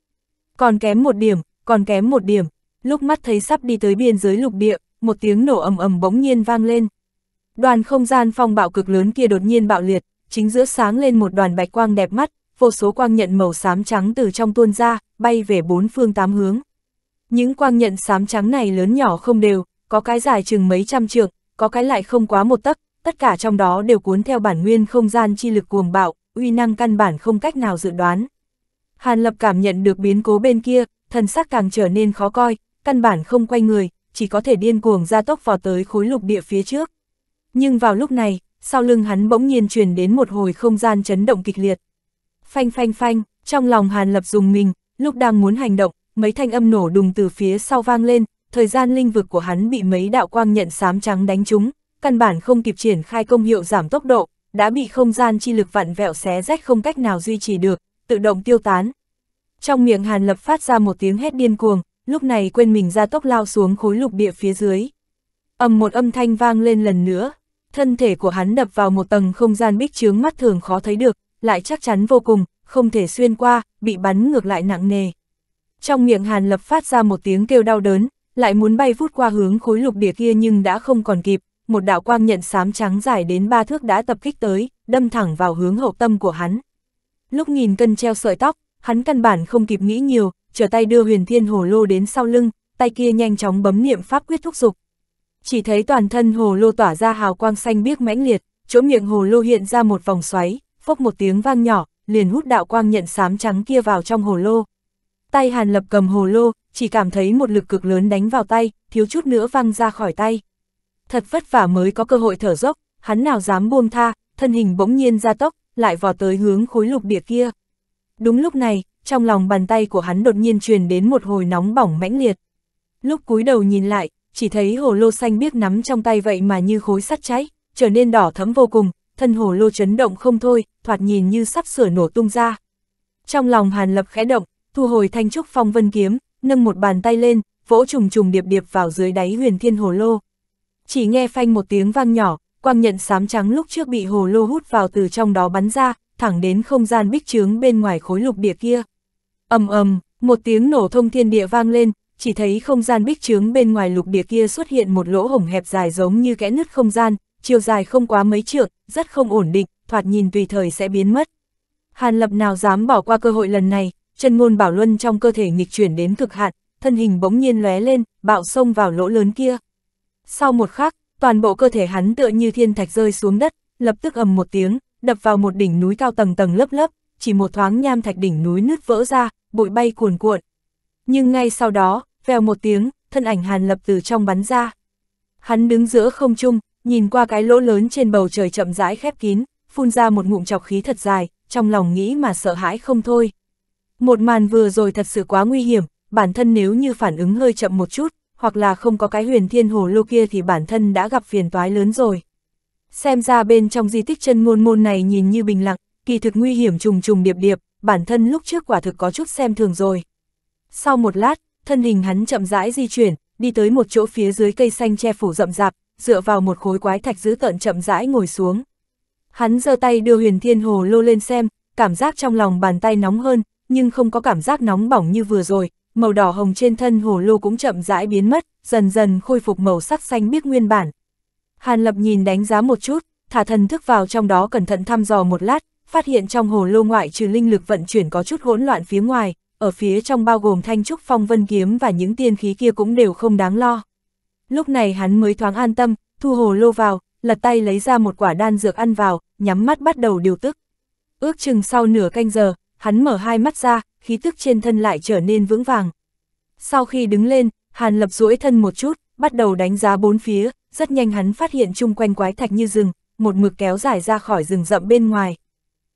Còn kém một điểm, còn kém một điểm, lúc mắt thấy sắp đi tới biên giới lục địa, một tiếng nổ ầm ầm bỗng nhiên vang lên. Đoàn không gian phong bạo cực lớn kia đột nhiên bạo liệt, chính giữa sáng lên một đoàn bạch quang đẹp mắt, vô số quang nhận màu xám trắng từ trong tuôn ra, bay về bốn phương tám hướng. Những quang nhận xám trắng này lớn nhỏ không đều, có cái dài chừng mấy trăm trượng, có cái lại không quá một tấc, tất cả trong đó đều cuốn theo bản nguyên không gian chi lực cuồng bạo, uy năng căn bản không cách nào dự đoán. Hàn Lập cảm nhận được biến cố bên kia, thần sắc càng trở nên khó coi, căn bản không quay người, chỉ có thể điên cuồng ra tốc vào tới khối lục địa phía trước. Nhưng vào lúc này, sau lưng hắn bỗng nhiên truyền đến một hồi không gian chấn động kịch liệt. Phanh phanh phanh, trong lòng Hàn Lập dùng mình, lúc đang muốn hành động, mấy thanh âm nổ đùng từ phía sau vang lên, thời gian linh vực của hắn bị mấy đạo quang nhận xám trắng đánh trúng, căn bản không kịp triển khai công hiệu giảm tốc độ, đã bị không gian chi lực vặn vẹo xé rách không cách nào duy trì được, tự động tiêu tán. Trong miệng Hàn Lập phát ra một tiếng hét điên cuồng, lúc này quên mình ra tốc lao xuống khối lục địa phía dưới. ầm một âm thanh vang lên lần nữa, thân thể của hắn đập vào một tầng không gian bích chướng mắt thường khó thấy được, lại chắc chắn vô cùng, không thể xuyên qua, bị bắn ngược lại nặng nề. Trong miệng Hàn Lập phát ra một tiếng kêu đau đớn, lại muốn bay vút qua hướng khối lục địa kia nhưng đã không còn kịp, một đạo quang nhận xám trắng dài đến ba thước đã tập kích tới, đâm thẳng vào hướng hậu tâm của hắn. Lúc nghìn cân treo sợi tóc, hắn căn bản không kịp nghĩ nhiều, trở tay đưa huyền thiên hồ lô đến sau lưng, tay kia nhanh chóng bấm niệm pháp quyết thúc dục. Chỉ thấy toàn thân hồ lô tỏa ra hào quang xanh biếc mãnh liệt, chỗ miệng hồ lô hiện ra một vòng xoáy, phốc một tiếng vang nhỏ, liền hút đạo quang nhận xám trắng kia vào trong hồ lô. Tay Hàn Lập cầm hồ lô, chỉ cảm thấy một lực cực lớn đánh vào tay, thiếu chút nữa văng ra khỏi tay. Thật vất vả mới có cơ hội thở dốc, hắn nào dám buông tha, thân hình bỗng nhiên ra tốc, lại vò tới hướng khối lục địa kia. Đúng lúc này, trong lòng bàn tay của hắn đột nhiên truyền đến một hồi nóng bỏng mãnh liệt. Lúc cúi đầu nhìn lại, chỉ thấy hồ lô xanh biếc nắm trong tay vậy mà như khối sắt cháy, trở nên đỏ thấm vô cùng, thân hồ lô chấn động không thôi, thoạt nhìn như sắp sửa nổ tung ra. Trong lòng Hàn Lập khẽ động, thu hồi thanh trúc phong vân kiếm, nâng một bàn tay lên, vỗ trùng trùng điệp điệp vào dưới đáy huyền thiên hồ lô. Chỉ nghe phanh một tiếng vang nhỏ, quang nhận sám trắng lúc trước bị hồ lô hút vào từ trong đó bắn ra, thẳng đến không gian bích trướng bên ngoài khối lục địa kia. ầm ầm, một tiếng nổ thông thiên địa vang lên, chỉ thấy không gian bích trướng bên ngoài lục địa kia xuất hiện một lỗ hổng hẹp dài giống như kẽ nứt không gian, chiều dài không quá mấy trượng, rất không ổn định, thoạt nhìn tùy thời sẽ biến mất. Hàn Lập nào dám bỏ qua cơ hội lần này, chân ngôn bảo luân trong cơ thể nghịch chuyển đến cực hạn, thân hình bỗng nhiên lóe lên, bạo xông vào lỗ lớn kia. Sau một khắc, toàn bộ cơ thể hắn tựa như thiên thạch rơi xuống đất, lập tức ầm một tiếng, đập vào một đỉnh núi cao tầng tầng lớp lớp, chỉ một thoáng nham thạch đỉnh núi nứt vỡ ra, bụi bay cuồn cuộn. Nhưng ngay sau đó, vèo một tiếng, thân ảnh Hàn Lập từ trong bắn ra. Hắn đứng giữa không trung, nhìn qua cái lỗ lớn trên bầu trời chậm rãi khép kín, phun ra một ngụm chọc khí thật dài, trong lòng nghĩ mà sợ hãi không thôi. Một màn vừa rồi thật sự quá nguy hiểm, bản thân nếu như phản ứng hơi chậm một chút, hoặc là không có cái huyền thiên hồ lô kia thì bản thân đã gặp phiền toái lớn rồi. Xem ra bên trong di tích chân ngôn môn này nhìn như bình lặng, kỳ thực nguy hiểm trùng trùng điệp điệp, bản thân lúc trước quả thực có chút xem thường rồi. Sau một lát, thân hình hắn chậm rãi di chuyển, đi tới một chỗ phía dưới cây xanh che phủ rậm rạp, dựa vào một khối quái thạch giữ tận chậm rãi ngồi xuống. Hắn giơ tay đưa huyền thiên hồ lô lên xem, cảm giác trong lòng bàn tay nóng hơn, nhưng không có cảm giác nóng bỏng như vừa rồi, màu đỏ hồng trên thân hồ lô cũng chậm rãi biến mất, dần dần khôi phục màu sắc xanh biếc nguyên bản. Hàn Lập nhìn đánh giá một chút, thả thần thức vào trong đó cẩn thận thăm dò một lát, phát hiện trong hồ lô ngoại trừ linh lực vận chuyển có chút hỗn loạn phía ngoài, ở phía trong bao gồm thanh trúc phong vân kiếm và những tiên khí kia cũng đều không đáng lo. Lúc này hắn mới thoáng an tâm, thu hồ lô vào, lật tay lấy ra một quả đan dược ăn vào, nhắm mắt bắt đầu điều tức. Ước chừng sau nửa canh giờ, hắn mở hai mắt ra, khí tức trên thân lại trở nên vững vàng. Sau khi đứng lên, Hàn Lập duỗi thân một chút, bắt đầu đánh giá bốn phía, rất nhanh hắn phát hiện chung quanh quái thạch như rừng, một mực kéo dài ra khỏi rừng rậm bên ngoài.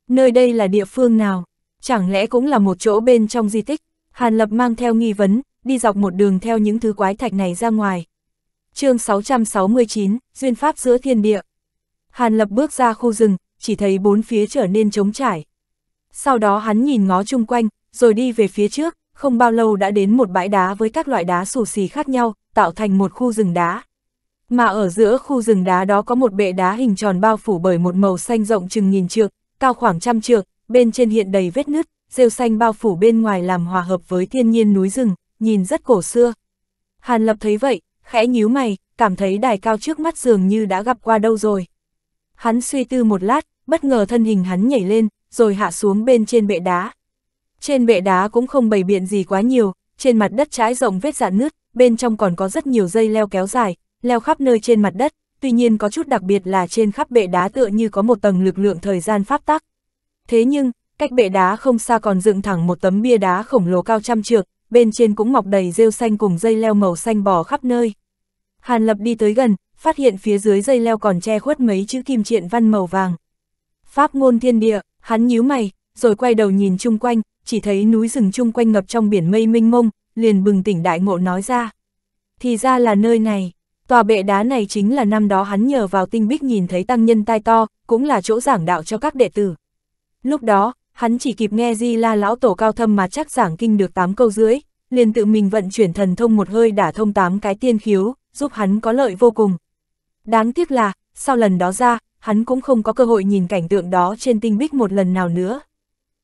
Nơi đây là địa phương nào? Chẳng lẽ cũng là một chỗ bên trong di tích? Hàn Lập mang theo nghi vấn, đi dọc một đường theo những thứ quái thạch này ra ngoài. chương 669, Duyên Pháp giữa thiên địa. Hàn Lập bước ra khu rừng, chỉ thấy bốn phía trở nên trống trải, sau đó hắn nhìn ngó chung quanh, rồi đi về phía trước, không bao lâu đã đến một bãi đá với các loại đá xù xì khác nhau, tạo thành một khu rừng đá. Mà ở giữa khu rừng đá đó có một bệ đá hình tròn bao phủ bởi một màu xanh rộng chừng nghìn trượng, cao khoảng trăm trượng, bên trên hiện đầy vết nứt, rêu xanh bao phủ bên ngoài làm hòa hợp với thiên nhiên núi rừng, nhìn rất cổ xưa. Hàn Lập thấy vậy, khẽ nhíu mày, cảm thấy đài cao trước mắt dường như đã gặp qua đâu rồi. Hắn suy tư một lát, bất ngờ thân hình hắn nhảy lên, rồi hạ xuống bên trên bệ đá. Trên bệ đá cũng không bày biện gì quá nhiều, trên mặt đất trái rộng vết dạn nứt, bên trong còn có rất nhiều dây leo kéo dài, leo khắp nơi trên mặt đất, tuy nhiên có chút đặc biệt là trên khắp bệ đá tựa như có một tầng lực lượng thời gian pháp tắc. Thế nhưng, cách bệ đá không xa còn dựng thẳng một tấm bia đá khổng lồ cao trăm trượng, bên trên cũng mọc đầy rêu xanh cùng dây leo màu xanh bò khắp nơi. Hàn Lập đi tới gần, phát hiện phía dưới dây leo còn che khuất mấy chữ kim triện văn màu vàng. Pháp ngôn thiên địa, Hắn nhíu mày, rồi quay đầu nhìn chung quanh, chỉ thấy núi rừng chung quanh ngập trong biển mây mênh mông, liền bừng tỉnh đại ngộ nói ra. Thì ra là nơi này, tòa bệ đá này chính là năm đó hắn nhờ vào tinh bích nhìn thấy tăng nhân tai to, cũng là chỗ giảng đạo cho các đệ tử. Lúc đó, hắn chỉ kịp nghe Di La lão tổ cao thâm mà chắc giảng kinh được 8 câu dưới, liền tự mình vận chuyển thần thông một hơi đả thông 8 cái tiên khiếu, giúp hắn có lợi vô cùng. Đáng tiếc là, sau lần đó ra, hắn cũng không có cơ hội nhìn cảnh tượng đó trên tinh bích một lần nào nữa.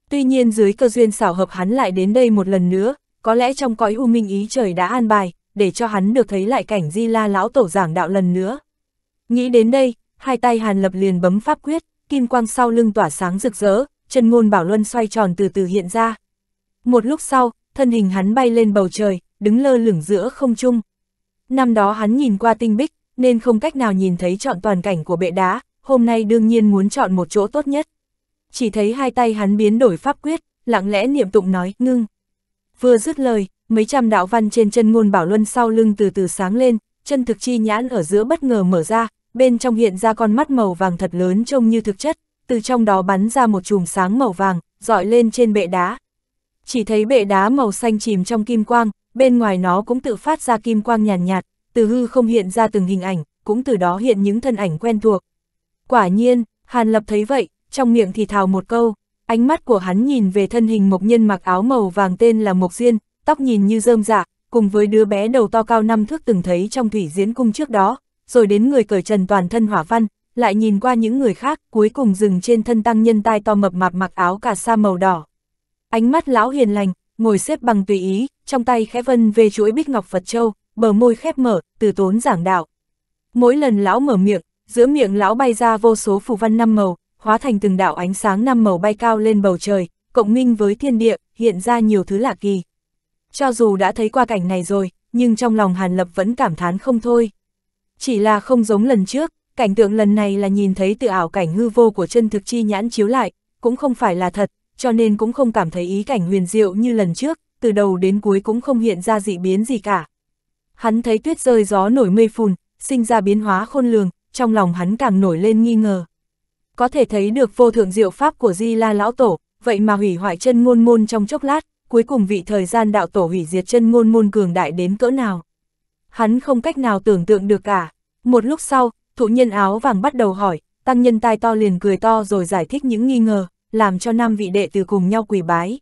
Tuy nhiên dưới cơ duyên xảo hợp hắn lại đến đây một lần nữa, có lẽ trong cõi u minh ý trời đã an bài, để cho hắn được thấy lại cảnh di la lão tổ giảng đạo lần nữa. Nghĩ đến đây, hai tay hàn lập liền bấm pháp quyết, kim quang sau lưng tỏa sáng rực rỡ, chân ngôn bảo luân xoay tròn từ từ hiện ra. Một lúc sau, thân hình hắn bay lên bầu trời, đứng lơ lửng giữa không trung. Năm đó hắn nhìn qua tinh bích, nên không cách nào nhìn thấy trọn toàn cảnh của bệ đá, hôm nay đương nhiên muốn chọn một chỗ tốt nhất. Chỉ thấy hai tay hắn biến đổi pháp quyết, lặng lẽ niệm tụng nói, ngưng. Vừa dứt lời, mấy trăm đạo văn trên chân ngôn bảo luân sau lưng từ từ sáng lên, chân thực chi nhãn ở giữa bất ngờ mở ra, bên trong hiện ra con mắt màu vàng thật lớn trông như thực chất, từ trong đó bắn ra một chùm sáng màu vàng, dọi lên trên bệ đá. Chỉ thấy bệ đá màu xanh chìm trong kim quang, bên ngoài nó cũng tự phát ra kim quang nhàn nhạt, nhạt, từ hư không hiện ra từng hình ảnh, cũng từ đó hiện những thân ảnh quen thuộc, Quả nhiên, Hàn Lập thấy vậy, trong miệng thì thào một câu, ánh mắt của hắn nhìn về thân hình mộc nhân mặc áo màu vàng tên là Mộc Diên, tóc nhìn như rơm dạ, cùng với đứa bé đầu to cao năm thước từng thấy trong thủy diễn cung trước đó, rồi đến người cởi trần toàn thân hỏa văn, lại nhìn qua những người khác, cuối cùng dừng trên thân tăng nhân tai to mập mạp mặc áo cà sa màu đỏ. Ánh mắt lão hiền lành, ngồi xếp bằng tùy ý, trong tay khẽ vân về chuỗi bích ngọc Phật Châu, bờ môi khép mở, từ tốn giảng đạo. Mỗi lần lão mở miệng, giữa miệng lão bay ra vô số phù văn năm màu, hóa thành từng đạo ánh sáng năm màu bay cao lên bầu trời, cộng minh với thiên địa, hiện ra nhiều thứ lạ kỳ. Cho dù đã thấy qua cảnh này rồi, nhưng trong lòng Hàn Lập vẫn cảm thán không thôi. Chỉ là không giống lần trước, cảnh tượng lần này là nhìn thấy tự ảo cảnh hư vô của chân thực chi nhãn chiếu lại, cũng không phải là thật, cho nên cũng không cảm thấy ý cảnh huyền diệu như lần trước, từ đầu đến cuối cũng không hiện ra dị biến gì cả. Hắn thấy tuyết rơi gió nổi mây phùn, sinh ra biến hóa khôn lường, trong lòng hắn càng nổi lên nghi ngờ. Có thể thấy được vô thượng diệu pháp của Di La Lão Tổ, vậy mà hủy hoại chân ngôn môn trong chốc lát, cuối cùng vị thời gian đạo tổ hủy diệt chân ngôn môn cường đại đến cỡ nào. Hắn không cách nào tưởng tượng được cả. Một lúc sau, thụ nhân áo vàng bắt đầu hỏi, tăng nhân tai to liền cười to rồi giải thích những nghi ngờ, làm cho năm vị đệ tử cùng nhau quỳ bái.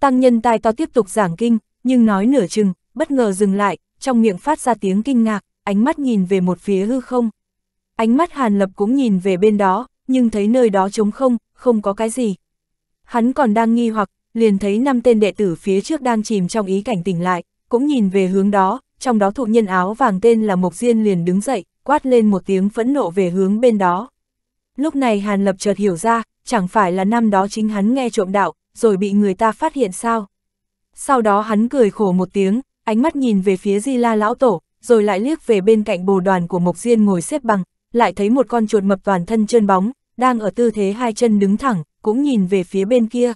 Tăng nhân tai to tiếp tục giảng kinh, nhưng nói nửa chừng, bất ngờ dừng lại, trong miệng phát ra tiếng kinh ngạc, ánh mắt nhìn về một phía hư không. Ánh mắt Hàn Lập cũng nhìn về bên đó, nhưng thấy nơi đó trống không, không có cái gì. Hắn còn đang nghi hoặc, liền thấy năm tên đệ tử phía trước đang chìm trong ý cảnh tỉnh lại, cũng nhìn về hướng đó, trong đó thụ nhân áo vàng tên là Mộc Diên liền đứng dậy, quát lên một tiếng phẫn nộ về hướng bên đó. Lúc này Hàn Lập chợt hiểu ra, chẳng phải là năm đó chính hắn nghe trộm đạo, rồi bị người ta phát hiện sao. Sau đó hắn cười khổ một tiếng, ánh mắt nhìn về phía Di La Lão Tổ, rồi lại liếc về bên cạnh bồ đoàn của Mộc Diên ngồi xếp bằng, lại thấy một con chuột mập toàn thân trơn bóng, đang ở tư thế hai chân đứng thẳng, cũng nhìn về phía bên kia.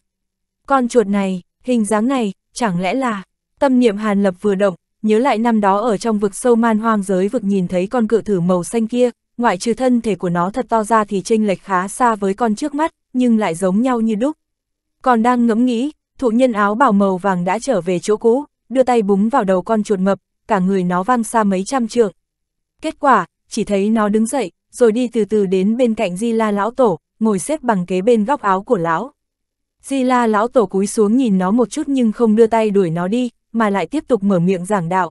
Con chuột này, hình dáng này, chẳng lẽ là... Tâm niệm Hàn Lập vừa động, nhớ lại năm đó ở trong vực sâu man hoang giới vực nhìn thấy con cự thử màu xanh kia, ngoại trừ thân thể của nó thật to ra thì chênh lệch khá xa với con trước mắt, nhưng lại giống nhau như đúc. Còn đang ngẫm nghĩ, thụ nhân áo bảo màu vàng đã trở về chỗ cũ, đưa tay búng vào đầu con chuột mập, cả người nó văng xa mấy trăm trượng. Kết quả, chỉ thấy nó đứng dậy, rồi đi từ từ đến bên cạnh Di La lão tổ, ngồi xếp bằng kế bên góc áo của lão. Di La lão tổ cúi xuống nhìn nó một chút nhưng không đưa tay đuổi nó đi, mà lại tiếp tục mở miệng giảng đạo.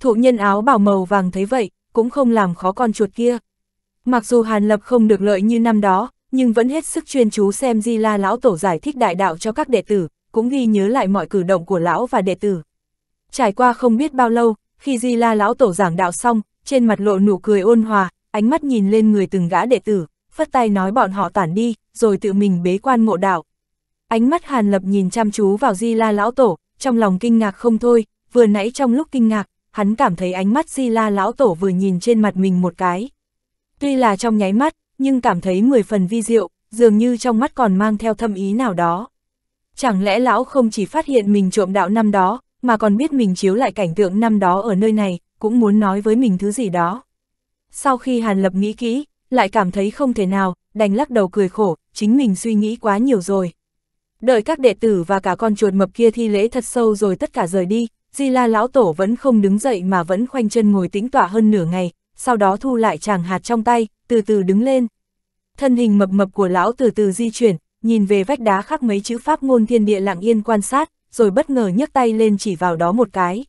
Thụ nhân áo bảo màu vàng thấy vậy, cũng không làm khó con chuột kia. Mặc dù Hàn Lập không được lợi như năm đó, nhưng vẫn hết sức chuyên chú xem Di La lão tổ giải thích đại đạo cho các đệ tử, cũng ghi nhớ lại mọi cử động của lão và đệ tử. Trải qua không biết bao lâu, khi Di La lão tổ giảng đạo xong, trên mặt lộ nụ cười ôn hòa, ánh mắt nhìn lên người từng gã đệ tử, phất tay nói bọn họ tản đi, rồi tự mình bế quan ngộ đạo. Ánh mắt Hàn Lập nhìn chăm chú vào Di La Lão Tổ, trong lòng kinh ngạc không thôi, vừa nãy trong lúc kinh ngạc, hắn cảm thấy ánh mắt Di La Lão Tổ vừa nhìn trên mặt mình một cái. Tuy là trong nháy mắt, nhưng cảm thấy mười phần vi diệu, dường như trong mắt còn mang theo thâm ý nào đó. Chẳng lẽ lão không chỉ phát hiện mình trộm đạo năm đó, mà còn biết mình chiếu lại cảnh tượng năm đó ở nơi này, cũng muốn nói với mình thứ gì đó. Sau khi Hàn Lập nghĩ kỹ, lại cảm thấy không thể nào, đành lắc đầu cười khổ, chính mình suy nghĩ quá nhiều rồi. Đợi các đệ tử và cả con chuột mập kia thi lễ thật sâu rồi tất cả rời đi, Di La lão tổ vẫn không đứng dậy mà vẫn khoanh chân ngồi tĩnh tọa hơn nửa ngày, sau đó thu lại chàng hạt trong tay, từ từ đứng lên. Thân hình mập mập của lão từ từ di chuyển, nhìn về vách đá khắc mấy chữ pháp ngôn thiên địa lặng yên quan sát, rồi bất ngờ nhấc tay lên chỉ vào đó một cái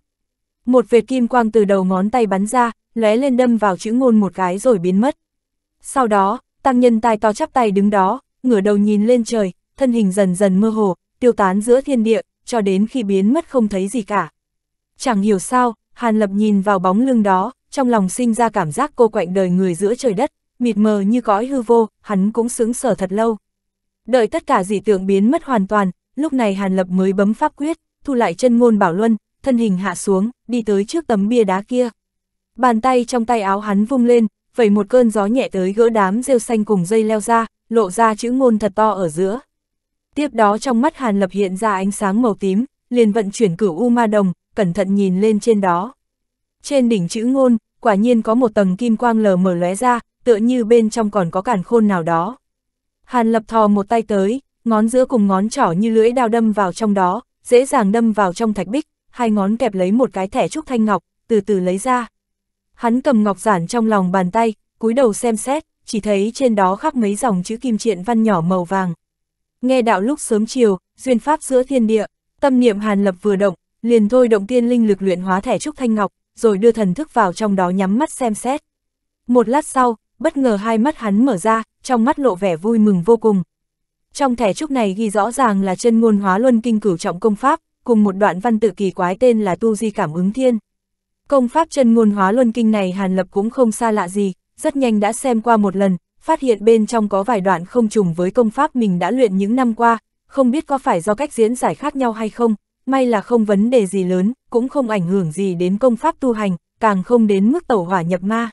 một vệt kim quang từ đầu ngón tay bắn ra, lóe lên đâm vào chữ ngôn một cái rồi biến mất. Sau đó, tăng nhân tai to chắp tay đứng đó, ngửa đầu nhìn lên trời, thân hình dần dần mơ hồ, tiêu tán giữa thiên địa, cho đến khi biến mất không thấy gì cả. Chẳng hiểu sao, Hàn Lập nhìn vào bóng lưng đó, trong lòng sinh ra cảm giác cô quạnh đời người giữa trời đất, mịt mờ như cõi hư vô, hắn cũng sững sờ thật lâu. Đợi tất cả dị tượng biến mất hoàn toàn, lúc này Hàn Lập mới bấm pháp quyết, thu lại chân ngôn bảo luân, thân hình hạ xuống, đi tới trước tấm bia đá kia. Bàn tay trong tay áo hắn vung lên, vẩy một cơn gió nhẹ tới gỡ đám rêu xanh cùng dây leo ra, lộ ra chữ ngôn thật to ở giữa. Tiếp đó trong mắt Hàn Lập hiện ra ánh sáng màu tím, liền vận chuyển cửu U Ma Đồng, cẩn thận nhìn lên trên đó. Trên đỉnh chữ ngôn, quả nhiên có một tầng kim quang lờ mờ lóe ra, tựa như bên trong còn có cản khôn nào đó. Hàn Lập thò một tay tới, ngón giữa cùng ngón trỏ như lưỡi đao đâm vào trong đó, dễ dàng đâm vào trong thạch bích, hai ngón kẹp lấy một cái thẻ trúc thanh ngọc, từ từ lấy ra. Hắn cầm ngọc giản trong lòng bàn tay, cúi đầu xem xét, chỉ thấy trên đó khắc mấy dòng chữ kim triện văn nhỏ màu vàng. Nghe đạo lúc sớm chiều, duyên pháp giữa thiên địa, tâm niệm Hàn Lập vừa động, liền thôi động tiên linh lực luyện hóa thẻ trúc thanh ngọc, rồi đưa thần thức vào trong đó nhắm mắt xem xét. Một lát sau, bất ngờ hai mắt hắn mở ra, trong mắt lộ vẻ vui mừng vô cùng. Trong thẻ trúc này ghi rõ ràng là chân ngôn hóa luân kinh cửu trọng công pháp, cùng một đoạn văn tự kỳ quái tên là Tu Di Cảm ứng Thiên. Công pháp chân ngôn hóa luân kinh này Hàn Lập cũng không xa lạ gì, rất nhanh đã xem qua một lần, phát hiện bên trong có vài đoạn không trùng với công pháp mình đã luyện những năm qua, không biết có phải do cách diễn giải khác nhau hay không, may là không vấn đề gì lớn, cũng không ảnh hưởng gì đến công pháp tu hành, càng không đến mức tẩu hỏa nhập ma.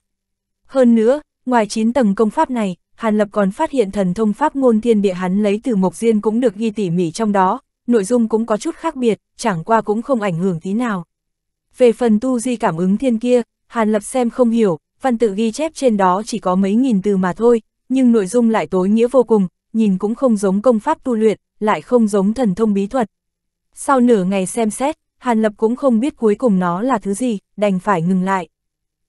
Hơn nữa, ngoài 9 tầng công pháp này, Hàn Lập còn phát hiện thần thông pháp ngôn thiên địa hắn lấy từ Mộc Diên cũng được ghi tỉ mỉ trong đó, nội dung cũng có chút khác biệt, chẳng qua cũng không ảnh hưởng tí nào. Về phần tu di cảm ứng thiên kia, Hàn Lập xem không hiểu, văn tự ghi chép trên đó chỉ có mấy nghìn từ mà thôi, nhưng nội dung lại tối nghĩa vô cùng, nhìn cũng không giống công pháp tu luyện, lại không giống thần thông bí thuật. Sau nửa ngày xem xét, Hàn Lập cũng không biết cuối cùng nó là thứ gì, đành phải ngừng lại.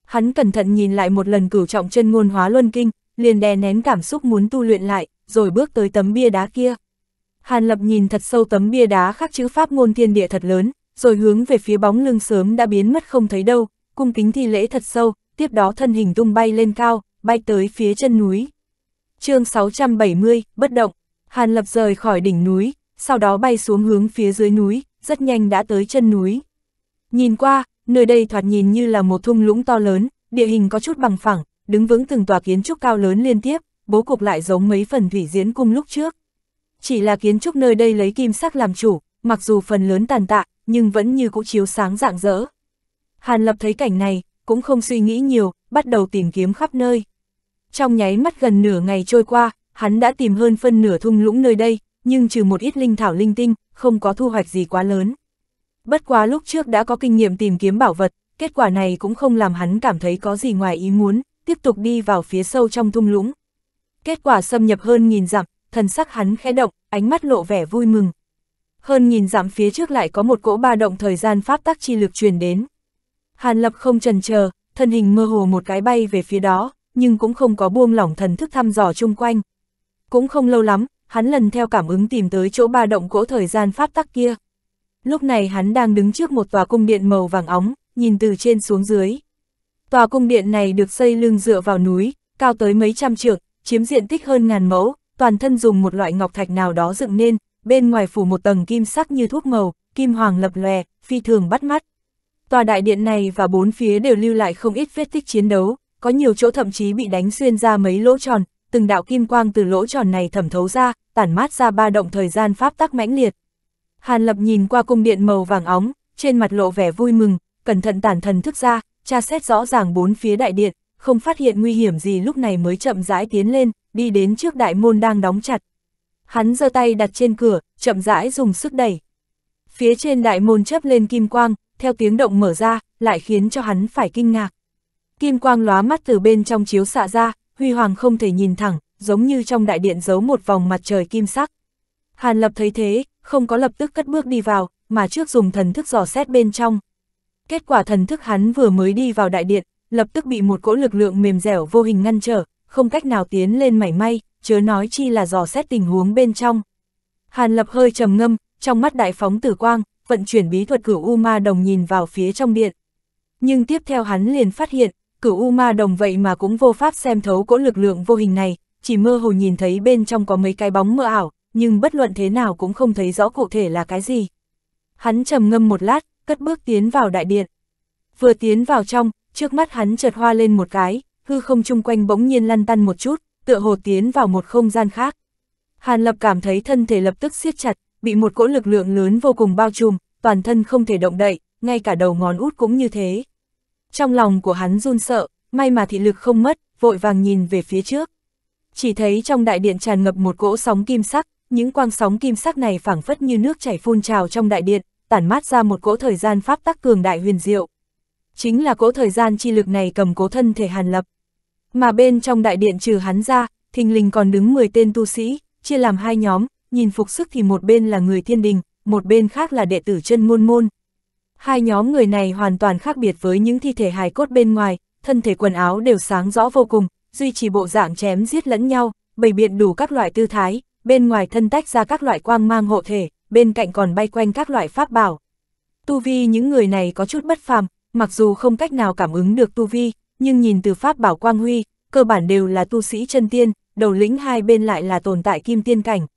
Hắn cẩn thận nhìn lại một lần cửu trọng chân ngôn hóa luân kinh, liền đè nén cảm xúc muốn tu luyện lại, rồi bước tới tấm bia đá kia. Hàn Lập nhìn thật sâu tấm bia đá khắc chữ pháp ngôn thiên địa thật lớn, rồi hướng về phía bóng lưng sớm đã biến mất không thấy đâu, cung kính thi lễ thật sâu, tiếp đó thân hình tung bay lên cao, bay tới phía chân núi. chương 670, bất động, Hàn Lập rời khỏi đỉnh núi, sau đó bay xuống hướng phía dưới núi, rất nhanh đã tới chân núi. Nhìn qua, nơi đây thoạt nhìn như là một thung lũng to lớn, địa hình có chút bằng phẳng, đứng vững từng tòa kiến trúc cao lớn liên tiếp, bố cục lại giống mấy phần thủy diễn cung lúc trước. Chỉ là kiến trúc nơi đây lấy kim sắc làm chủ, mặc dù phần lớn tàn tạ, nhưng vẫn như cũ chiếu sáng rạng rỡ. Hàn Lập thấy cảnh này, cũng không suy nghĩ nhiều, bắt đầu tìm kiếm khắp nơi. Trong nháy mắt gần nửa ngày trôi qua, hắn đã tìm hơn phân nửa thung lũng nơi đây, nhưng trừ một ít linh thảo linh tinh, không có thu hoạch gì quá lớn. Bất quá lúc trước đã có kinh nghiệm tìm kiếm bảo vật, kết quả này cũng không làm hắn cảm thấy có gì ngoài ý muốn, tiếp tục đi vào phía sâu trong thung lũng. Kết quả xâm nhập hơn nghìn dặm, thần sắc hắn khẽ động, ánh mắt lộ vẻ vui mừng. Hơn nhìn dặm phía trước lại có một cỗ ba động thời gian pháp tắc chi lực truyền đến. Hàn Lập không trần chờ, thân hình mơ hồ một cái bay về phía đó, nhưng cũng không có buông lỏng thần thức thăm dò chung quanh. Cũng không lâu lắm, hắn lần theo cảm ứng tìm tới chỗ ba động cỗ thời gian pháp tắc kia. Lúc này hắn đang đứng trước một tòa cung điện màu vàng óng, nhìn từ trên xuống dưới. Tòa cung điện này được xây lưng dựa vào núi, cao tới mấy trăm trượng, chiếm diện tích hơn ngàn mẫu, toàn thân dùng một loại ngọc thạch nào đó dựng nên, bên ngoài phủ một tầng kim sắc như thuốc màu, kim hoàng lập lòe, phi thường bắt mắt. Tòa đại điện này và bốn phía đều lưu lại không ít vết tích chiến đấu, có nhiều chỗ thậm chí bị đánh xuyên ra mấy lỗ tròn, từng đạo kim quang từ lỗ tròn này thẩm thấu ra, tản mát ra ba động thời gian pháp tắc mãnh liệt. Hàn Lập nhìn qua cung điện màu vàng óng, trên mặt lộ vẻ vui mừng, cẩn thận tản thần thức ra, tra xét rõ ràng bốn phía đại điện, không phát hiện nguy hiểm gì lúc này mới chậm rãi tiến lên, đi đến trước đại môn đang đóng chặt. Hắn giơ tay đặt trên cửa, chậm rãi dùng sức đẩy. Phía trên đại môn chấp lên kim quang, theo tiếng động mở ra, lại khiến cho hắn phải kinh ngạc. Kim quang lóa mắt từ bên trong chiếu xạ ra, huy hoàng không thể nhìn thẳng, giống như trong đại điện giấu một vòng mặt trời kim sắc. Hàn lập thấy thế, không có lập tức cất bước đi vào, mà trước dùng thần thức dò xét bên trong. Kết quả thần thức hắn vừa mới đi vào đại điện, lập tức bị một cỗ lực lượng mềm dẻo vô hình ngăn trở, không cách nào tiến lên mảy may, chớ nói chi là dò xét tình huống bên trong. Hàn Lập hơi trầm ngâm, trong mắt đại phóng tử quang, vận chuyển bí thuật cửu U Ma Đồng nhìn vào phía trong điện. Nhưng tiếp theo hắn liền phát hiện, cửu U Ma Đồng vậy mà cũng vô pháp xem thấu cỗ lực lượng vô hình này, chỉ mơ hồ nhìn thấy bên trong có mấy cái bóng mơ ảo, nhưng bất luận thế nào cũng không thấy rõ cụ thể là cái gì. Hắn trầm ngâm một lát, cất bước tiến vào đại điện. Vừa tiến vào trong, trước mắt hắn chợt hoa lên một cái, hư không chung quanh bỗng nhiên lăn tăn một chút, tựa hồ tiến vào một không gian khác. Hàn Lập cảm thấy thân thể lập tức siết chặt, bị một cỗ lực lượng lớn vô cùng bao trùm, toàn thân không thể động đậy, ngay cả đầu ngón út cũng như thế. Trong lòng của hắn run sợ, may mà thị lực không mất, vội vàng nhìn về phía trước. Chỉ thấy trong đại điện tràn ngập một cỗ sóng kim sắc, những quang sóng kim sắc này phảng phất như nước chảy phun trào trong đại điện, tản mát ra một cỗ thời gian pháp tắc cường đại huyền diệu. Chính là cỗ thời gian chi lực này cầm cố thân thể Hàn Lập. Mà bên trong đại điện trừ hắn ra, thình lình còn đứng 10 tên tu sĩ, chia làm hai nhóm, nhìn phục sức thì một bên là người thiên đình, một bên khác là đệ tử chân môn môn. Hai nhóm người này hoàn toàn khác biệt với những thi thể hài cốt bên ngoài, thân thể quần áo đều sáng rõ vô cùng, duy trì bộ dạng chém giết lẫn nhau, bày biện đủ các loại tư thái, bên ngoài thân tách ra các loại quang mang hộ thể, bên cạnh còn bay quanh các loại pháp bảo. Tu vi những người này có chút bất phàm, mặc dù không cách nào cảm ứng được tu vi, nhưng nhìn từ pháp bảo quang huy, cơ bản đều là tu sĩ chân tiên, đầu lĩnh hai bên lại là tồn tại kim tiên cảnh.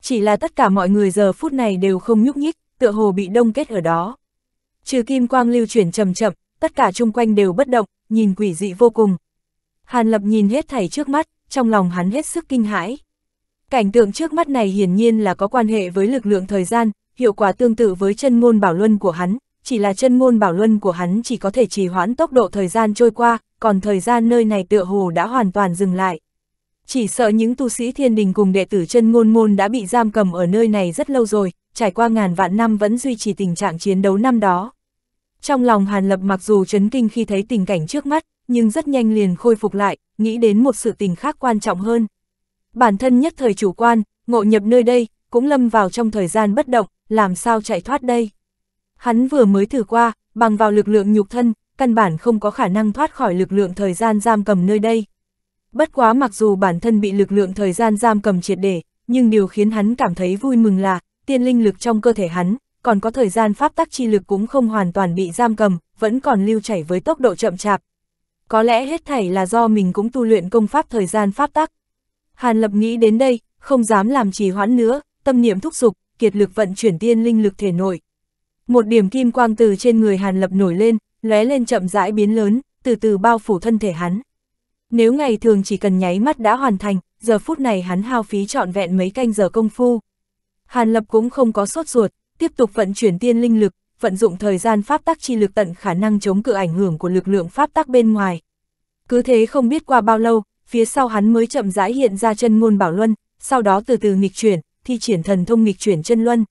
Chỉ là tất cả mọi người giờ phút này đều không nhúc nhích, tựa hồ bị đông kết ở đó. Trừ kim quang lưu chuyển chậm chậm, tất cả chung quanh đều bất động, nhìn quỷ dị vô cùng. Hàn Lập nhìn hết thảy trước mắt, trong lòng hắn hết sức kinh hãi. Cảnh tượng trước mắt này hiển nhiên là có quan hệ với lực lượng thời gian, hiệu quả tương tự với chân ngôn bảo luân của hắn, chỉ là chân ngôn bảo luân của hắn chỉ có thể trì hoãn tốc độ thời gian trôi qua, còn thời gian nơi này tựa hồ đã hoàn toàn dừng lại. Chỉ sợ những tu sĩ thiên đình cùng đệ tử chân ngôn môn đã bị giam cầm ở nơi này rất lâu rồi, trải qua ngàn vạn năm vẫn duy trì tình trạng chiến đấu năm đó. Trong lòng Hàn Lập mặc dù chấn kinh khi thấy tình cảnh trước mắt, nhưng rất nhanh liền khôi phục lại, nghĩ đến một sự tình khác quan trọng hơn. Bản thân nhất thời chủ quan, ngộ nhập nơi đây, cũng lâm vào trong thời gian bất động, làm sao chạy thoát đây. Hắn vừa mới thử qua, bằng vào lực lượng nhục thân, căn bản không có khả năng thoát khỏi lực lượng thời gian giam cầm nơi đây. Bất quá mặc dù bản thân bị lực lượng thời gian giam cầm triệt để, nhưng điều khiến hắn cảm thấy vui mừng là, tiên linh lực trong cơ thể hắn, còn có thời gian pháp tắc chi lực cũng không hoàn toàn bị giam cầm, vẫn còn lưu chảy với tốc độ chậm chạp. Có lẽ hết thảy là do mình cũng tu luyện công pháp thời gian pháp tắc. Hàn Lập nghĩ đến đây, không dám làm trì hoãn nữa, tâm niệm thúc giục, kiệt lực vận chuyển tiên linh lực thể nội, một điểm kim quang từ trên người Hàn Lập nổi lên, lóe lên chậm rãi biến lớn, từ từ bao phủ thân thể hắn. Nếu ngày thường chỉ cần nháy mắt đã hoàn thành, giờ phút này hắn hao phí trọn vẹn mấy canh giờ công phu. Hàn Lập cũng không có sốt ruột, tiếp tục vận chuyển tiên linh lực, vận dụng thời gian pháp tắc chi lực tận khả năng chống cự ảnh hưởng của lực lượng pháp tắc bên ngoài. Cứ thế không biết qua bao lâu, phía sau hắn mới chậm rãi hiện ra chân ngôn bảo luân, sau đó từ từ nghịch chuyển, thi triển thần thông nghịch chuyển chân luân.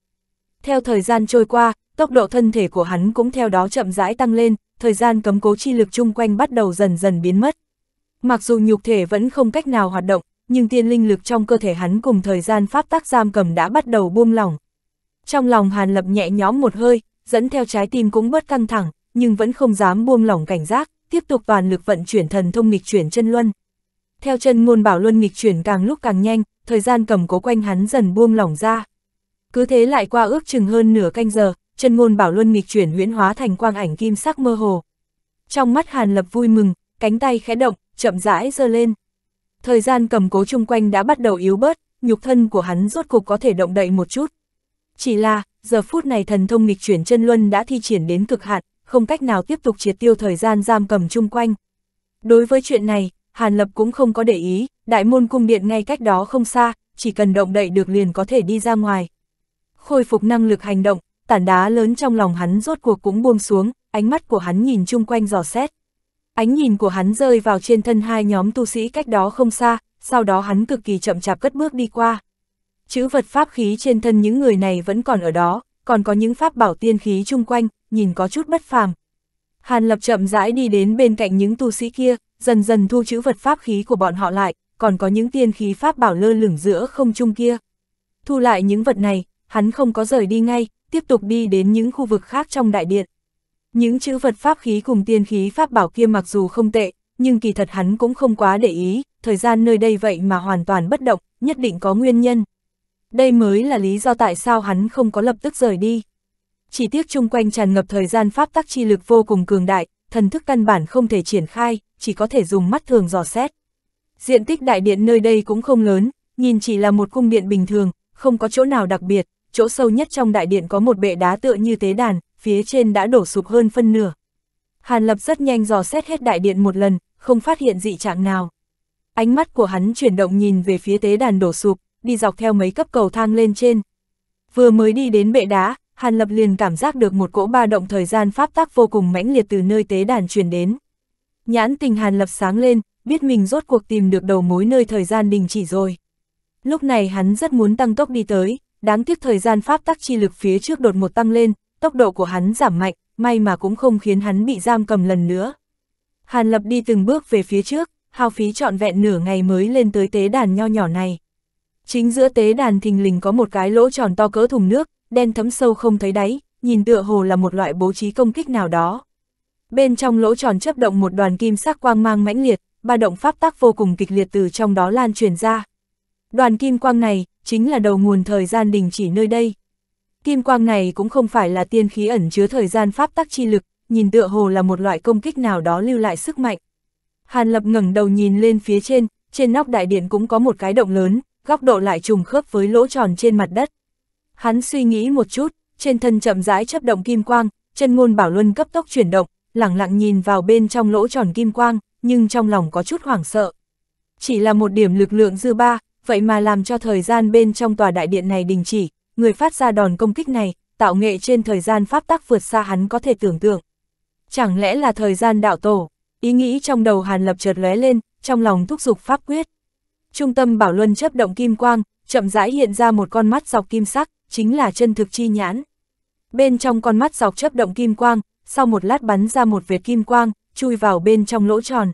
Theo thời gian trôi qua, tốc độ thân thể của hắn cũng theo đó chậm rãi tăng lên, thời gian cấm cố chi lực chung quanh bắt đầu dần dần biến mất. Mặc dù nhục thể vẫn không cách nào hoạt động, nhưng tiên linh lực trong cơ thể hắn cùng thời gian pháp tác giam cầm đã bắt đầu buông lỏng. Trong lòng Hàn Lập nhẹ nhõm một hơi, dẫn theo trái tim cũng bớt căng thẳng, nhưng vẫn không dám buông lỏng cảnh giác, tiếp tục toàn lực vận chuyển thần thông nghịch chuyển chân luân. Theo chân ngôn bảo luân nghịch chuyển càng lúc càng nhanh, thời gian cầm cố quanh hắn dần buông lỏng ra. Cứ thế lại qua ước chừng hơn nửa canh giờ, chân ngôn bảo luân nghịch chuyển huyễn hóa thành quang ảnh kim sắc mơ hồ. Trong mắt Hàn Lập vui mừng, cánh tay khẽ động, chậm rãi giơ lên. Thời gian cầm cố chung quanh đã bắt đầu yếu bớt, nhục thân của hắn rốt cục có thể động đậy một chút. Chỉ là, giờ phút này thần thông nghịch chuyển chân luân đã thi triển đến cực hạn, không cách nào tiếp tục triệt tiêu thời gian giam cầm chung quanh. Đối với chuyện này, Hàn Lập cũng không có để ý, đại môn cung điện ngay cách đó không xa, chỉ cần động đậy được liền có thể đi ra ngoài. Khôi phục năng lực hành động, tảng đá lớn trong lòng hắn rốt cuộc cũng buông xuống, ánh mắt của hắn nhìn chung quanh dò xét. Ánh nhìn của hắn rơi vào trên thân hai nhóm tu sĩ cách đó không xa, sau đó hắn cực kỳ chậm chạp cất bước đi qua. Chữ vật pháp khí trên thân những người này vẫn còn ở đó, còn có những pháp bảo tiên khí chung quanh, nhìn có chút bất phàm. Hàn Lập chậm rãi đi đến bên cạnh những tu sĩ kia, dần dần thu chữ vật pháp khí của bọn họ lại, còn có những tiên khí pháp bảo lơ lửng giữa không trung kia. Thu lại những vật này, hắn không có rời đi ngay, tiếp tục đi đến những khu vực khác trong đại điện. Những chữ vật pháp khí cùng tiên khí pháp bảo kia mặc dù không tệ, nhưng kỳ thật hắn cũng không quá để ý, thời gian nơi đây vậy mà hoàn toàn bất động, nhất định có nguyên nhân. Đây mới là lý do tại sao hắn không có lập tức rời đi. Chỉ tiếc chung quanh tràn ngập thời gian pháp tắc chi lực vô cùng cường đại, thần thức căn bản không thể triển khai, chỉ có thể dùng mắt thường dò xét. Diện tích đại điện nơi đây cũng không lớn, nhìn chỉ là một cung điện bình thường, không có chỗ nào đặc biệt, chỗ sâu nhất trong đại điện có một bệ đá tựa như tế đàn, phía trên đã đổ sụp hơn phân nửa. Hàn Lập rất nhanh dò xét hết đại điện một lần, không phát hiện dị trạng nào. Ánh mắt của hắn chuyển động nhìn về phía tế đàn đổ sụp, đi dọc theo mấy cấp cầu thang lên trên. Vừa mới đi đến bệ đá, Hàn Lập liền cảm giác được một cỗ ba động thời gian pháp tác vô cùng mãnh liệt từ nơi tế đàn truyền đến. Nhãn tình Hàn Lập sáng lên, biết mình rốt cuộc tìm được đầu mối nơi thời gian đình chỉ rồi. Lúc này hắn rất muốn tăng tốc đi tới, đáng tiếc thời gian pháp tắc chi lực phía trước đột một tăng lên, tốc độ của hắn giảm mạnh, may mà cũng không khiến hắn bị giam cầm lần nữa. Hàn Lập đi từng bước về phía trước, hao phí trọn vẹn nửa ngày mới lên tới tế đàn nho nhỏ này. Chính giữa tế đàn thình lình có một cái lỗ tròn to cỡ thùng nước, đen thấm sâu không thấy đáy, nhìn tựa hồ là một loại bố trí công kích nào đó. Bên trong lỗ tròn chấp động một đoàn kim sắc quang mang mãnh liệt, ba động pháp tác vô cùng kịch liệt từ trong đó lan truyền ra. Đoàn kim quang này, chính là đầu nguồn thời gian đình chỉ nơi đây. Kim quang này cũng không phải là tiên khí ẩn chứa thời gian pháp tắc chi lực, nhìn tựa hồ là một loại công kích nào đó lưu lại sức mạnh. Hàn Lập ngẩng đầu nhìn lên phía trên, trên nóc đại điện cũng có một cái động lớn, góc độ lại trùng khớp với lỗ tròn trên mặt đất. Hắn suy nghĩ một chút, trên thân chậm rãi chấp động kim quang, chân ngôn bảo luân cấp tốc chuyển động, lẳng lặng nhìn vào bên trong lỗ tròn kim quang, nhưng trong lòng có chút hoảng sợ. Chỉ là một điểm lực lượng dư ba, vậy mà làm cho thời gian bên trong tòa đại điện này đình chỉ, người phát ra đòn công kích này, tạo nghệ trên thời gian pháp tắc vượt xa hắn có thể tưởng tượng. Chẳng lẽ là thời gian đạo tổ, ý nghĩ trong đầu Hàn Lập chợt lóe lên, trong lòng thúc giục pháp quyết. Trung tâm Bảo Luân chấp động kim quang, chậm rãi hiện ra một con mắt dọc kim sắc, chính là chân thực chi nhãn. Bên trong con mắt dọc chấp động kim quang, sau một lát bắn ra một vệt kim quang, chui vào bên trong lỗ tròn.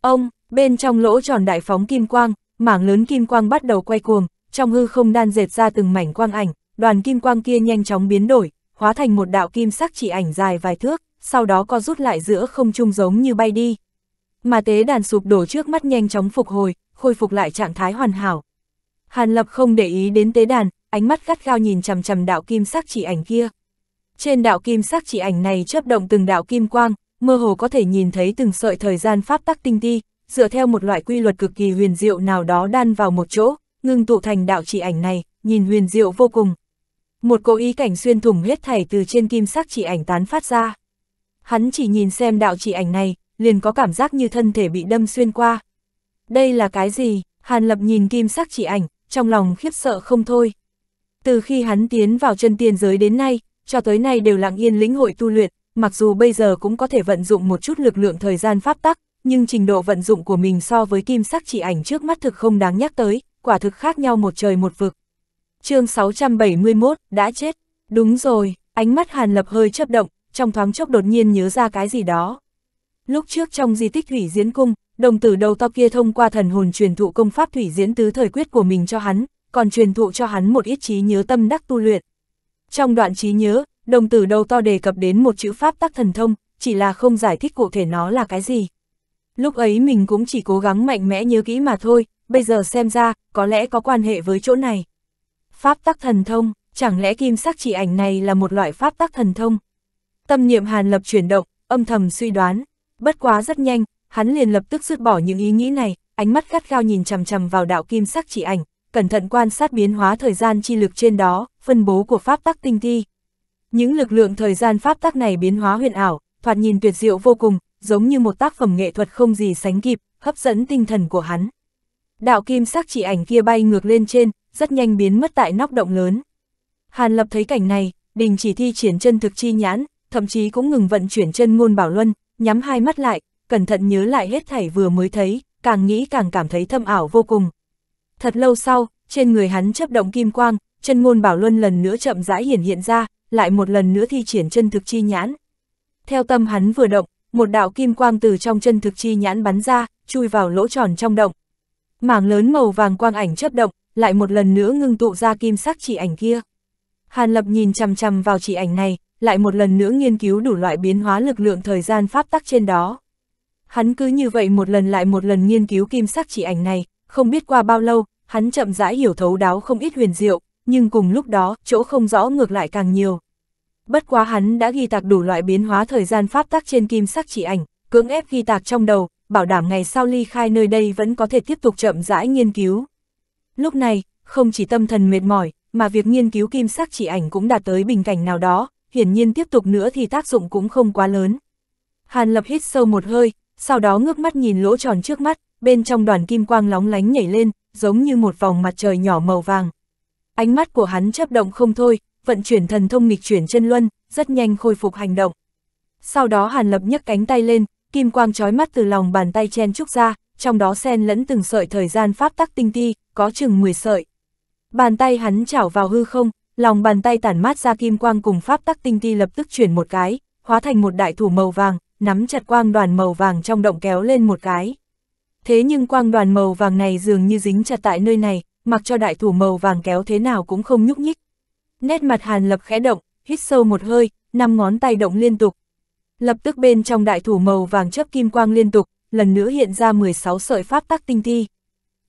Ông, bên trong lỗ tròn đại phóng kim quang, mảng lớn kim quang bắt đầu quay cuồng, trong hư không đan dệt ra từng mảnh quang ảnh, đoàn kim quang kia nhanh chóng biến đổi, hóa thành một đạo kim sắc chỉ ảnh dài vài thước, sau đó co rút lại giữa không trung giống như bay đi. Mà tế đàn sụp đổ trước mắt nhanh chóng phục hồi, khôi phục lại trạng thái hoàn hảo. Hàn Lập không để ý đến tế đàn, ánh mắt gắt gao nhìn chằm chằm đạo kim sắc chỉ ảnh kia. Trên đạo kim sắc chỉ ảnh này chớp động từng đạo kim quang, mơ hồ có thể nhìn thấy từng sợi thời gian pháp tắc tinh ti, dựa theo một loại quy luật cực kỳ huyền diệu nào đó đan vào một chỗ, ngưng tụ thành đạo chỉ ảnh này, nhìn huyền diệu vô cùng. Một cố ý cảnh xuyên thủng huyết thảy từ trên kim sắc chỉ ảnh tán phát ra. Hắn chỉ nhìn xem đạo chỉ ảnh này, liền có cảm giác như thân thể bị đâm xuyên qua. Đây là cái gì? Hàn Lập nhìn kim sắc chỉ ảnh, trong lòng khiếp sợ không thôi. Từ khi hắn tiến vào chân tiên giới đến nay, cho tới nay đều lặng yên lĩnh hội tu luyện, mặc dù bây giờ cũng có thể vận dụng một chút lực lượng thời gian pháp tắc, nhưng trình độ vận dụng của mình so với kim sắc chỉ ảnh trước mắt thực không đáng nhắc tới, quả thực khác nhau một trời một vực. chương 671, đã chết. Đúng rồi, ánh mắt Hàn Lập hơi chớp động, trong thoáng chốc đột nhiên nhớ ra cái gì đó. Lúc trước trong di tích thủy diễn cung, đồng tử đầu to kia thông qua thần hồn truyền thụ công pháp thủy diễn tứ thời quyết của mình cho hắn, còn truyền thụ cho hắn một ít trí nhớ tâm đắc tu luyện. Trong đoạn trí nhớ, đồng tử đầu to đề cập đến một chữ pháp tắc thần thông, chỉ là không giải thích cụ thể nó là cái gì. Lúc ấy mình cũng chỉ cố gắng mạnh mẽ nhớ kỹ mà thôi, bây giờ xem ra, có lẽ có quan hệ với chỗ này. Pháp tắc thần thông, chẳng lẽ kim sắc chỉ ảnh này là một loại pháp tắc thần thông? Tâm niệm Hàn Lập chuyển động, âm thầm suy đoán, bất quá rất nhanh, hắn liền lập tức dứt bỏ những ý nghĩ này, ánh mắt gắt gao nhìn chằm chằm vào đạo kim sắc chỉ ảnh, cẩn thận quan sát biến hóa thời gian chi lực trên đó, phân bố của pháp tắc tinh thi. Những lực lượng thời gian pháp tắc này biến hóa huyền ảo, thoạt nhìn tuyệt diệu vô cùng, giống như một tác phẩm nghệ thuật không gì sánh kịp, hấp dẫn tinh thần của hắn. Đạo kim sắc chỉ ảnh kia bay ngược lên trên, rất nhanh biến mất tại nóc động lớn. Hàn Lập thấy cảnh này, đình chỉ thi triển chân thực chi nhãn, thậm chí cũng ngừng vận chuyển chân ngôn bảo luân, nhắm hai mắt lại, cẩn thận nhớ lại hết thảy vừa mới thấy, càng nghĩ càng cảm thấy thâm ảo vô cùng. Thật lâu sau, trên người hắn chấp động kim quang, chân ngôn bảo luân lần nữa chậm rãi hiển hiện ra, lại một lần nữa thi triển chân thực chi nhãn. Theo tâm hắn vừa động, một đạo kim quang từ trong chân thực chi nhãn bắn ra, chui vào lỗ tròn trong động. Mảng lớn màu vàng quang ảnh chớp động, lại một lần nữa ngưng tụ ra kim sắc chỉ ảnh kia. Hàn Lập nhìn chằm chằm vào chỉ ảnh này, lại một lần nữa nghiên cứu đủ loại biến hóa lực lượng thời gian pháp tắc trên đó. Hắn cứ như vậy một lần lại một lần nghiên cứu kim sắc chỉ ảnh này, không biết qua bao lâu, hắn chậm rãi hiểu thấu đáo không ít huyền diệu, nhưng cùng lúc đó, chỗ không rõ ngược lại càng nhiều. Bất quá hắn đã ghi tạc đủ loại biến hóa thời gian pháp tắc trên kim sắc chỉ ảnh, cưỡng ép ghi tạc trong đầu, bảo đảm ngày sau ly khai nơi đây vẫn có thể tiếp tục chậm rãi nghiên cứu. Lúc này, không chỉ tâm thần mệt mỏi, mà việc nghiên cứu kim sắc chỉ ảnh cũng đạt tới bình cảnh nào đó, hiển nhiên tiếp tục nữa thì tác dụng cũng không quá lớn. Hàn Lập hít sâu một hơi, sau đó ngước mắt nhìn lỗ tròn trước mắt, bên trong đoàn kim quang lóng lánh nhảy lên, giống như một vòng mặt trời nhỏ màu vàng. Ánh mắt của hắn chấp động không thôi, vận chuyển thần thông nghịch chuyển chân luân, rất nhanh khôi phục hành động. Sau đó Hàn Lập nhấc cánh tay lên, kim quang chói mắt từ lòng bàn tay chen trúc ra, trong đó xen lẫn từng sợi thời gian pháp tắc tinh ti, có chừng 10 sợi. Bàn tay hắn chảo vào hư không, lòng bàn tay tản mát ra kim quang cùng pháp tắc tinh ti lập tức chuyển một cái, hóa thành một đại thủ màu vàng, nắm chặt quang đoàn màu vàng trong động kéo lên một cái. Thế nhưng quang đoàn màu vàng này dường như dính chặt tại nơi này, mặc cho đại thủ màu vàng kéo thế nào cũng không nhúc nhích, Nét mặt Hàn Lập khẽ động, hít sâu một hơi, năm ngón tay động liên tục. Lập tức bên trong đại thủ màu vàng chớp kim quang liên tục, lần nữa hiện ra 16 sợi pháp tắc tinh thi.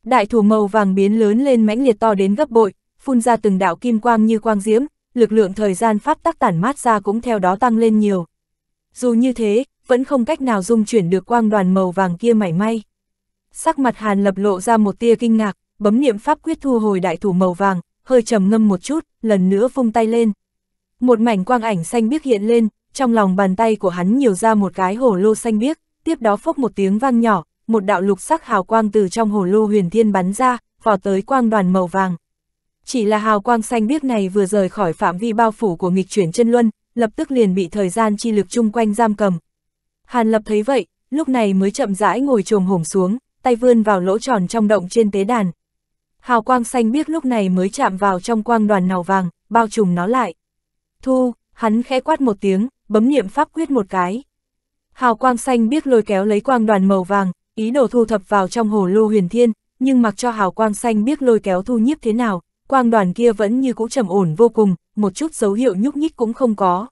Đại thủ màu vàng biến lớn lên mãnh liệt to đến gấp bội, phun ra từng đạo kim quang như quang diễm, lực lượng thời gian pháp tắc tản mát ra cũng theo đó tăng lên nhiều. Dù như thế, vẫn không cách nào dung chuyển được quang đoàn màu vàng kia mảy may. Sắc mặt Hàn lập lộ ra một tia kinh ngạc, bấm niệm pháp quyết thu hồi đại thủ màu vàng, hơi trầm ngâm một chút, lần nữa vung tay lên. Một mảnh quang ảnh xanh biếc hiện lên, trong lòng bàn tay của hắn nhiều ra một cái hồ lô xanh biếc, tiếp đó phốc một tiếng vang nhỏ, một đạo lục sắc hào quang từ trong hồ lô huyền thiên bắn ra, vò tới quang đoàn màu vàng. Chỉ là hào quang xanh biếc này vừa rời khỏi phạm vi bao phủ của nghịch chuyển chân luân, lập tức liền bị thời gian chi lực chung quanh giam cầm. Hàn Lập thấy vậy, lúc này mới chậm rãi ngồi trồm hổm xuống, tay vươn vào lỗ tròn trong động trên tế đàn, Hào quang xanh biếc lúc này mới chạm vào trong quang đoàn màu vàng, bao trùm nó lại. Thu, hắn khẽ quát một tiếng, bấm niệm pháp quyết một cái. Hào quang xanh biếc lôi kéo lấy quang đoàn màu vàng, ý đồ thu thập vào trong hồ lô huyền thiên, nhưng mặc cho hào quang xanh biếc lôi kéo thu nhiếp thế nào, quang đoàn kia vẫn như cũ trầm ổn vô cùng, một chút dấu hiệu nhúc nhích cũng không có.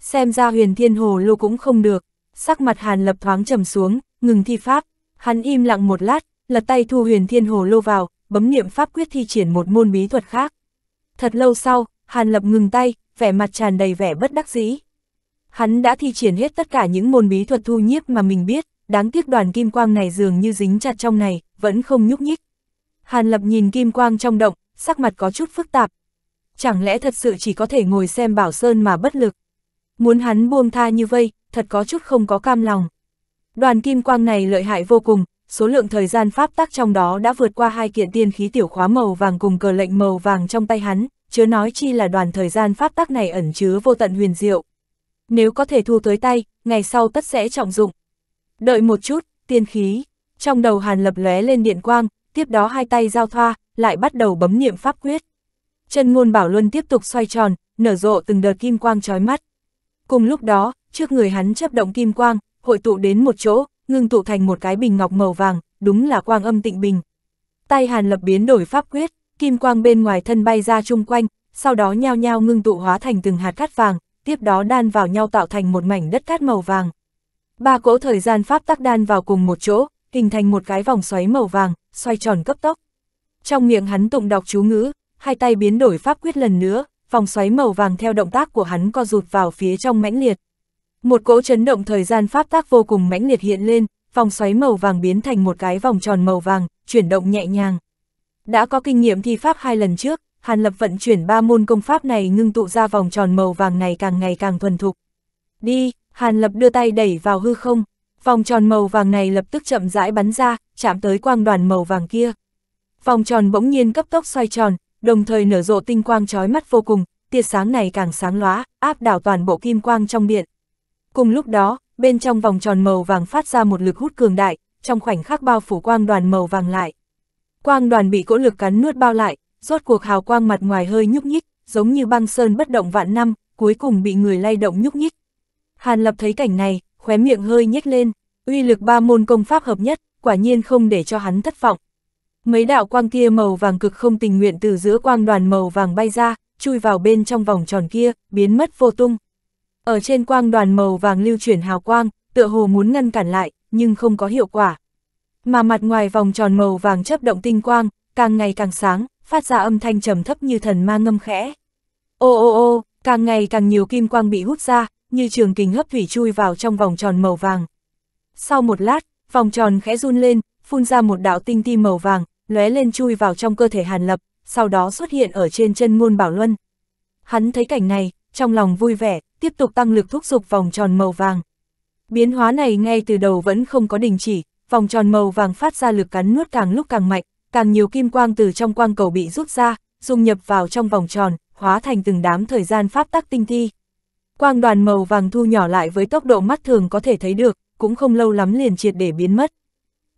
Xem ra huyền thiên hồ lô cũng không được, sắc mặt hàn lập thoáng trầm xuống, ngừng thi pháp, hắn im lặng một lát, lật tay thu huyền thiên hồ lô vào, bấm niệm pháp quyết thi triển một môn bí thuật khác. Thật lâu sau, Hàn Lập ngừng tay, vẻ mặt tràn đầy vẻ bất đắc dĩ. Hắn đã thi triển hết tất cả những môn bí thuật thu nhiếp mà mình biết, đáng tiếc đoàn kim quang này dường như dính chặt trong này, vẫn không nhúc nhích. Hàn Lập nhìn kim quang trong động, sắc mặt có chút phức tạp. Chẳng lẽ thật sự chỉ có thể ngồi xem Bảo Sơn mà bất lực? Muốn hắn buông tha như vây, thật có chút không có cam lòng. Đoàn kim quang này lợi hại vô cùng, số lượng thời gian pháp tắc trong đó đã vượt qua hai kiện tiên khí tiểu khóa màu vàng cùng cờ lệnh màu vàng trong tay hắn, chớ nói chi là đoàn thời gian pháp tắc này ẩn chứa vô tận huyền diệu. Nếu có thể thu tới tay, ngày sau tất sẽ trọng dụng. Đợi một chút, tiên khí, trong đầu Hàn Lập lóe lên điện quang, tiếp đó hai tay giao thoa, lại bắt đầu bấm niệm pháp quyết. Chân ngôn bảo luân tiếp tục xoay tròn, nở rộ từng đợt kim quang chói mắt. Cùng lúc đó, trước người hắn chấp động kim quang, hội tụ đến một chỗ, ngưng tụ thành một cái bình ngọc màu vàng, đúng là quang âm tịnh bình. Tay Hàn Lập biến đổi pháp quyết, kim quang bên ngoài thân bay ra chung quanh, sau đó nhao nhao ngưng tụ hóa thành từng hạt cát vàng, tiếp đó đan vào nhau tạo thành một mảnh đất cát màu vàng. Ba cỗ thời gian pháp tắc đan vào cùng một chỗ, hình thành một cái vòng xoáy màu vàng, xoay tròn cấp tốc. Trong miệng hắn tụng đọc chú ngữ, hai tay biến đổi pháp quyết lần nữa, vòng xoáy màu vàng theo động tác của hắn co rụt vào phía trong mãnh liệt. Một cỗ chấn động thời gian pháp tác vô cùng mãnh liệt hiện lên, vòng xoáy màu vàng biến thành một cái vòng tròn màu vàng, chuyển động nhẹ nhàng. Đã có kinh nghiệm thi pháp hai lần trước, Hàn Lập vận chuyển ba môn công pháp này ngưng tụ ra vòng tròn màu vàng này càng ngày càng thuần thục. Đi, Hàn Lập đưa tay đẩy vào hư không, vòng tròn màu vàng này lập tức chậm rãi bắn ra, chạm tới quang đoàn màu vàng kia. Vòng tròn bỗng nhiên cấp tốc xoay tròn, đồng thời nở rộ tinh quang chói mắt vô cùng, tia sáng này càng sáng lóa, áp đảo toàn bộ kim quang trong điện. Cùng lúc đó, bên trong vòng tròn màu vàng phát ra một lực hút cường đại, trong khoảnh khắc bao phủ quang đoàn màu vàng lại. Quang đoàn bị cỗ lực cắn nuốt bao lại, rốt cuộc hào quang mặt ngoài hơi nhúc nhích, giống như băng sơn bất động vạn năm, cuối cùng bị người lay động nhúc nhích. Hàn Lập thấy cảnh này, khóe miệng hơi nhếch lên, uy lực ba môn công pháp hợp nhất, quả nhiên không để cho hắn thất vọng. Mấy đạo quang kia màu vàng cực không tình nguyện từ giữa quang đoàn màu vàng bay ra, chui vào bên trong vòng tròn kia, biến mất vô tung. Ở trên quang đoàn màu vàng lưu chuyển hào quang, tựa hồ muốn ngăn cản lại, nhưng không có hiệu quả. Mà mặt ngoài vòng tròn màu vàng chấp động tinh quang, càng ngày càng sáng, phát ra âm thanh trầm thấp như thần ma ngâm khẽ. Ô ô ô, càng ngày càng nhiều kim quang bị hút ra, như trường kính hấp thủy chui vào trong vòng tròn màu vàng. Sau một lát, vòng tròn khẽ run lên, phun ra một đạo tinh ti màu vàng, lóe lên chui vào trong cơ thể Hàn Lập, sau đó xuất hiện ở trên chân môn Bảo Luân. Hắn thấy cảnh này, trong lòng vui vẻ, tiếp tục tăng lực thúc giục vòng tròn màu vàng. Biến hóa này ngay từ đầu vẫn không có đình chỉ, vòng tròn màu vàng phát ra lực cắn nuốt càng lúc càng mạnh, càng nhiều kim quang từ trong quang cầu bị rút ra, dung nhập vào trong vòng tròn, hóa thành từng đám thời gian pháp tắc tinh thi. Quang đoàn màu vàng thu nhỏ lại với tốc độ mắt thường có thể thấy được, cũng không lâu lắm liền triệt để biến mất.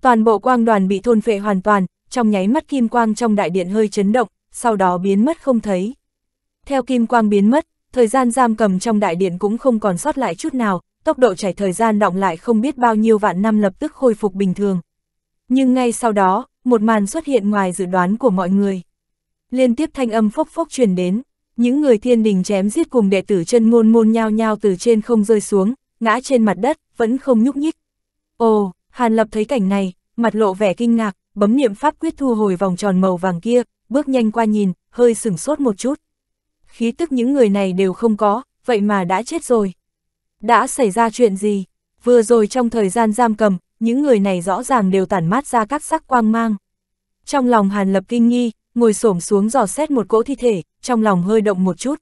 Toàn bộ quang đoàn bị thôn phệ hoàn toàn, trong nháy mắt kim quang trong đại điện hơi chấn động, sau đó biến mất không thấy. Theo kim quang biến mất, thời gian giam cầm trong đại điện cũng không còn sót lại chút nào, tốc độ chảy thời gian động lại không biết bao nhiêu vạn năm lập tức khôi phục bình thường. Nhưng ngay sau đó, một màn xuất hiện ngoài dự đoán của mọi người. Liên tiếp thanh âm phốc phốc truyền đến, những người thiên đình chém giết cùng đệ tử chân ngôn môn nhao nhao từ trên không rơi xuống, ngã trên mặt đất, vẫn không nhúc nhích. Ồ, Hàn Lập thấy cảnh này, mặt lộ vẻ kinh ngạc, bấm niệm pháp quyết thu hồi vòng tròn màu vàng kia, bước nhanh qua nhìn, hơi sửng sốt một chút khí tức những người này đều không có, vậy mà đã chết rồi. Đã xảy ra chuyện gì? Vừa rồi trong thời gian giam cầm, những người này rõ ràng đều tản mát ra các sắc quang mang. Trong lòng Hàn Lập kinh nghi, ngồi xổm xuống dò xét một cỗ thi thể, trong lòng hơi động một chút.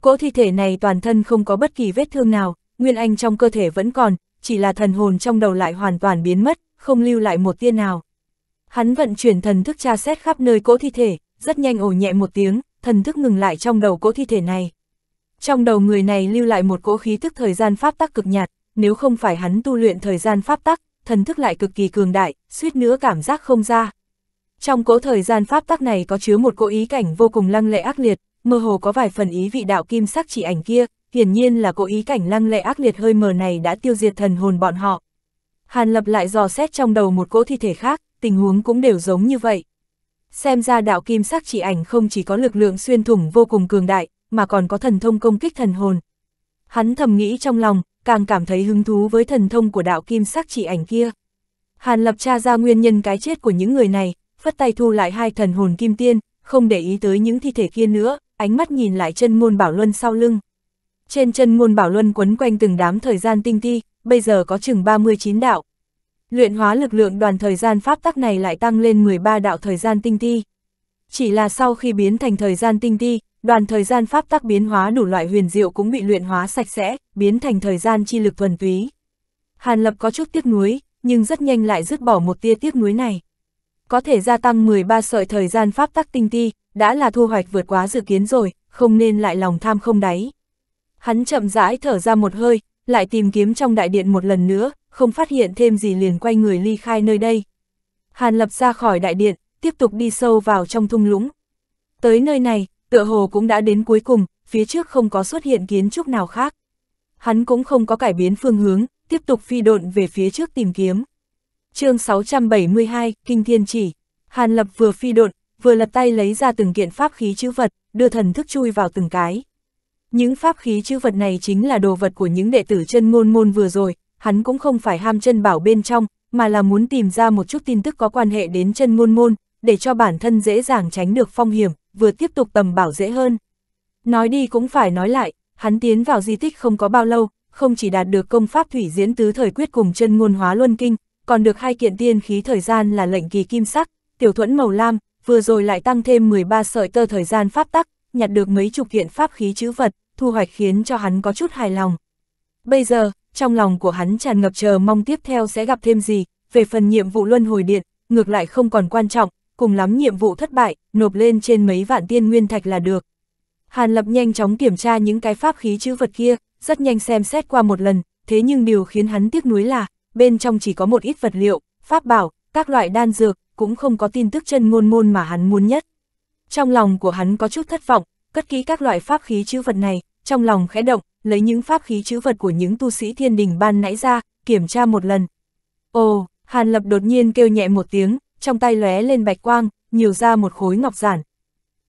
Cỗ thi thể này toàn thân không có bất kỳ vết thương nào, nguyên anh trong cơ thể vẫn còn, chỉ là thần hồn trong đầu lại hoàn toàn biến mất, không lưu lại một tia nào. Hắn vận chuyển thần thức tra xét khắp nơi cỗ thi thể, rất nhanh ổ nhẹ một tiếng, thần thức ngừng lại trong đầu cỗ thi thể này. Trong đầu người này lưu lại một cỗ khí thức thời gian pháp tắc cực nhạt, nếu không phải hắn tu luyện thời gian pháp tắc, thần thức lại cực kỳ cường đại, suýt nữa cảm giác không ra. Trong cỗ thời gian pháp tắc này có chứa một cỗ ý cảnh vô cùng lăng lệ ác liệt, mơ hồ có vài phần ý vị đạo kim sắc chỉ ảnh kia, hiển nhiên là cỗ ý cảnh lăng lệ ác liệt hơi mờ này đã tiêu diệt thần hồn bọn họ. Hàn Lập lại dò xét trong đầu một cỗ thi thể khác, tình huống cũng đều giống như vậy xem ra đạo kim sắc chỉ ảnh không chỉ có lực lượng xuyên thủng vô cùng cường đại, mà còn có thần thông công kích thần hồn. Hắn thầm nghĩ trong lòng, càng cảm thấy hứng thú với thần thông của đạo kim sắc chỉ ảnh kia. Hàn lập tra ra nguyên nhân cái chết của những người này, phất tay thu lại hai thần hồn kim tiên, không để ý tới những thi thể kia nữa, ánh mắt nhìn lại chân môn bảo luân sau lưng. Trên chân môn bảo luân quấn quanh từng đám thời gian tinh ti, bây giờ có chừng 39 đạo, Luyện hóa lực lượng đoàn thời gian pháp tắc này lại tăng lên 13 đạo thời gian tinh ti. Chỉ là sau khi biến thành thời gian tinh ti, đoàn thời gian pháp tắc biến hóa đủ loại huyền diệu cũng bị luyện hóa sạch sẽ, biến thành thời gian chi lực thuần túy. Hàn Lập có chút tiếc nuối, nhưng rất nhanh lại dứt bỏ một tia tiếc nuối này. Có thể gia tăng 13 sợi thời gian pháp tắc tinh ti, đã là thu hoạch vượt quá dự kiến rồi, không nên lại lòng tham không đáy. Hắn chậm rãi thở ra một hơi, lại tìm kiếm trong đại điện một lần nữa, không phát hiện thêm gì liền quay người ly khai nơi đây. Hàn Lập ra khỏi đại điện, tiếp tục đi sâu vào trong thung lũng. Tới nơi này, tựa hồ cũng đã đến cuối cùng, phía trước không có xuất hiện kiến trúc nào khác. Hắn cũng không có cải biến phương hướng, tiếp tục phi độn về phía trước tìm kiếm. chương 672, Kinh Thiên Chỉ, Hàn Lập vừa phi độn, vừa lật tay lấy ra từng kiện pháp khí chữ vật, đưa thần thức chui vào từng cái. Những pháp khí chữ vật này chính là đồ vật của những đệ tử chân ngôn môn vừa rồi, hắn cũng không phải ham chân bảo bên trong, mà là muốn tìm ra một chút tin tức có quan hệ đến chân ngôn môn, để cho bản thân dễ dàng tránh được phong hiểm, vừa tiếp tục tầm bảo dễ hơn. Nói đi cũng phải nói lại, hắn tiến vào di tích không có bao lâu, không chỉ đạt được công pháp thủy diễn tứ thời quyết cùng chân ngôn hóa luân kinh, còn được hai kiện tiên khí thời gian là lệnh kỳ kim sắc, tiểu thuẫn màu lam, vừa rồi lại tăng thêm 13 sợi tơ thời gian pháp tắc, nhặt được mấy chục kiện pháp khí chữ vật thu hoạch khiến cho hắn có chút hài lòng. Bây giờ, trong lòng của hắn tràn ngập chờ mong tiếp theo sẽ gặp thêm gì, về phần nhiệm vụ luân hồi điện, ngược lại không còn quan trọng, cùng lắm nhiệm vụ thất bại, nộp lên trên mấy vạn tiên nguyên thạch là được. Hàn Lập nhanh chóng kiểm tra những cái pháp khí chữ vật kia, rất nhanh xem xét qua một lần, thế nhưng điều khiến hắn tiếc nuối là, bên trong chỉ có một ít vật liệu, pháp bảo, các loại đan dược, cũng không có tin tức chân ngôn môn mà hắn muốn nhất. Trong lòng của hắn có chút thất vọng, cất kỹ các loại pháp khí chữ vật này, trong lòng khẽ động, lấy những pháp khí chữ vật của những tu sĩ thiên đình ban nãy ra, kiểm tra một lần. Ồ, Hàn Lập đột nhiên kêu nhẹ một tiếng, trong tay lóe lên bạch quang, nhiều ra một khối ngọc giản,